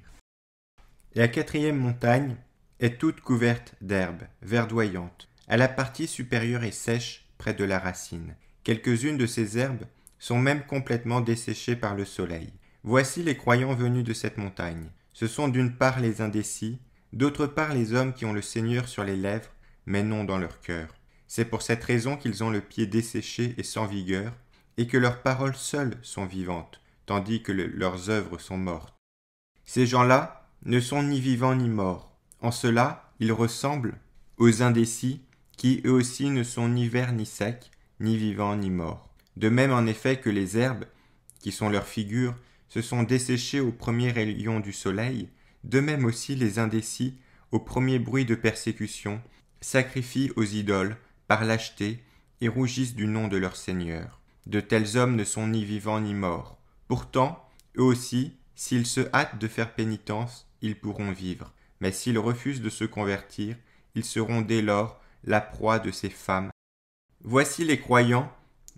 La quatrième montagne est toute couverte d'herbes, verdoyantes. À la partie supérieure est sèche, près de la racine. Quelques-unes de ces herbes sont même complètement desséchés par le soleil. Voici les croyants venus de cette montagne. Ce sont d'une part les indécis, d'autre part les hommes qui ont le Seigneur sur les lèvres, mais non dans leur cœur. C'est pour cette raison qu'ils ont le pied desséché et sans vigueur, et que leurs paroles seules sont vivantes, tandis que leurs œuvres sont mortes. Ces gens-là ne sont ni vivants ni morts. En cela, ils ressemblent aux indécis, qui eux aussi ne sont ni verts ni secs, ni vivants ni morts. De même en effet que les herbes, qui sont leurs figures, se sont desséchées au premier rayon du soleil, de même aussi les indécis, au premier bruit de persécution, sacrifient aux idoles, par lâcheté, et rougissent du nom de leur Seigneur. De tels hommes ne sont ni vivants ni morts. Pourtant, eux aussi, s'ils se hâtent de faire pénitence, ils pourront vivre. Mais s'ils refusent de se convertir, ils seront dès lors la proie de ces femmes. Voici les croyants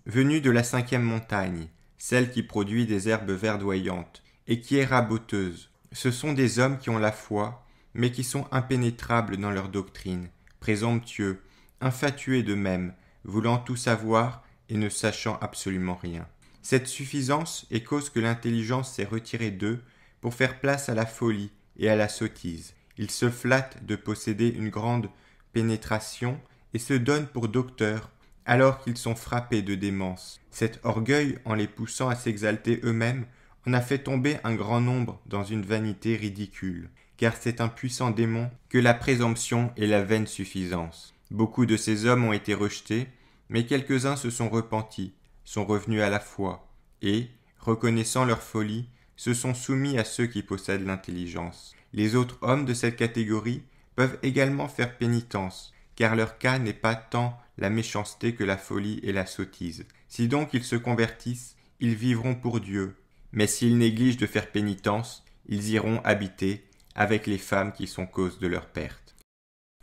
Venus de la cinquième montagne, celle qui produit des herbes verdoyantes, et qui est raboteuse. Ce sont des hommes qui ont la foi, mais qui sont impénétrables dans leur doctrine, présomptueux, infatués d'eux-mêmes, voulant tout savoir et ne sachant absolument rien. Cette suffisance est cause que l'intelligence s'est retirée d'eux pour faire place à la folie et à la sottise. Ils se flattent de posséder une grande pénétration et se donnent pour docteurs alors qu'ils sont frappés de démence. Cet orgueil, en les poussant à s'exalter eux-mêmes, en a fait tomber un grand nombre dans une vanité ridicule, car c'est un puissant démon que la présomption et la vaine suffisance. Beaucoup de ces hommes ont été rejetés, mais quelques-uns se sont repentis, sont revenus à la foi, et, reconnaissant leur folie, se sont soumis à ceux qui possèdent l'intelligence. Les autres hommes de cette catégorie peuvent également faire pénitence, car leur cas n'est pas tant la méchanceté que la folie et la sottise. Si donc ils se convertissent, ils vivront pour Dieu. Mais s'ils négligent de faire pénitence, ils iront habiter avec les femmes qui sont cause de leur perte.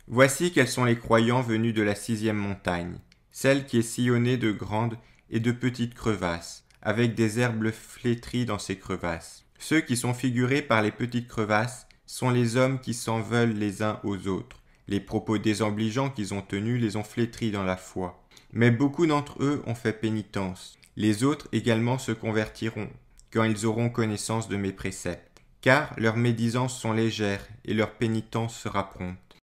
Voici quels sont les croyants venus de la sixième montagne, celle qui est sillonnée de grandes et de petites crevasses, avec des herbes flétries dans ces crevasses. Ceux qui sont figurés par les petites crevasses sont les hommes qui s'en veulent les uns aux autres. Les propos désobligeants qu'ils ont tenus les ont flétris dans la foi. Mais beaucoup d'entre eux ont fait pénitence. Les autres également se convertiront, quand ils auront connaissance de mes préceptes. Car leurs médisances sont légères, et leur pénitence sera prompte.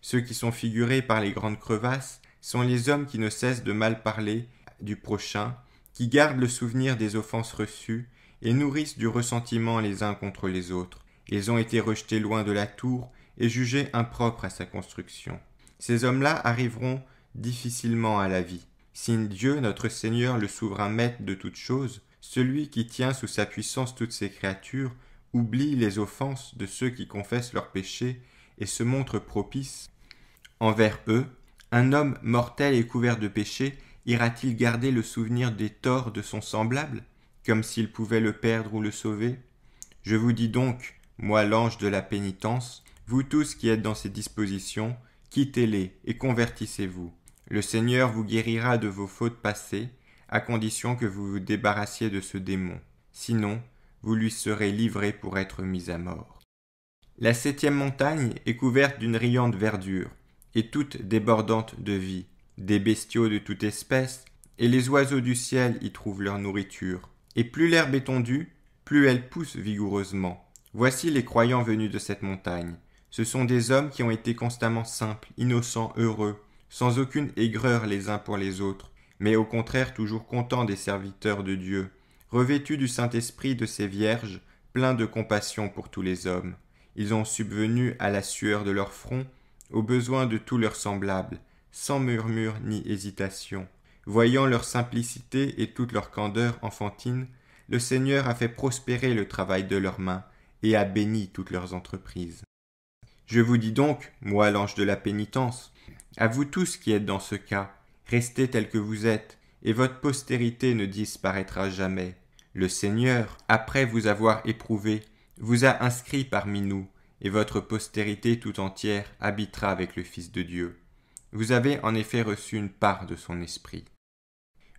Ceux qui sont figurés par les grandes crevasses sont les hommes qui ne cessent de mal parler du prochain, qui gardent le souvenir des offenses reçues, et nourrissent du ressentiment les uns contre les autres. Ils ont été rejetés loin de la tour, et jugé impropre à sa construction. Ces hommes-là arriveront difficilement à la vie. Si Dieu, notre Seigneur, le souverain maître de toutes choses, celui qui tient sous sa puissance toutes ses créatures, oublie les offenses de ceux qui confessent leurs péchés et se montre propice envers eux, un homme mortel et couvert de péché ira-t-il garder le souvenir des torts de son semblable, comme s'il pouvait le perdre ou le sauver Je vous dis donc, moi l'ange de la pénitence, vous tous qui êtes dans ces dispositions, quittez-les et convertissez-vous. Le Seigneur vous guérira de vos fautes passées, à condition que vous vous débarrassiez de ce démon. Sinon, vous lui serez livrés pour être mis à mort. La septième montagne est couverte d'une riante verdure, et toute débordante de vie. Des bestiaux de toute espèce, et les oiseaux du ciel y trouvent leur nourriture. Et plus l'herbe est tendue, plus elle pousse vigoureusement. Voici les croyants venus de cette montagne. Ce sont des hommes qui ont été constamment simples, innocents, heureux, sans aucune aigreur les uns pour les autres, mais au contraire toujours contents des serviteurs de Dieu, revêtus du Saint-Esprit de ces vierges, pleins de compassion pour tous les hommes. Ils ont subvenu à la sueur de leur front, aux besoins de tous leurs semblables, sans murmure ni hésitation. Voyant leur simplicité et toute leur candeur enfantine, le Seigneur a fait prospérer le travail de leurs mains et a béni toutes leurs entreprises. Je vous dis donc, moi l'ange de la pénitence, à vous tous qui êtes dans ce cas, restez tels que vous êtes, et votre postérité ne disparaîtra jamais. Le Seigneur, après vous avoir éprouvé, vous a inscrit parmi nous, et votre postérité tout entière habitera avec le Fils de Dieu. Vous avez en effet reçu une part de son esprit.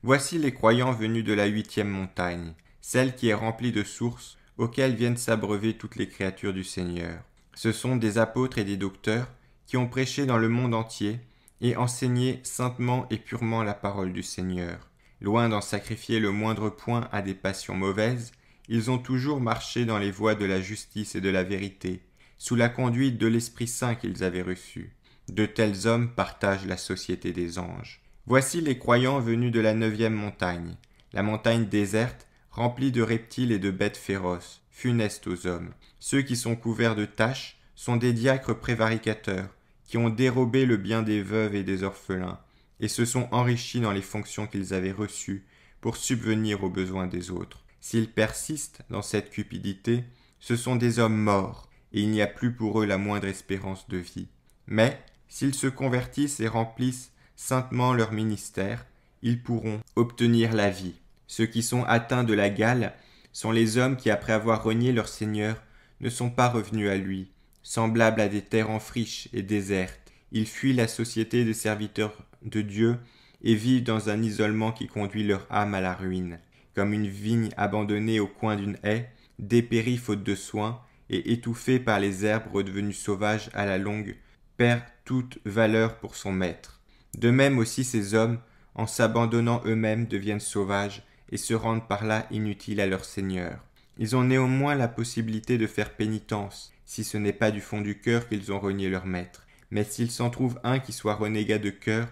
Voici les croyants venus de la huitième montagne, celle qui est remplie de sources, auxquelles viennent s'abreuver toutes les créatures du Seigneur. Ce sont des apôtres et des docteurs qui ont prêché dans le monde entier et enseigné saintement et purement la parole du Seigneur. Loin d'en sacrifier le moindre point à des passions mauvaises, ils ont toujours marché dans les voies de la justice et de la vérité, sous la conduite de l'Esprit Saint qu'ils avaient reçu. De tels hommes partagent la société des anges. Voici les croyants venus de la neuvième montagne, la montagne déserte, remplie de reptiles et de bêtes féroces, funestes aux hommes, ceux qui sont couverts de taches sont des diacres prévaricateurs, qui ont dérobé le bien des veuves et des orphelins, et se sont enrichis dans les fonctions qu'ils avaient reçues pour subvenir aux besoins des autres. S'ils persistent dans cette cupidité, ce sont des hommes morts, et il n'y a plus pour eux la moindre espérance de vie. Mais, s'ils se convertissent et remplissent saintement leur ministère, ils pourront obtenir la vie. Ceux qui sont atteints de la gale sont les hommes qui, après avoir renié leur Seigneur, ne sont pas revenus à lui. Semblables à des terres en friche et désertes, ils fuient la société des serviteurs de Dieu et vivent dans un isolement qui conduit leur âme à la ruine. Comme une vigne abandonnée au coin d'une haie, dépérit faute de soins et étouffée par les herbes redevenues sauvages à la longue, perd toute valeur pour son maître. De même aussi ces hommes, en s'abandonnant eux-mêmes, deviennent sauvages et se rendent par là inutiles à leur Seigneur. Ils ont néanmoins la possibilité de faire pénitence, si ce n'est pas du fond du cœur qu'ils ont renié leur maître. Mais s'il s'en trouve un qui soit renégat de cœur,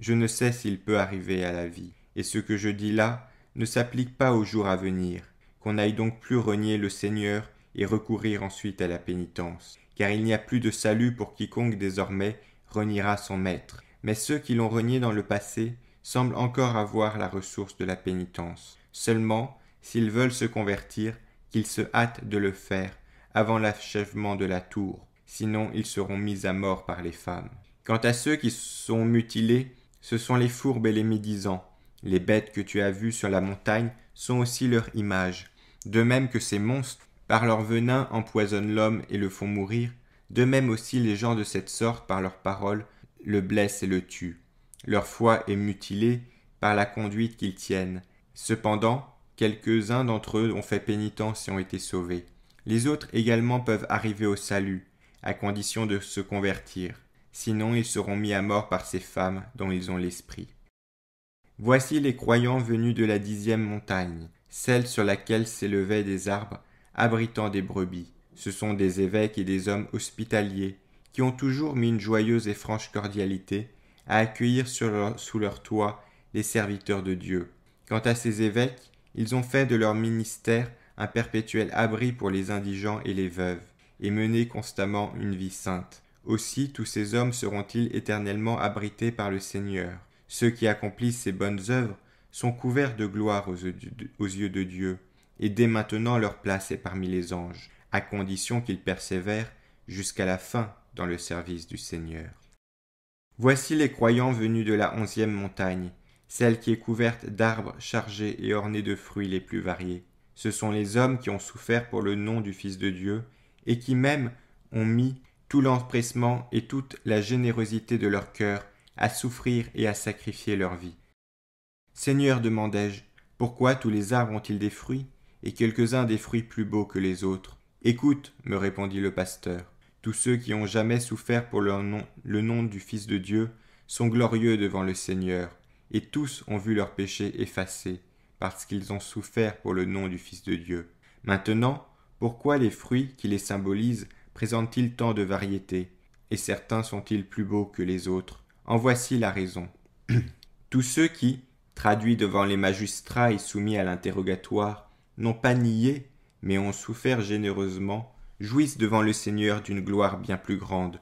je ne sais s'il peut arriver à la vie. Et ce que je dis là ne s'applique pas au jour à venir, qu'on n'aille donc plus renier le Seigneur et recourir ensuite à la pénitence, car il n'y a plus de salut pour quiconque désormais reniera son maître. Mais ceux qui l'ont renié dans le passé semblent encore avoir la ressource de la pénitence. Seulement, s'ils veulent se convertir, qu'ils se hâtent de le faire avant l'achèvement de la tour, sinon ils seront mis à mort par les femmes. Quant à ceux qui sont mutilés, ce sont les fourbes et les médisants. Les bêtes que tu as vues sur la montagne sont aussi leur image. De même que ces monstres, par leur venin, empoisonnent l'homme et le font mourir, de même aussi les gens de cette sorte, par leurs paroles, le blessent et le tuent. Leur foi est mutilée par la conduite qu'ils tiennent. Cependant, Quelques-uns d'entre eux ont fait pénitence et ont été sauvés. Les autres également peuvent arriver au salut, à condition de se convertir, sinon ils seront mis à mort par ces femmes dont ils ont l'esprit. Voici les croyants venus de la dixième montagne, celle sur laquelle s'élevaient des arbres abritant des brebis. Ce sont des évêques et des hommes hospitaliers, qui ont toujours mis une joyeuse et franche cordialité à accueillir sous leur toit les serviteurs de Dieu. Quant à ces évêques, ils ont fait de leur ministère un perpétuel abri pour les indigents et les veuves, et mené constamment une vie sainte. Aussi tous ces hommes seront-ils éternellement abrités par le Seigneur. Ceux qui accomplissent ces bonnes œuvres sont couverts de gloire aux yeux de Dieu, et dès maintenant leur place est parmi les anges, à condition qu'ils persévèrent jusqu'à la fin dans le service du Seigneur. Voici les croyants venus de la onzième montagne, celle qui est couverte d'arbres chargés et ornés de fruits les plus variés. Ce sont les hommes qui ont souffert pour le nom du Fils de Dieu, et qui même ont mis tout l'empressement et toute la générosité de leur cœur à souffrir et à sacrifier leur vie. Seigneur, demandai-je, pourquoi tous les arbres ont-ils des fruits, et quelques-uns des fruits plus beaux que les autres Écoute, me répondit le pasteur, tous ceux qui ont jamais souffert pour leur nom, le nom du Fils de Dieu sont glorieux devant le Seigneur, et tous ont vu leurs péchés effacés, parce qu'ils ont souffert pour le nom du Fils de Dieu. Maintenant, pourquoi les fruits qui les symbolisent présentent-ils tant de variétés, et certains sont-ils plus beaux que les autres En voici la raison. Tous ceux qui, traduits devant les magistrats et soumis à l'interrogatoire, n'ont pas nié, mais ont souffert généreusement, jouissent devant le Seigneur d'une gloire bien plus grande.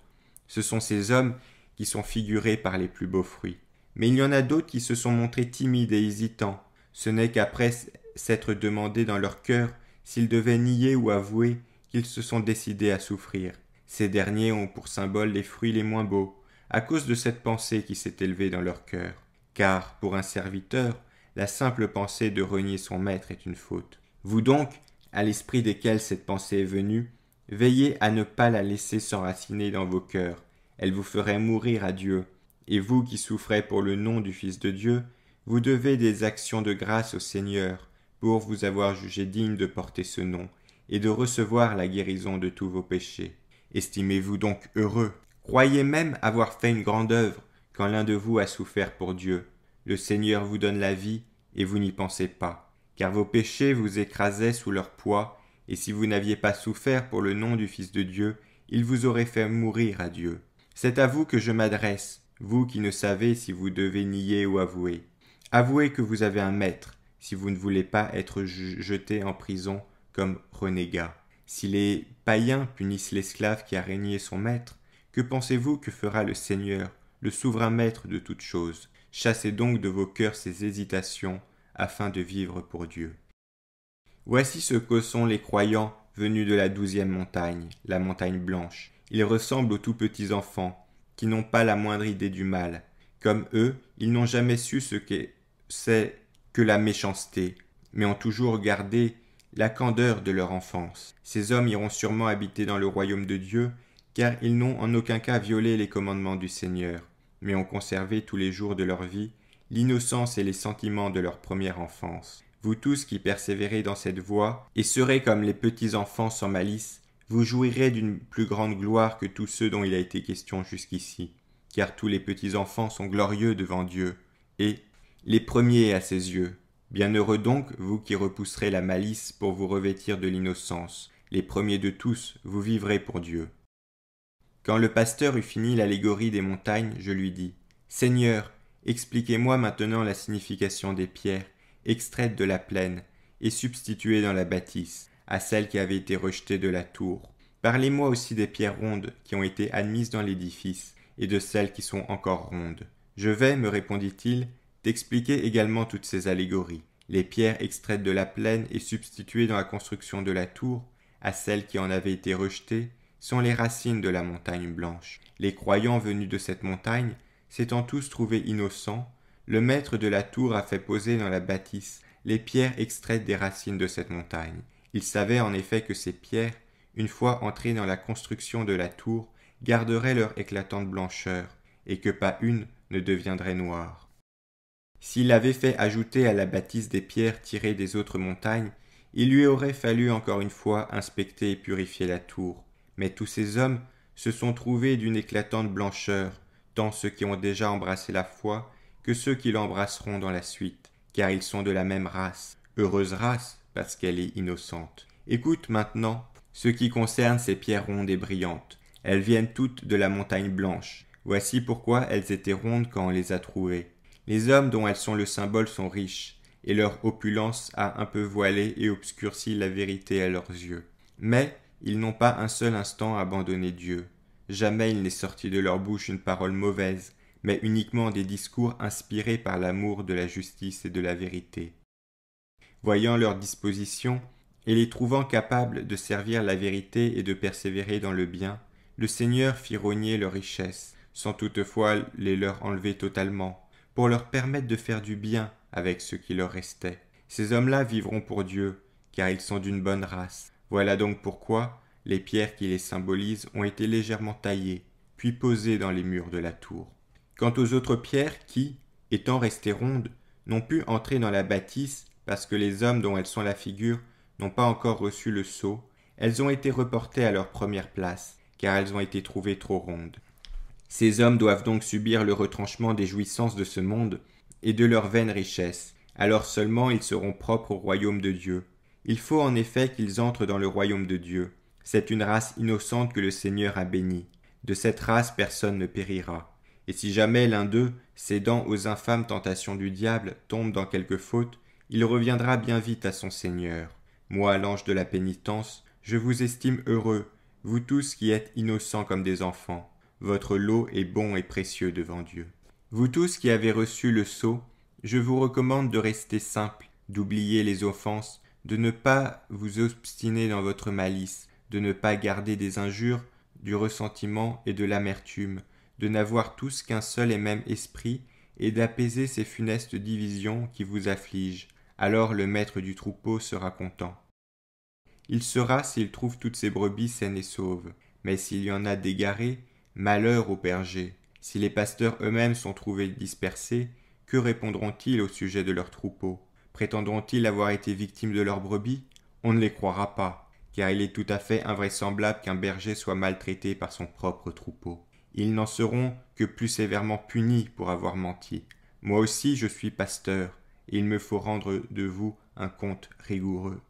Ce sont ces hommes qui sont figurés par les plus beaux fruits. Mais il y en a d'autres qui se sont montrés timides et hésitants. Ce n'est qu'après s'être demandé dans leur cœur s'ils devaient nier ou avouer qu'ils se sont décidés à souffrir. Ces derniers ont pour symbole les fruits les moins beaux, à cause de cette pensée qui s'est élevée dans leur cœur. Car, pour un serviteur, la simple pensée de renier son maître est une faute. Vous donc, à l'esprit desquels cette pensée est venue, veillez à ne pas la laisser s'enraciner dans vos cœurs. Elle vous ferait mourir à Dieu, et vous qui souffrez pour le nom du Fils de Dieu, vous devez des actions de grâce au Seigneur pour vous avoir jugé digne de porter ce nom et de recevoir la guérison de tous vos péchés. Estimez-vous donc heureux. Croyez même avoir fait une grande œuvre quand l'un de vous a souffert pour Dieu. Le Seigneur vous donne la vie et vous n'y pensez pas, car vos péchés vous écrasaient sous leur poids, et si vous n'aviez pas souffert pour le nom du Fils de Dieu, il vous aurait fait mourir à Dieu. C'est à vous que je m'adresse, vous qui ne savez si vous devez nier ou avouer. Avouez que vous avez un maître, si vous ne voulez pas être jeté en prison comme renégat. Si les païens punissent l'esclave qui a régné son maître, que pensez-vous que fera le Seigneur, le souverain maître de toutes choses Chassez donc de vos cœurs ces hésitations, afin de vivre pour Dieu. Voici ce que sont les croyants venus de la douzième montagne, la montagne blanche. Ils ressemblent aux tout petits enfants, qui n'ont pas la moindre idée du mal. Comme eux, ils n'ont jamais su ce que c'est que la méchanceté, mais ont toujours gardé la candeur de leur enfance. Ces hommes iront sûrement habiter dans le royaume de Dieu, car ils n'ont en aucun cas violé les commandements du Seigneur, mais ont conservé tous les jours de leur vie l'innocence et les sentiments de leur première enfance. Vous tous qui persévérez dans cette voie, et serez comme les petits enfants sans malice, vous jouirez d'une plus grande gloire que tous ceux dont il a été question jusqu'ici, car tous les petits enfants sont glorieux devant Dieu, et les premiers à ses yeux. Bienheureux donc, vous qui repousserez la malice pour vous revêtir de l'innocence, les premiers de tous, vous vivrez pour Dieu. Quand le pasteur eut fini l'allégorie des montagnes, je lui dis. Seigneur, expliquez-moi maintenant la signification des pierres, extraites de la plaine, et substituées dans la bâtisse à celles qui avaient été rejetées de la tour. Parlez-moi aussi des pierres rondes qui ont été admises dans l'édifice, et de celles qui sont encore rondes. Je vais, me répondit-il, t'expliquer également toutes ces allégories. Les pierres extraites de la plaine et substituées dans la construction de la tour, à celles qui en avaient été rejetées, sont les racines de la montagne blanche. Les croyants venus de cette montagne, s'étant tous trouvés innocents, le maître de la tour a fait poser dans la bâtisse les pierres extraites des racines de cette montagne. Il savait en effet que ces pierres, une fois entrées dans la construction de la tour, garderaient leur éclatante blancheur, et que pas une ne deviendrait noire. S'il avait fait ajouter à la bâtisse des pierres tirées des autres montagnes, il lui aurait fallu encore une fois inspecter et purifier la tour. Mais tous ces hommes se sont trouvés d'une éclatante blancheur, tant ceux qui ont déjà embrassé la foi que ceux qui l'embrasseront dans la suite, car ils sont de la même race, heureuse race, parce qu'elle est innocente. Écoute maintenant ce qui concerne ces pierres rondes et brillantes. Elles viennent toutes de la montagne blanche. Voici pourquoi elles étaient rondes quand on les a trouvées. Les hommes dont elles sont le symbole sont riches, et leur opulence a un peu voilé et obscurci la vérité à leurs yeux. Mais ils n'ont pas un seul instant abandonné Dieu. Jamais il n'est sorti de leur bouche une parole mauvaise, mais uniquement des discours inspirés par l'amour de la justice et de la vérité voyant leurs dispositions, et les trouvant capables de servir la vérité et de persévérer dans le bien, le Seigneur fit rogner leurs richesses, sans toutefois les leur enlever totalement, pour leur permettre de faire du bien avec ce qui leur restait. Ces hommes-là vivront pour Dieu, car ils sont d'une bonne race. Voilà donc pourquoi les pierres qui les symbolisent ont été légèrement taillées, puis posées dans les murs de la tour. Quant aux autres pierres qui, étant restées rondes, n'ont pu entrer dans la bâtisse parce que les hommes dont elles sont la figure n'ont pas encore reçu le sceau, elles ont été reportées à leur première place, car elles ont été trouvées trop rondes. Ces hommes doivent donc subir le retranchement des jouissances de ce monde et de leurs vaines richesses, alors seulement ils seront propres au royaume de Dieu. Il faut en effet qu'ils entrent dans le royaume de Dieu. C'est une race innocente que le Seigneur a bénie. De cette race personne ne périra. Et si jamais l'un d'eux, cédant aux infâmes tentations du diable, tombe dans quelque faute, il reviendra bien vite à son Seigneur. Moi, l'ange de la pénitence, je vous estime heureux, vous tous qui êtes innocents comme des enfants. Votre lot est bon et précieux devant Dieu. Vous tous qui avez reçu le sceau, je vous recommande de rester simple, d'oublier les offenses, de ne pas vous obstiner dans votre malice, de ne pas garder des injures, du ressentiment et de l'amertume, de n'avoir tous qu'un seul et même esprit, et d'apaiser ces funestes divisions qui vous affligent, alors le maître du troupeau sera content. Il sera s'il trouve toutes ses brebis saines et sauves, mais s'il y en a d'égarées, malheur au berger. Si les pasteurs eux-mêmes sont trouvés dispersés, que répondront-ils au sujet de leurs troupeaux Prétendront-ils avoir été victimes de leurs brebis On ne les croira pas, car il est tout à fait invraisemblable qu'un berger soit maltraité par son propre troupeau. Ils n'en seront que plus sévèrement punis pour avoir menti. Moi aussi je suis pasteur, il me faut rendre de vous un compte rigoureux.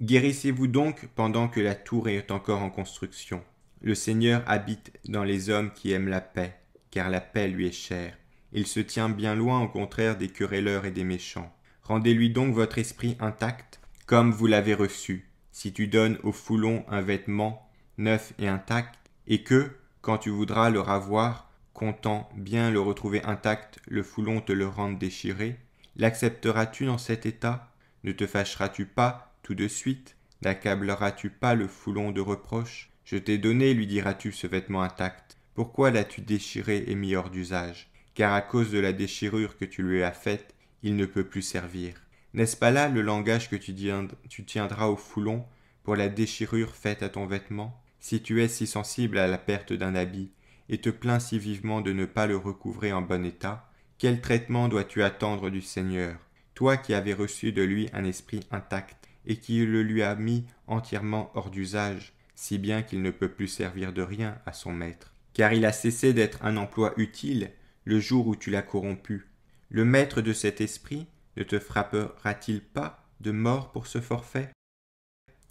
Guérissez-vous donc pendant que la tour est encore en construction. Le Seigneur habite dans les hommes qui aiment la paix, car la paix lui est chère. Il se tient bien loin au contraire des querelleurs et des méchants. Rendez-lui donc votre esprit intact, comme vous l'avez reçu. Si tu donnes au foulon un vêtement neuf et intact, et que, quand tu voudras le ravoir, comptant bien le retrouver intact, le foulon te le rende déchiré, L'accepteras-tu dans cet état Ne te fâcheras-tu pas tout de suite N'accableras-tu pas le foulon de reproches Je t'ai donné, lui diras-tu, ce vêtement intact. Pourquoi l'as-tu déchiré et mis hors d'usage Car à cause de la déchirure que tu lui as faite, il ne peut plus servir. N'est-ce pas là le langage que tu tiendras au foulon pour la déchirure faite à ton vêtement Si tu es si sensible à la perte d'un habit, et te plains si vivement de ne pas le recouvrer en bon état, quel traitement dois-tu attendre du Seigneur, toi qui avais reçu de lui un esprit intact, et qui le lui a mis entièrement hors d'usage, si bien qu'il ne peut plus servir de rien à son maître Car il a cessé d'être un emploi utile le jour où tu l'as corrompu. Le maître de cet esprit ne te frappera-t-il pas de mort pour ce forfait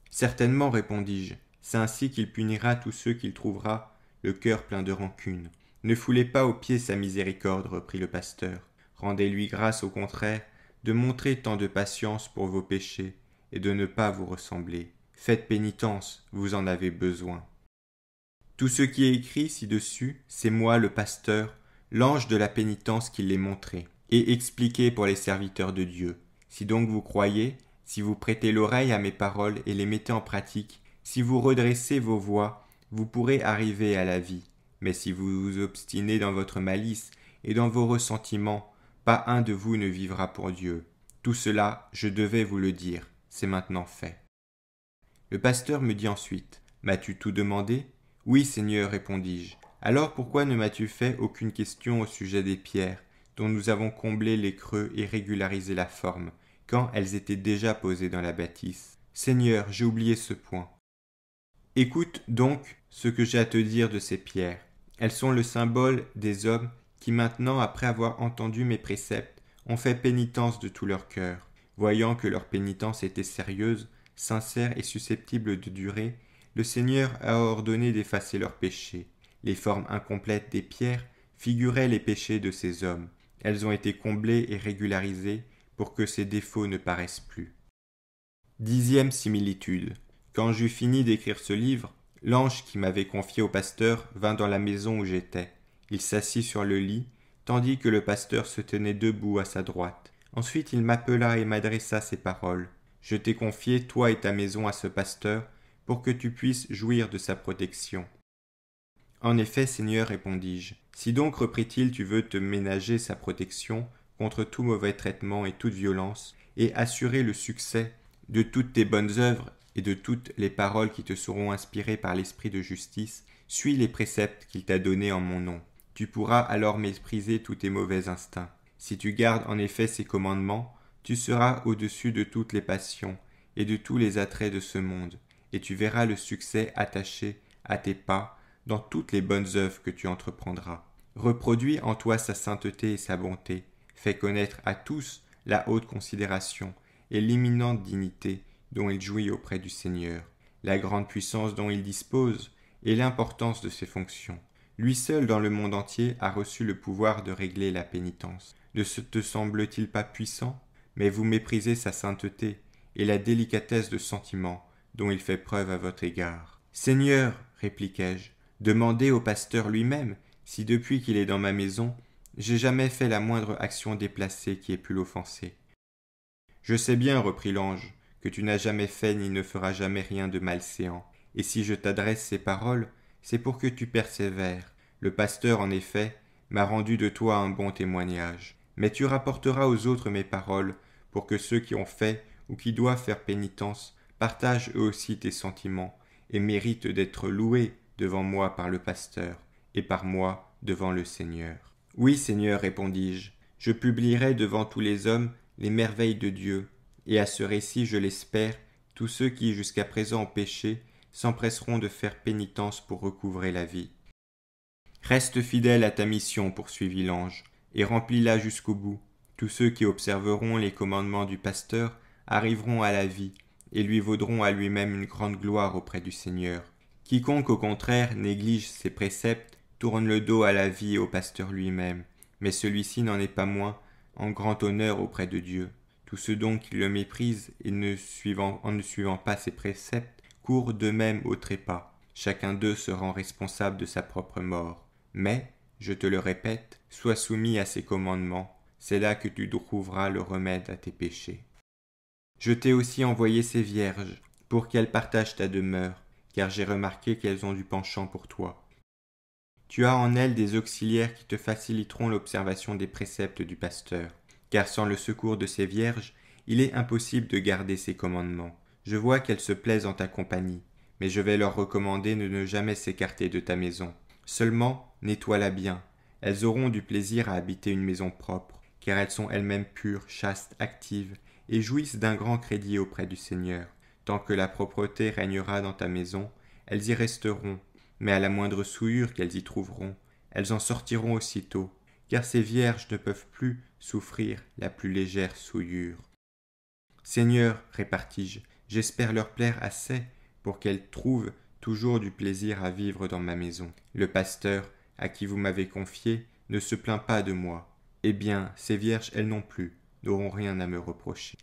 Certainement, répondis-je, c'est ainsi qu'il punira tous ceux qu'il trouvera, le cœur plein de rancune. Ne foulez pas aux pieds sa miséricorde, reprit le pasteur. Rendez-lui grâce au contraire de montrer tant de patience pour vos péchés et de ne pas vous ressembler. Faites pénitence, vous en avez besoin. Tout ce qui est écrit ci-dessus, c'est moi le pasteur, l'ange de la pénitence qui l'ai montré, et expliqué pour les serviteurs de Dieu. Si donc vous croyez, si vous prêtez l'oreille à mes paroles et les mettez en pratique, si vous redressez vos voies, vous pourrez arriver à la vie. Mais si vous vous obstinez dans votre malice et dans vos ressentiments, pas un de vous ne vivra pour Dieu. Tout cela, je devais vous le dire, c'est maintenant fait. Le pasteur me dit ensuite. M'as-tu tout demandé Oui, Seigneur, répondis-je. Alors pourquoi ne m'as-tu fait aucune question au sujet des pierres, dont nous avons comblé les creux et régularisé la forme, quand elles étaient déjà posées dans la bâtisse Seigneur, j'ai oublié ce point. Écoute donc ce que j'ai à te dire de ces pierres. Elles sont le symbole des hommes qui maintenant, après avoir entendu mes préceptes, ont fait pénitence de tout leur cœur. Voyant que leur pénitence était sérieuse, sincère et susceptible de durer, le Seigneur a ordonné d'effacer leurs péchés. Les formes incomplètes des pierres figuraient les péchés de ces hommes. Elles ont été comblées et régularisées pour que ces défauts ne paraissent plus. Dixième similitude. Quand j'eus fini d'écrire ce livre, L'ange qui m'avait confié au pasteur vint dans la maison où j'étais. Il s'assit sur le lit, tandis que le pasteur se tenait debout à sa droite. Ensuite il m'appela et m'adressa ces paroles. Je t'ai confié, toi et ta maison, à ce pasteur, pour que tu puisses jouir de sa protection. En effet, Seigneur, répondis-je. Si donc, reprit-il, tu veux te ménager sa protection contre tout mauvais traitement et toute violence, et assurer le succès de toutes tes bonnes œuvres, et de toutes les paroles qui te seront inspirées par l'esprit de justice, suis les préceptes qu'il t'a donnés en mon nom. Tu pourras alors mépriser tous tes mauvais instincts. Si tu gardes en effet ses commandements, tu seras au-dessus de toutes les passions et de tous les attraits de ce monde, et tu verras le succès attaché à tes pas dans toutes les bonnes œuvres que tu entreprendras. Reproduis en toi sa sainteté et sa bonté, fais connaître à tous la haute considération et l'imminente dignité dont il jouit auprès du Seigneur, la grande puissance dont il dispose et l'importance de ses fonctions. Lui seul dans le monde entier a reçu le pouvoir de régler la pénitence. Ne se te semble-t-il pas puissant Mais vous méprisez sa sainteté et la délicatesse de sentiment dont il fait preuve à votre égard. Seigneur, répliquai-je, demandez au pasteur lui-même si depuis qu'il est dans ma maison, j'ai jamais fait la moindre action déplacée qui ait pu l'offenser. Je sais bien, reprit l'ange, que tu n'as jamais fait ni ne feras jamais rien de malséant. Et si je t'adresse ces paroles, c'est pour que tu persévères. Le pasteur, en effet, m'a rendu de toi un bon témoignage. Mais tu rapporteras aux autres mes paroles, pour que ceux qui ont fait ou qui doivent faire pénitence partagent eux aussi tes sentiments, et méritent d'être loués devant moi par le pasteur, et par moi devant le Seigneur. Oui, Seigneur, répondis-je, je publierai devant tous les hommes les merveilles de Dieu, et à ce récit, je l'espère, tous ceux qui jusqu'à présent ont péché s'empresseront de faire pénitence pour recouvrer la vie. Reste fidèle à ta mission, poursuivit l'ange, et remplis-la jusqu'au bout. Tous ceux qui observeront les commandements du pasteur arriveront à la vie, et lui vaudront à lui-même une grande gloire auprès du Seigneur. Quiconque, au contraire, néglige ses préceptes, tourne le dos à la vie et au pasteur lui-même, mais celui-ci n'en est pas moins en grand honneur auprès de Dieu. Tous ceux donc qui le méprisent et ne suivant, en ne suivant pas ses préceptes courent d'eux-mêmes au trépas. Chacun d'eux se rend responsable de sa propre mort. Mais, je te le répète, sois soumis à ses commandements. C'est là que tu trouveras le remède à tes péchés. Je t'ai aussi envoyé ces vierges, pour qu'elles partagent ta demeure, car j'ai remarqué qu'elles ont du penchant pour toi. Tu as en elles des auxiliaires qui te faciliteront l'observation des préceptes du pasteur car sans le secours de ces vierges, il est impossible de garder ses commandements. Je vois qu'elles se plaisent en ta compagnie, mais je vais leur recommander de ne jamais s'écarter de ta maison. Seulement, nettoie-la bien. Elles auront du plaisir à habiter une maison propre, car elles sont elles-mêmes pures, chastes, actives, et jouissent d'un grand crédit auprès du Seigneur. Tant que la propreté règnera dans ta maison, elles y resteront, mais à la moindre souillure qu'elles y trouveront, elles en sortiront aussitôt, car ces vierges ne peuvent plus souffrir la plus légère souillure. Seigneur, répartis-je, j'espère leur plaire assez pour qu'elles trouvent toujours du plaisir à vivre dans ma maison. Le pasteur, à qui vous m'avez confié, ne se plaint pas de moi. Eh bien, ces vierges, elles non plus, n'auront rien à me reprocher.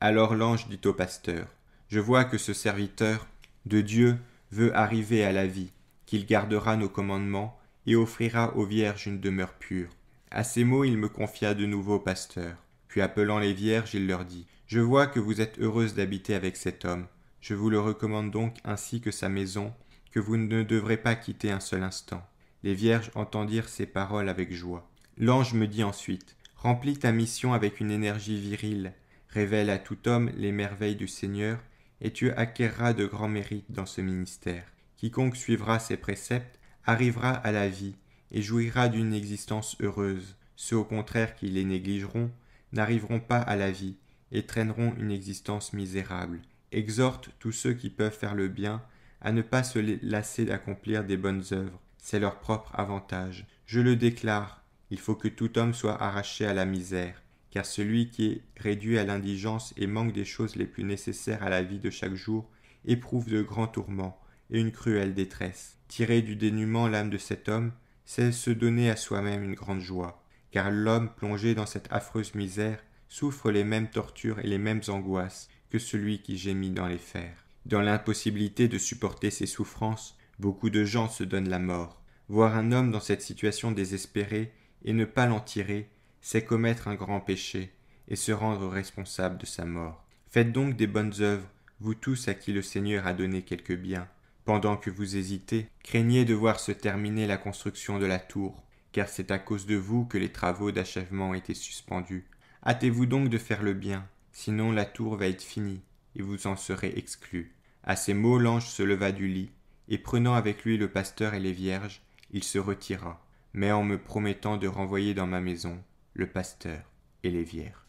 Alors l'ange dit au pasteur, Je vois que ce serviteur de Dieu veut arriver à la vie, qu'il gardera nos commandements et offrira aux vierges une demeure pure. À ces mots, il me confia de nouveau au pasteur. Puis appelant les vierges, il leur dit Je vois que vous êtes heureuse d'habiter avec cet homme. Je vous le recommande donc ainsi que sa maison, que vous ne devrez pas quitter un seul instant. Les vierges entendirent ces paroles avec joie. L'ange me dit ensuite Remplis ta mission avec une énergie virile, révèle à tout homme les merveilles du Seigneur, et tu acquerras de grands mérites dans ce ministère. Quiconque suivra ses préceptes arrivera à la vie et jouira d'une existence heureuse. Ceux au contraire qui les négligeront n'arriveront pas à la vie et traîneront une existence misérable. Exhorte tous ceux qui peuvent faire le bien à ne pas se lasser d'accomplir des bonnes œuvres, c'est leur propre avantage. Je le déclare, il faut que tout homme soit arraché à la misère, car celui qui est réduit à l'indigence et manque des choses les plus nécessaires à la vie de chaque jour éprouve de grands tourments et une cruelle détresse. Tirer du dénuement l'âme de cet homme, c'est se donner à soi-même une grande joie, car l'homme plongé dans cette affreuse misère souffre les mêmes tortures et les mêmes angoisses que celui qui gémit dans les fers. Dans l'impossibilité de supporter ses souffrances, beaucoup de gens se donnent la mort. Voir un homme dans cette situation désespérée et ne pas l'en tirer, c'est commettre un grand péché et se rendre responsable de sa mort. Faites donc des bonnes œuvres, vous tous à qui le Seigneur a donné quelque bien, pendant que vous hésitez, craignez de voir se terminer la construction de la tour, car c'est à cause de vous que les travaux d'achèvement étaient suspendus. Hâtez-vous donc de faire le bien, sinon la tour va être finie, et vous en serez exclu. À ces mots, l'ange se leva du lit, et prenant avec lui le pasteur et les vierges, il se retira, mais en me promettant de renvoyer dans ma maison le pasteur et les vierges.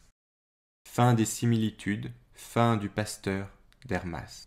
Fin des similitudes, fin du pasteur d'Hermas.